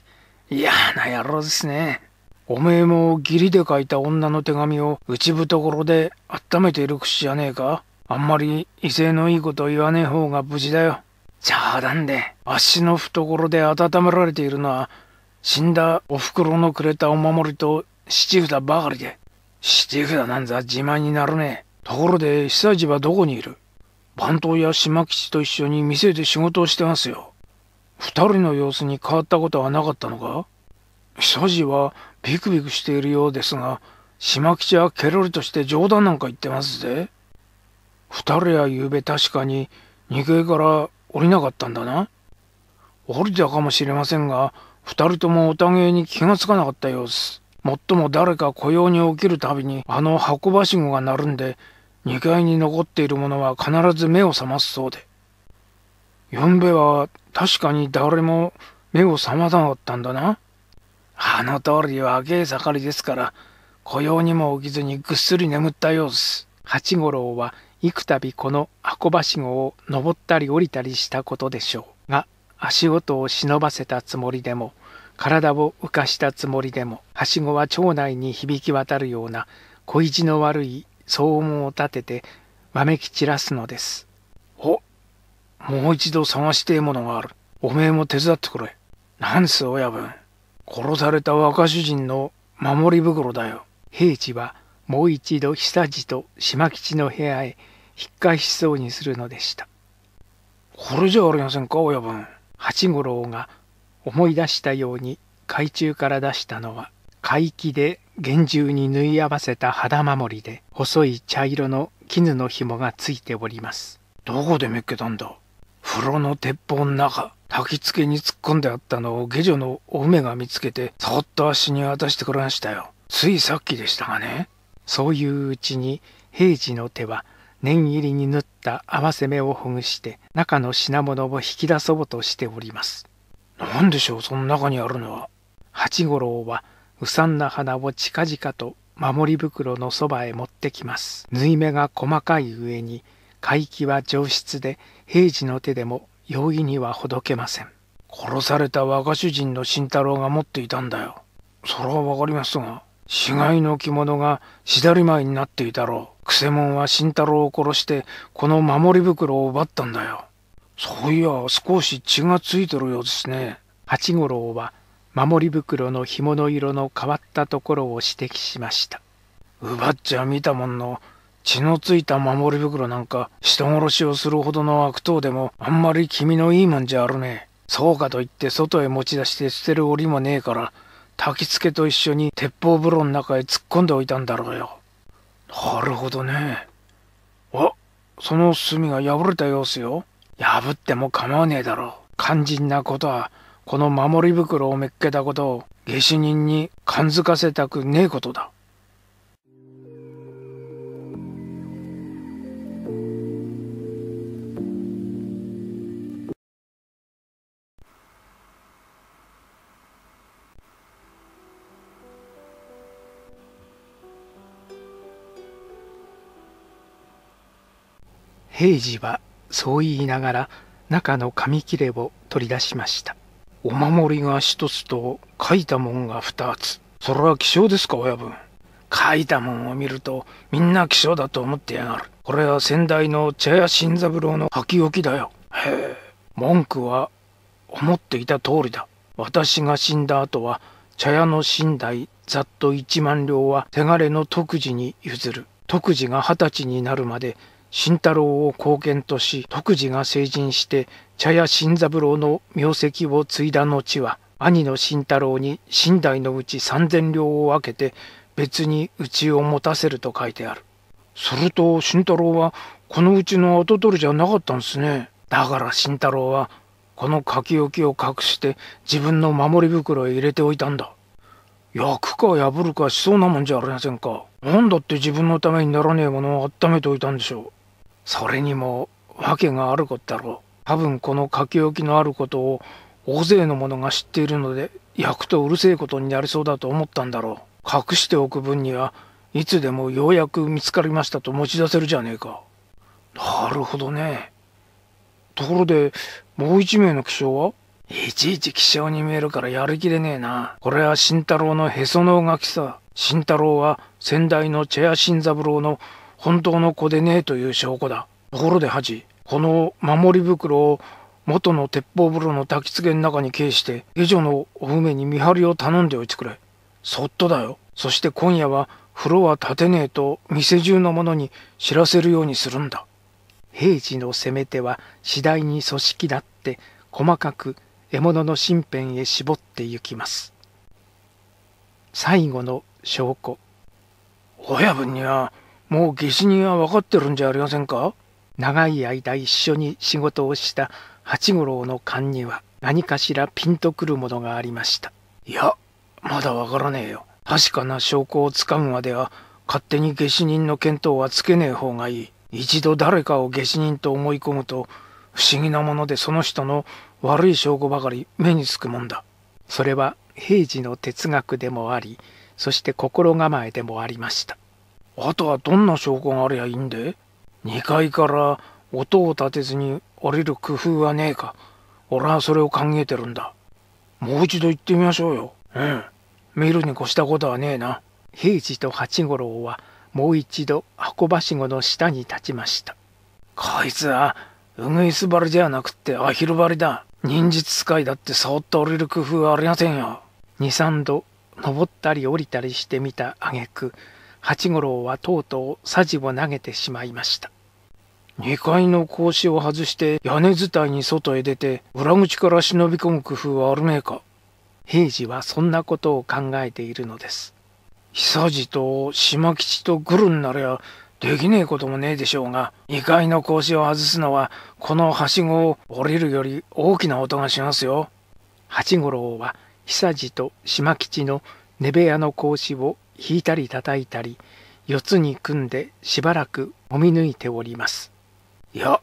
嫌な野郎ですね。おめえも義理で書いた女の手紙を内懐で温めている口じゃねえかあんまり威勢のいいこと言わねえ方が無事だよ。冗談で、あっしの懐で温められているのは、死んだお袋のくれたお守りと七札ばかりで、七札なんざ自慢になるねえ。ところで久治はどこにいる番頭や島吉と一緒に店で仕事をしてますよ。二人の様子に変わったことはなかったのか久治はビクビクしているようですが、島吉はケロリとして冗談なんか言ってますぜ。二人はゆうべ確かに2階から降りなかったんだな。降りたかもしれませんが、二人ともお互いに気がつかなかった様子。もっとも誰か雇用に起きるたびにあの箱ばしごが鳴るんで2階に残っているものは必ず目を覚ますそうで、ヨンは確かに誰も目を覚まさなかったんだな。あの通りは明え盛りですから、雇用にも起きずにぐっすり眠った様子。八五郎は幾度この箱ばしごを登ったり降りたりしたことでしょうが、足音を忍ばせたつもりでも、体を浮かしたつもりでも、はしごは町内に響き渡るような、小意地の悪い騒音を立ててわめき散らすのです。おもう一度探してえものがある。おめえも手伝ってくれ。なんす親分。殺された若主人の守り袋だよ。平地はもう一度久地と島吉の部屋へ引っ返しそうにするのでした。これじゃありませんか親分。八五郎が思い出したように海中から出したのは海域で厳重に縫い合わせた肌守りで細い茶色の絹の紐がついておりますどこで見っけたんだ風呂の鉄砲の中焚き付けに突っ込んであったのを下女のお梅が見つけてそっと足に渡してくれましたよついさっきでしたがねそういううちに平次の手は念入りに縫った合わせ目をほぐして中の品物を引き出そうとしております何でしょうその中にあるのは八五郎はうさんな花を近々と守り袋のそばへ持ってきます。縫い目が細かい上に、回帰は上質で、平時の手でも容易にはほどけません。殺された若主人の慎太郎が持っていたんだよ。それはわかりますが、死骸の着物がしだり前になっていたろう。くせ者は慎太郎を殺して、この守り袋を奪ったんだよ。そういや、少し血がついてるようですね。八五郎は守り袋の紐の色の変わったところを指摘しました奪っちゃ見たもんの血のついた守り袋なんか人殺しをするほどの悪党でもあんまり気味のいいもんじゃあるねそうかと言って外へ持ち出して捨てる檻もねえから焚き付けと一緒に鉄砲風呂の中へ突っ込んでおいたんだろうよなるほどねあその炭が破れた様子よ破っても構わねえだろう肝心なことはこの守り袋をめっけたことを下手人に感づかせたくねえことだ。平次はそう言いながら中の紙切れを取り出しました。お守りが一つと書いたもんが二つ。それは希少ですか、親分。書いたもんを見るとみんな希少だと思ってやがる。これは先代の茶屋新三郎の書き置きだよ。へえ、文句は思っていた通りだ。私が死んだ後は茶屋の寝台ざっと1万両は手枯れの徳次に譲る。徳次が二十歳になるまで慎太郎を後見とし徳次が成人して茶屋新三郎の名跡を継いだ後は兄の慎太郎に寝台のうち三千両を分けて別に家を持たせると書いてあるすると慎太郎はこのうちの跡取りじゃなかったんですねだから慎太郎はこの書き置きを隠して自分の守り袋へ入れておいたんだ焼くか破るかしそうなもんじゃありませんか何だって自分のためにならねえものを温めておいたんでしょうそれにも訳があることだろう多分この書き置きのあることを大勢の者が知っているので焼くとうるせえことになりそうだと思ったんだろう隠しておく分にはいつでもようやく見つかりましたと持ち出せるじゃねえかなるほどねところでもう一名の気象はいちいち気象に見えるからやる気でねえなこれは慎太郎のへその緒書きさ慎太郎は先代のチェア慎三郎の本当の子でねえという証拠だ。ところでハこの守り袋を元の鉄砲風呂の焚き付けの中に消して、下女のお梅に見張りを頼んでおいてくれ。そっとだよ。そして今夜は風呂は立てねえと店中の者に知らせるようにするんだ。平時の攻め手は次第に組織だって細かく獲物の身辺へ絞ってゆきます。最後の証拠。親分にはもう下手人は分かってるんじゃありませんか長い間一緒に仕事をした八五郎の勘には何かしらピンとくるものがありましたいやまだ分からねえよ確かな証拠をつかむまでは勝手に下手人の見当はつけねえ方がいい一度誰かを下手人と思い込むと不思議なものでその人の悪い証拠ばかり目につくもんだそれは平時の哲学でもありそして心構えでもありましたあとはどんな証拠がありゃいいんで ?2 階から音を立てずに降りる工夫はねえか。俺はそれを考えてるんだ。もう一度行ってみましょうよ。うん。見るに越したことはねえな。平次と八五郎はもう一度箱ばしごの下に立ちました。こいつは、うぐいす張りじゃなくってアヒル張りだ。忍術使いだってそっと降りる工夫はありませんよ。3三度登ったり降りたりしてみた挙句八五郎はとうとうさじを投げてしまいました二階の格子を外して屋根伝いに外へ出て裏口から忍び込む工夫はあるめえか平次はそんなことを考えているのです久治と島吉とグルになりゃできねえこともねえでしょうが二階の格子を外すのはこのはしごを降りるより大きな音がしますよ八五郎は久治と島吉の寝部屋の格子を引いたり叩いたり四つに組んでしばらく揉み抜いておりますいや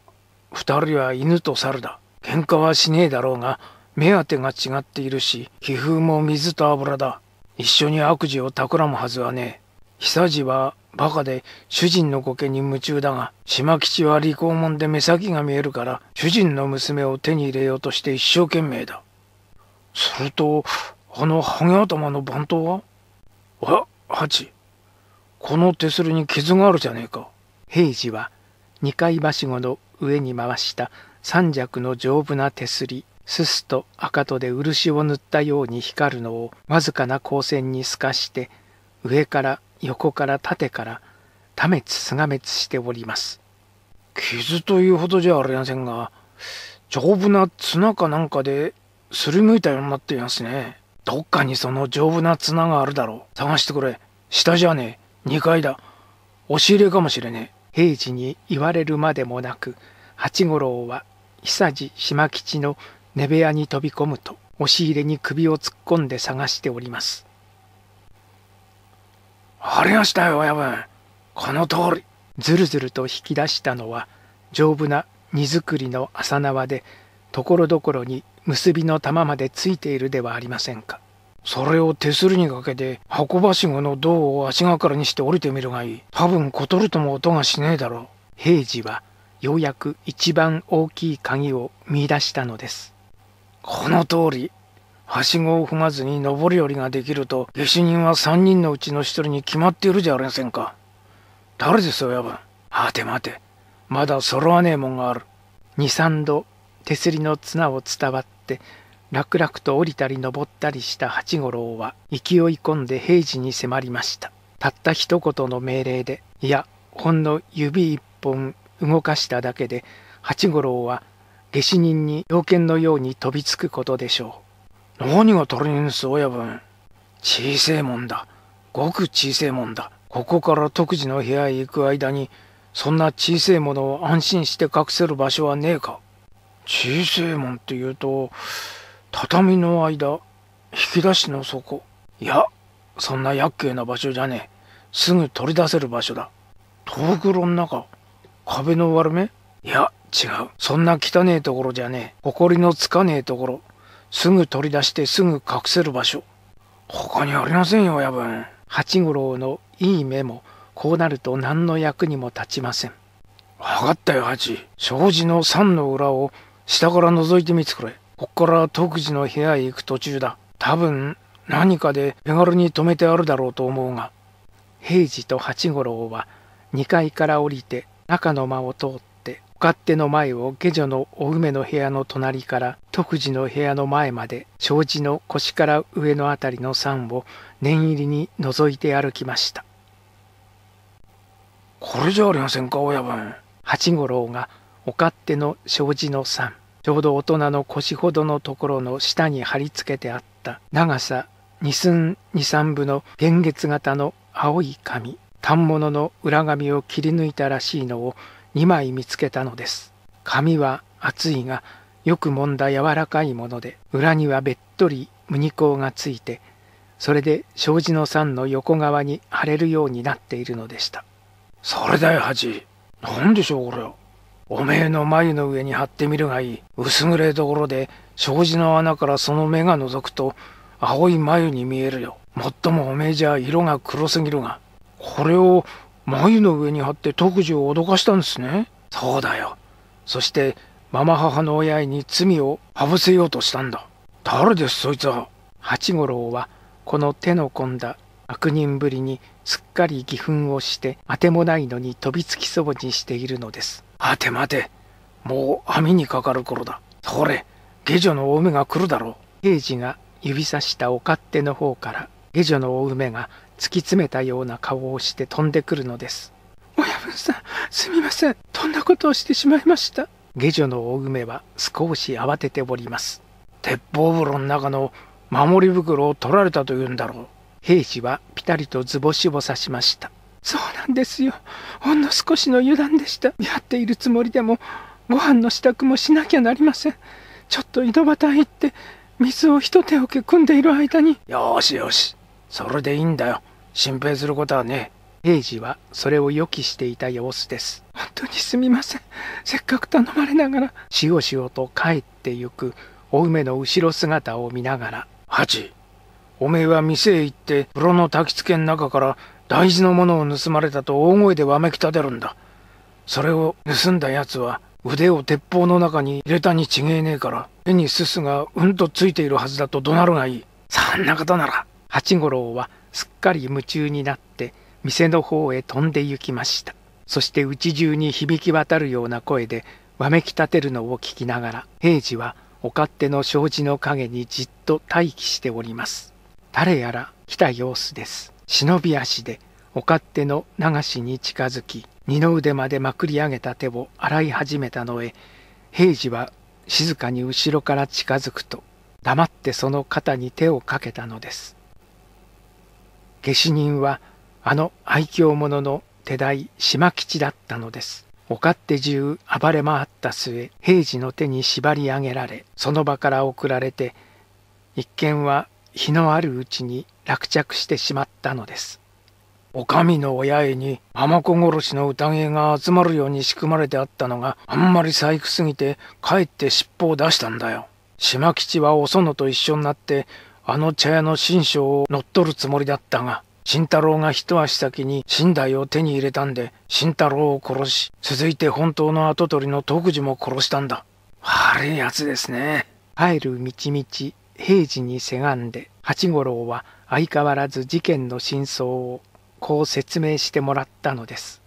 二人は犬と猿だ喧嘩はしねえだろうが目当てが違っているし皮膚も水と油だ一緒に悪事を企むはずはねえ久治はバカで主人の御家に夢中だが島吉は利口門で目先が見えるから主人の娘を手に入れようとして一生懸命だするとあのハゲ頭の番頭はおや8。この手すりに傷があるじゃねえか平次は二階はしごの上に回した三尺の丈夫な手すりすすと赤とで漆を塗ったように光るのをわずかな光線に透かして上から横から縦からためつすがめつしております傷というほどじゃありませんが丈夫な綱かなんかですりむいたようになっていますねどっかにその丈夫な綱があるだろう。探してくれ。下じゃねえ。2階だ。押し入れかもしれねえ。平時に言われるまでもなく、八五郎は久地島吉の寝部屋に飛び込むと、押し入れに首を突っ込んで探しております。ありましたよ、親分。この通り。ずるずると引き出したのは、丈夫な荷造りの浅縄で、ところどころに結びの玉までついているではありませんかそれを手すりにかけて箱ばしごの胴を足がかりにして降りてみるがいい多分コトルとも音がしねえだろう平次はようやく一番大きい鍵を見出したのですこの通りはしごを踏まずに登り下りができると弟子人は三人のうちの一人に決まっているじゃありませんか誰ですよ親分はて待てまだ揃わねえもんがある二三度手すりの綱を伝わってって楽々と降りたり登ったりした八五郎は勢い込んで平時に迫りましたたった一言の命令でいやほんの指一本動かしただけで八五郎は下死人に猟犬のように飛びつくことでしょう何が足りんす親分小せえもんだごく小せえもんだここから徳次の部屋へ行く間にそんな小せえものを安心して隠せる場所はねえか小せえもんっていうと畳の間引き出しの底いやそんな厄介な場所じゃねえすぐ取り出せる場所だ遠く炉の中壁の割れ目いや違うそんな汚えところじゃねえ埃のつかねえところすぐ取り出してすぐ隠せる場所他にありませんよ親分八五郎のいい目もこうなると何の役にも立ちません分かったよ八障子の三の裏を下から覗いてみつくれ。こっから徳次の部屋へ行く途中だ。多分、何かで手軽に止めてあるだろうと思うが。平次と八五郎は2階から降りて中の間を通って勝手の前を下女のお梅の部屋の隣から徳次の部屋の前まで障子の腰から上の辺りの山を念入りに覗いて歩きました。これじゃありませんか親分。八五郎がお勝手の障子の3ちょうど大人の腰ほどのところの下に貼り付けてあった長さ2寸2三分の幻月型の青い紙反物の裏紙を切り抜いたらしいのを2枚見つけたのです紙は厚いがよく揉んだ柔らかいもので裏にはべっとり無二コがついてそれで障子の山の横側に貼れるようになっているのでしたそれだよ恥何でしょうこれおめえの眉の上に貼ってみるがいい。薄暮れどころで、障子の穴からその目が覗くと、青い眉に見えるよ。もっともおめえじゃ色が黒すぎるが。これを眉の上に貼って特需を脅かしたんですね。そうだよ。そして、ママ母の親に罪をはぶせようとしたんだ。誰ですそいつは。八五郎は、この手の込んだ悪人ぶりにすっかり義憤をして、あてもないのに飛びつきそうにしているのです。待て待てもう網にかかる頃だそれ下女のお梅が来るだろう平次が指さしたお勝手の方から下女のお梅が突き詰めたような顔をして飛んでくるのです親分さんすみませんとんなことをしてしまいました下女のお梅は少し慌てております鉄砲風呂の中の守り袋を取られたというんだろう平次はピタリと図星を刺しましたそうなんですよ。ほんの少しの油断でした。やっているつもりでも、ご飯の支度もしなきゃなりません。ちょっと井戸端へ行って、水を一手け組んでいる間に。よしよし。それでいいんだよ。心配することはねえ。平次はそれを予期していた様子です。本当にすみません。せっかく頼まれながら。しおしおと帰ってゆくお梅の後ろ姿を見ながら。ハチ、おめえは店へ行って風呂の焚き付けの中から大事なものを盗まれたと大声でわめきたてるんだそれを盗んだ奴は腕を鉄砲の中に入れたに違えねえから手にすすがうんとついているはずだと怒鳴るがいいそんなことなら八五郎はすっかり夢中になって店の方へ飛んで行きましたそして家中に響き渡るような声でわめきたてるのを聞きながら平次はお勝手の障子の陰にじっと待機しております誰やら来た様子です忍び足でお勝手の流しに近づき二の腕までまくり上げた手を洗い始めたのへ平次は静かに後ろから近づくと黙ってその肩に手をかけたのです下手人はあの愛嬌者の手代島吉だったのですお勝手中暴れ回った末平次の手に縛り上げられその場から送られて一見は日のあるうちに落着してしまったのですお上の親へに尼子殺しの宴が集まるように仕組まれてあったのがあんまり細工すぎてかえって尻尾を出したんだよ島吉はお園と一緒になってあの茶屋の新章を乗っ取るつもりだったが慎太郎が一足先に寝台を手に入れたんで慎太郎を殺し続いて本当の跡取りの徳次も殺したんだ悪いやつですね帰る道々平次にせがんで八五郎は相変わらず事件の真相をこう説明してもらったのです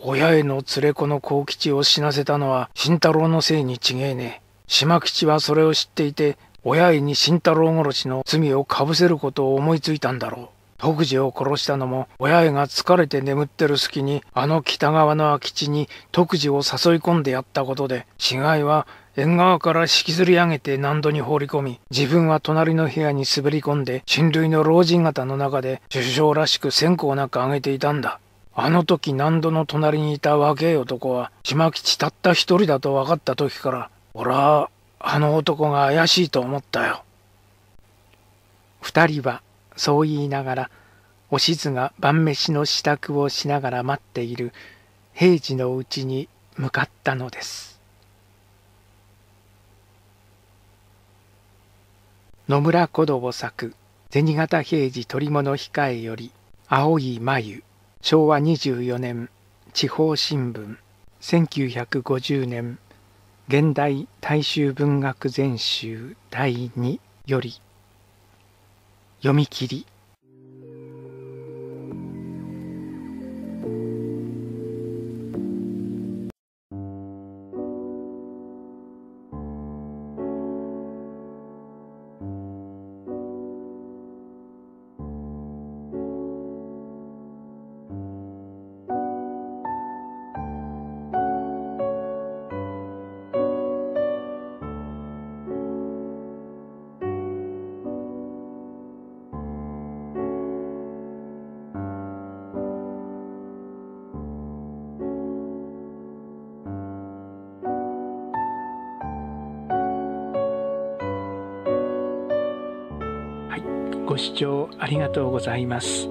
親への連れ子の幸吉を死なせたのは慎太郎のせいに違えねえ島吉はそれを知っていて親へに慎太郎殺しの罪をかぶせることを思いついたんだろう徳次を殺したのも親へが疲れて眠ってる隙にあの北側の空き地に徳次を誘い込んでやったことで死骸は縁側から引きずり上げて何度に放り込み、自分は隣の部屋に滑り込んで、親類の老人方の中で首相らしく線香なく上げていたんだ。あの時何度の隣にいた若え男は、島吉たった一人だと分かった時から、俺は、あの男が怪しいと思ったよ。二人は、そう言いながら、おしずが晩飯の支度をしながら待っている平時のうちに向かったのです。野村古道作銭形平次取物控えより青い眉昭和24年地方新聞1950年現代大衆文学全集第2より読み切りありがとうございます。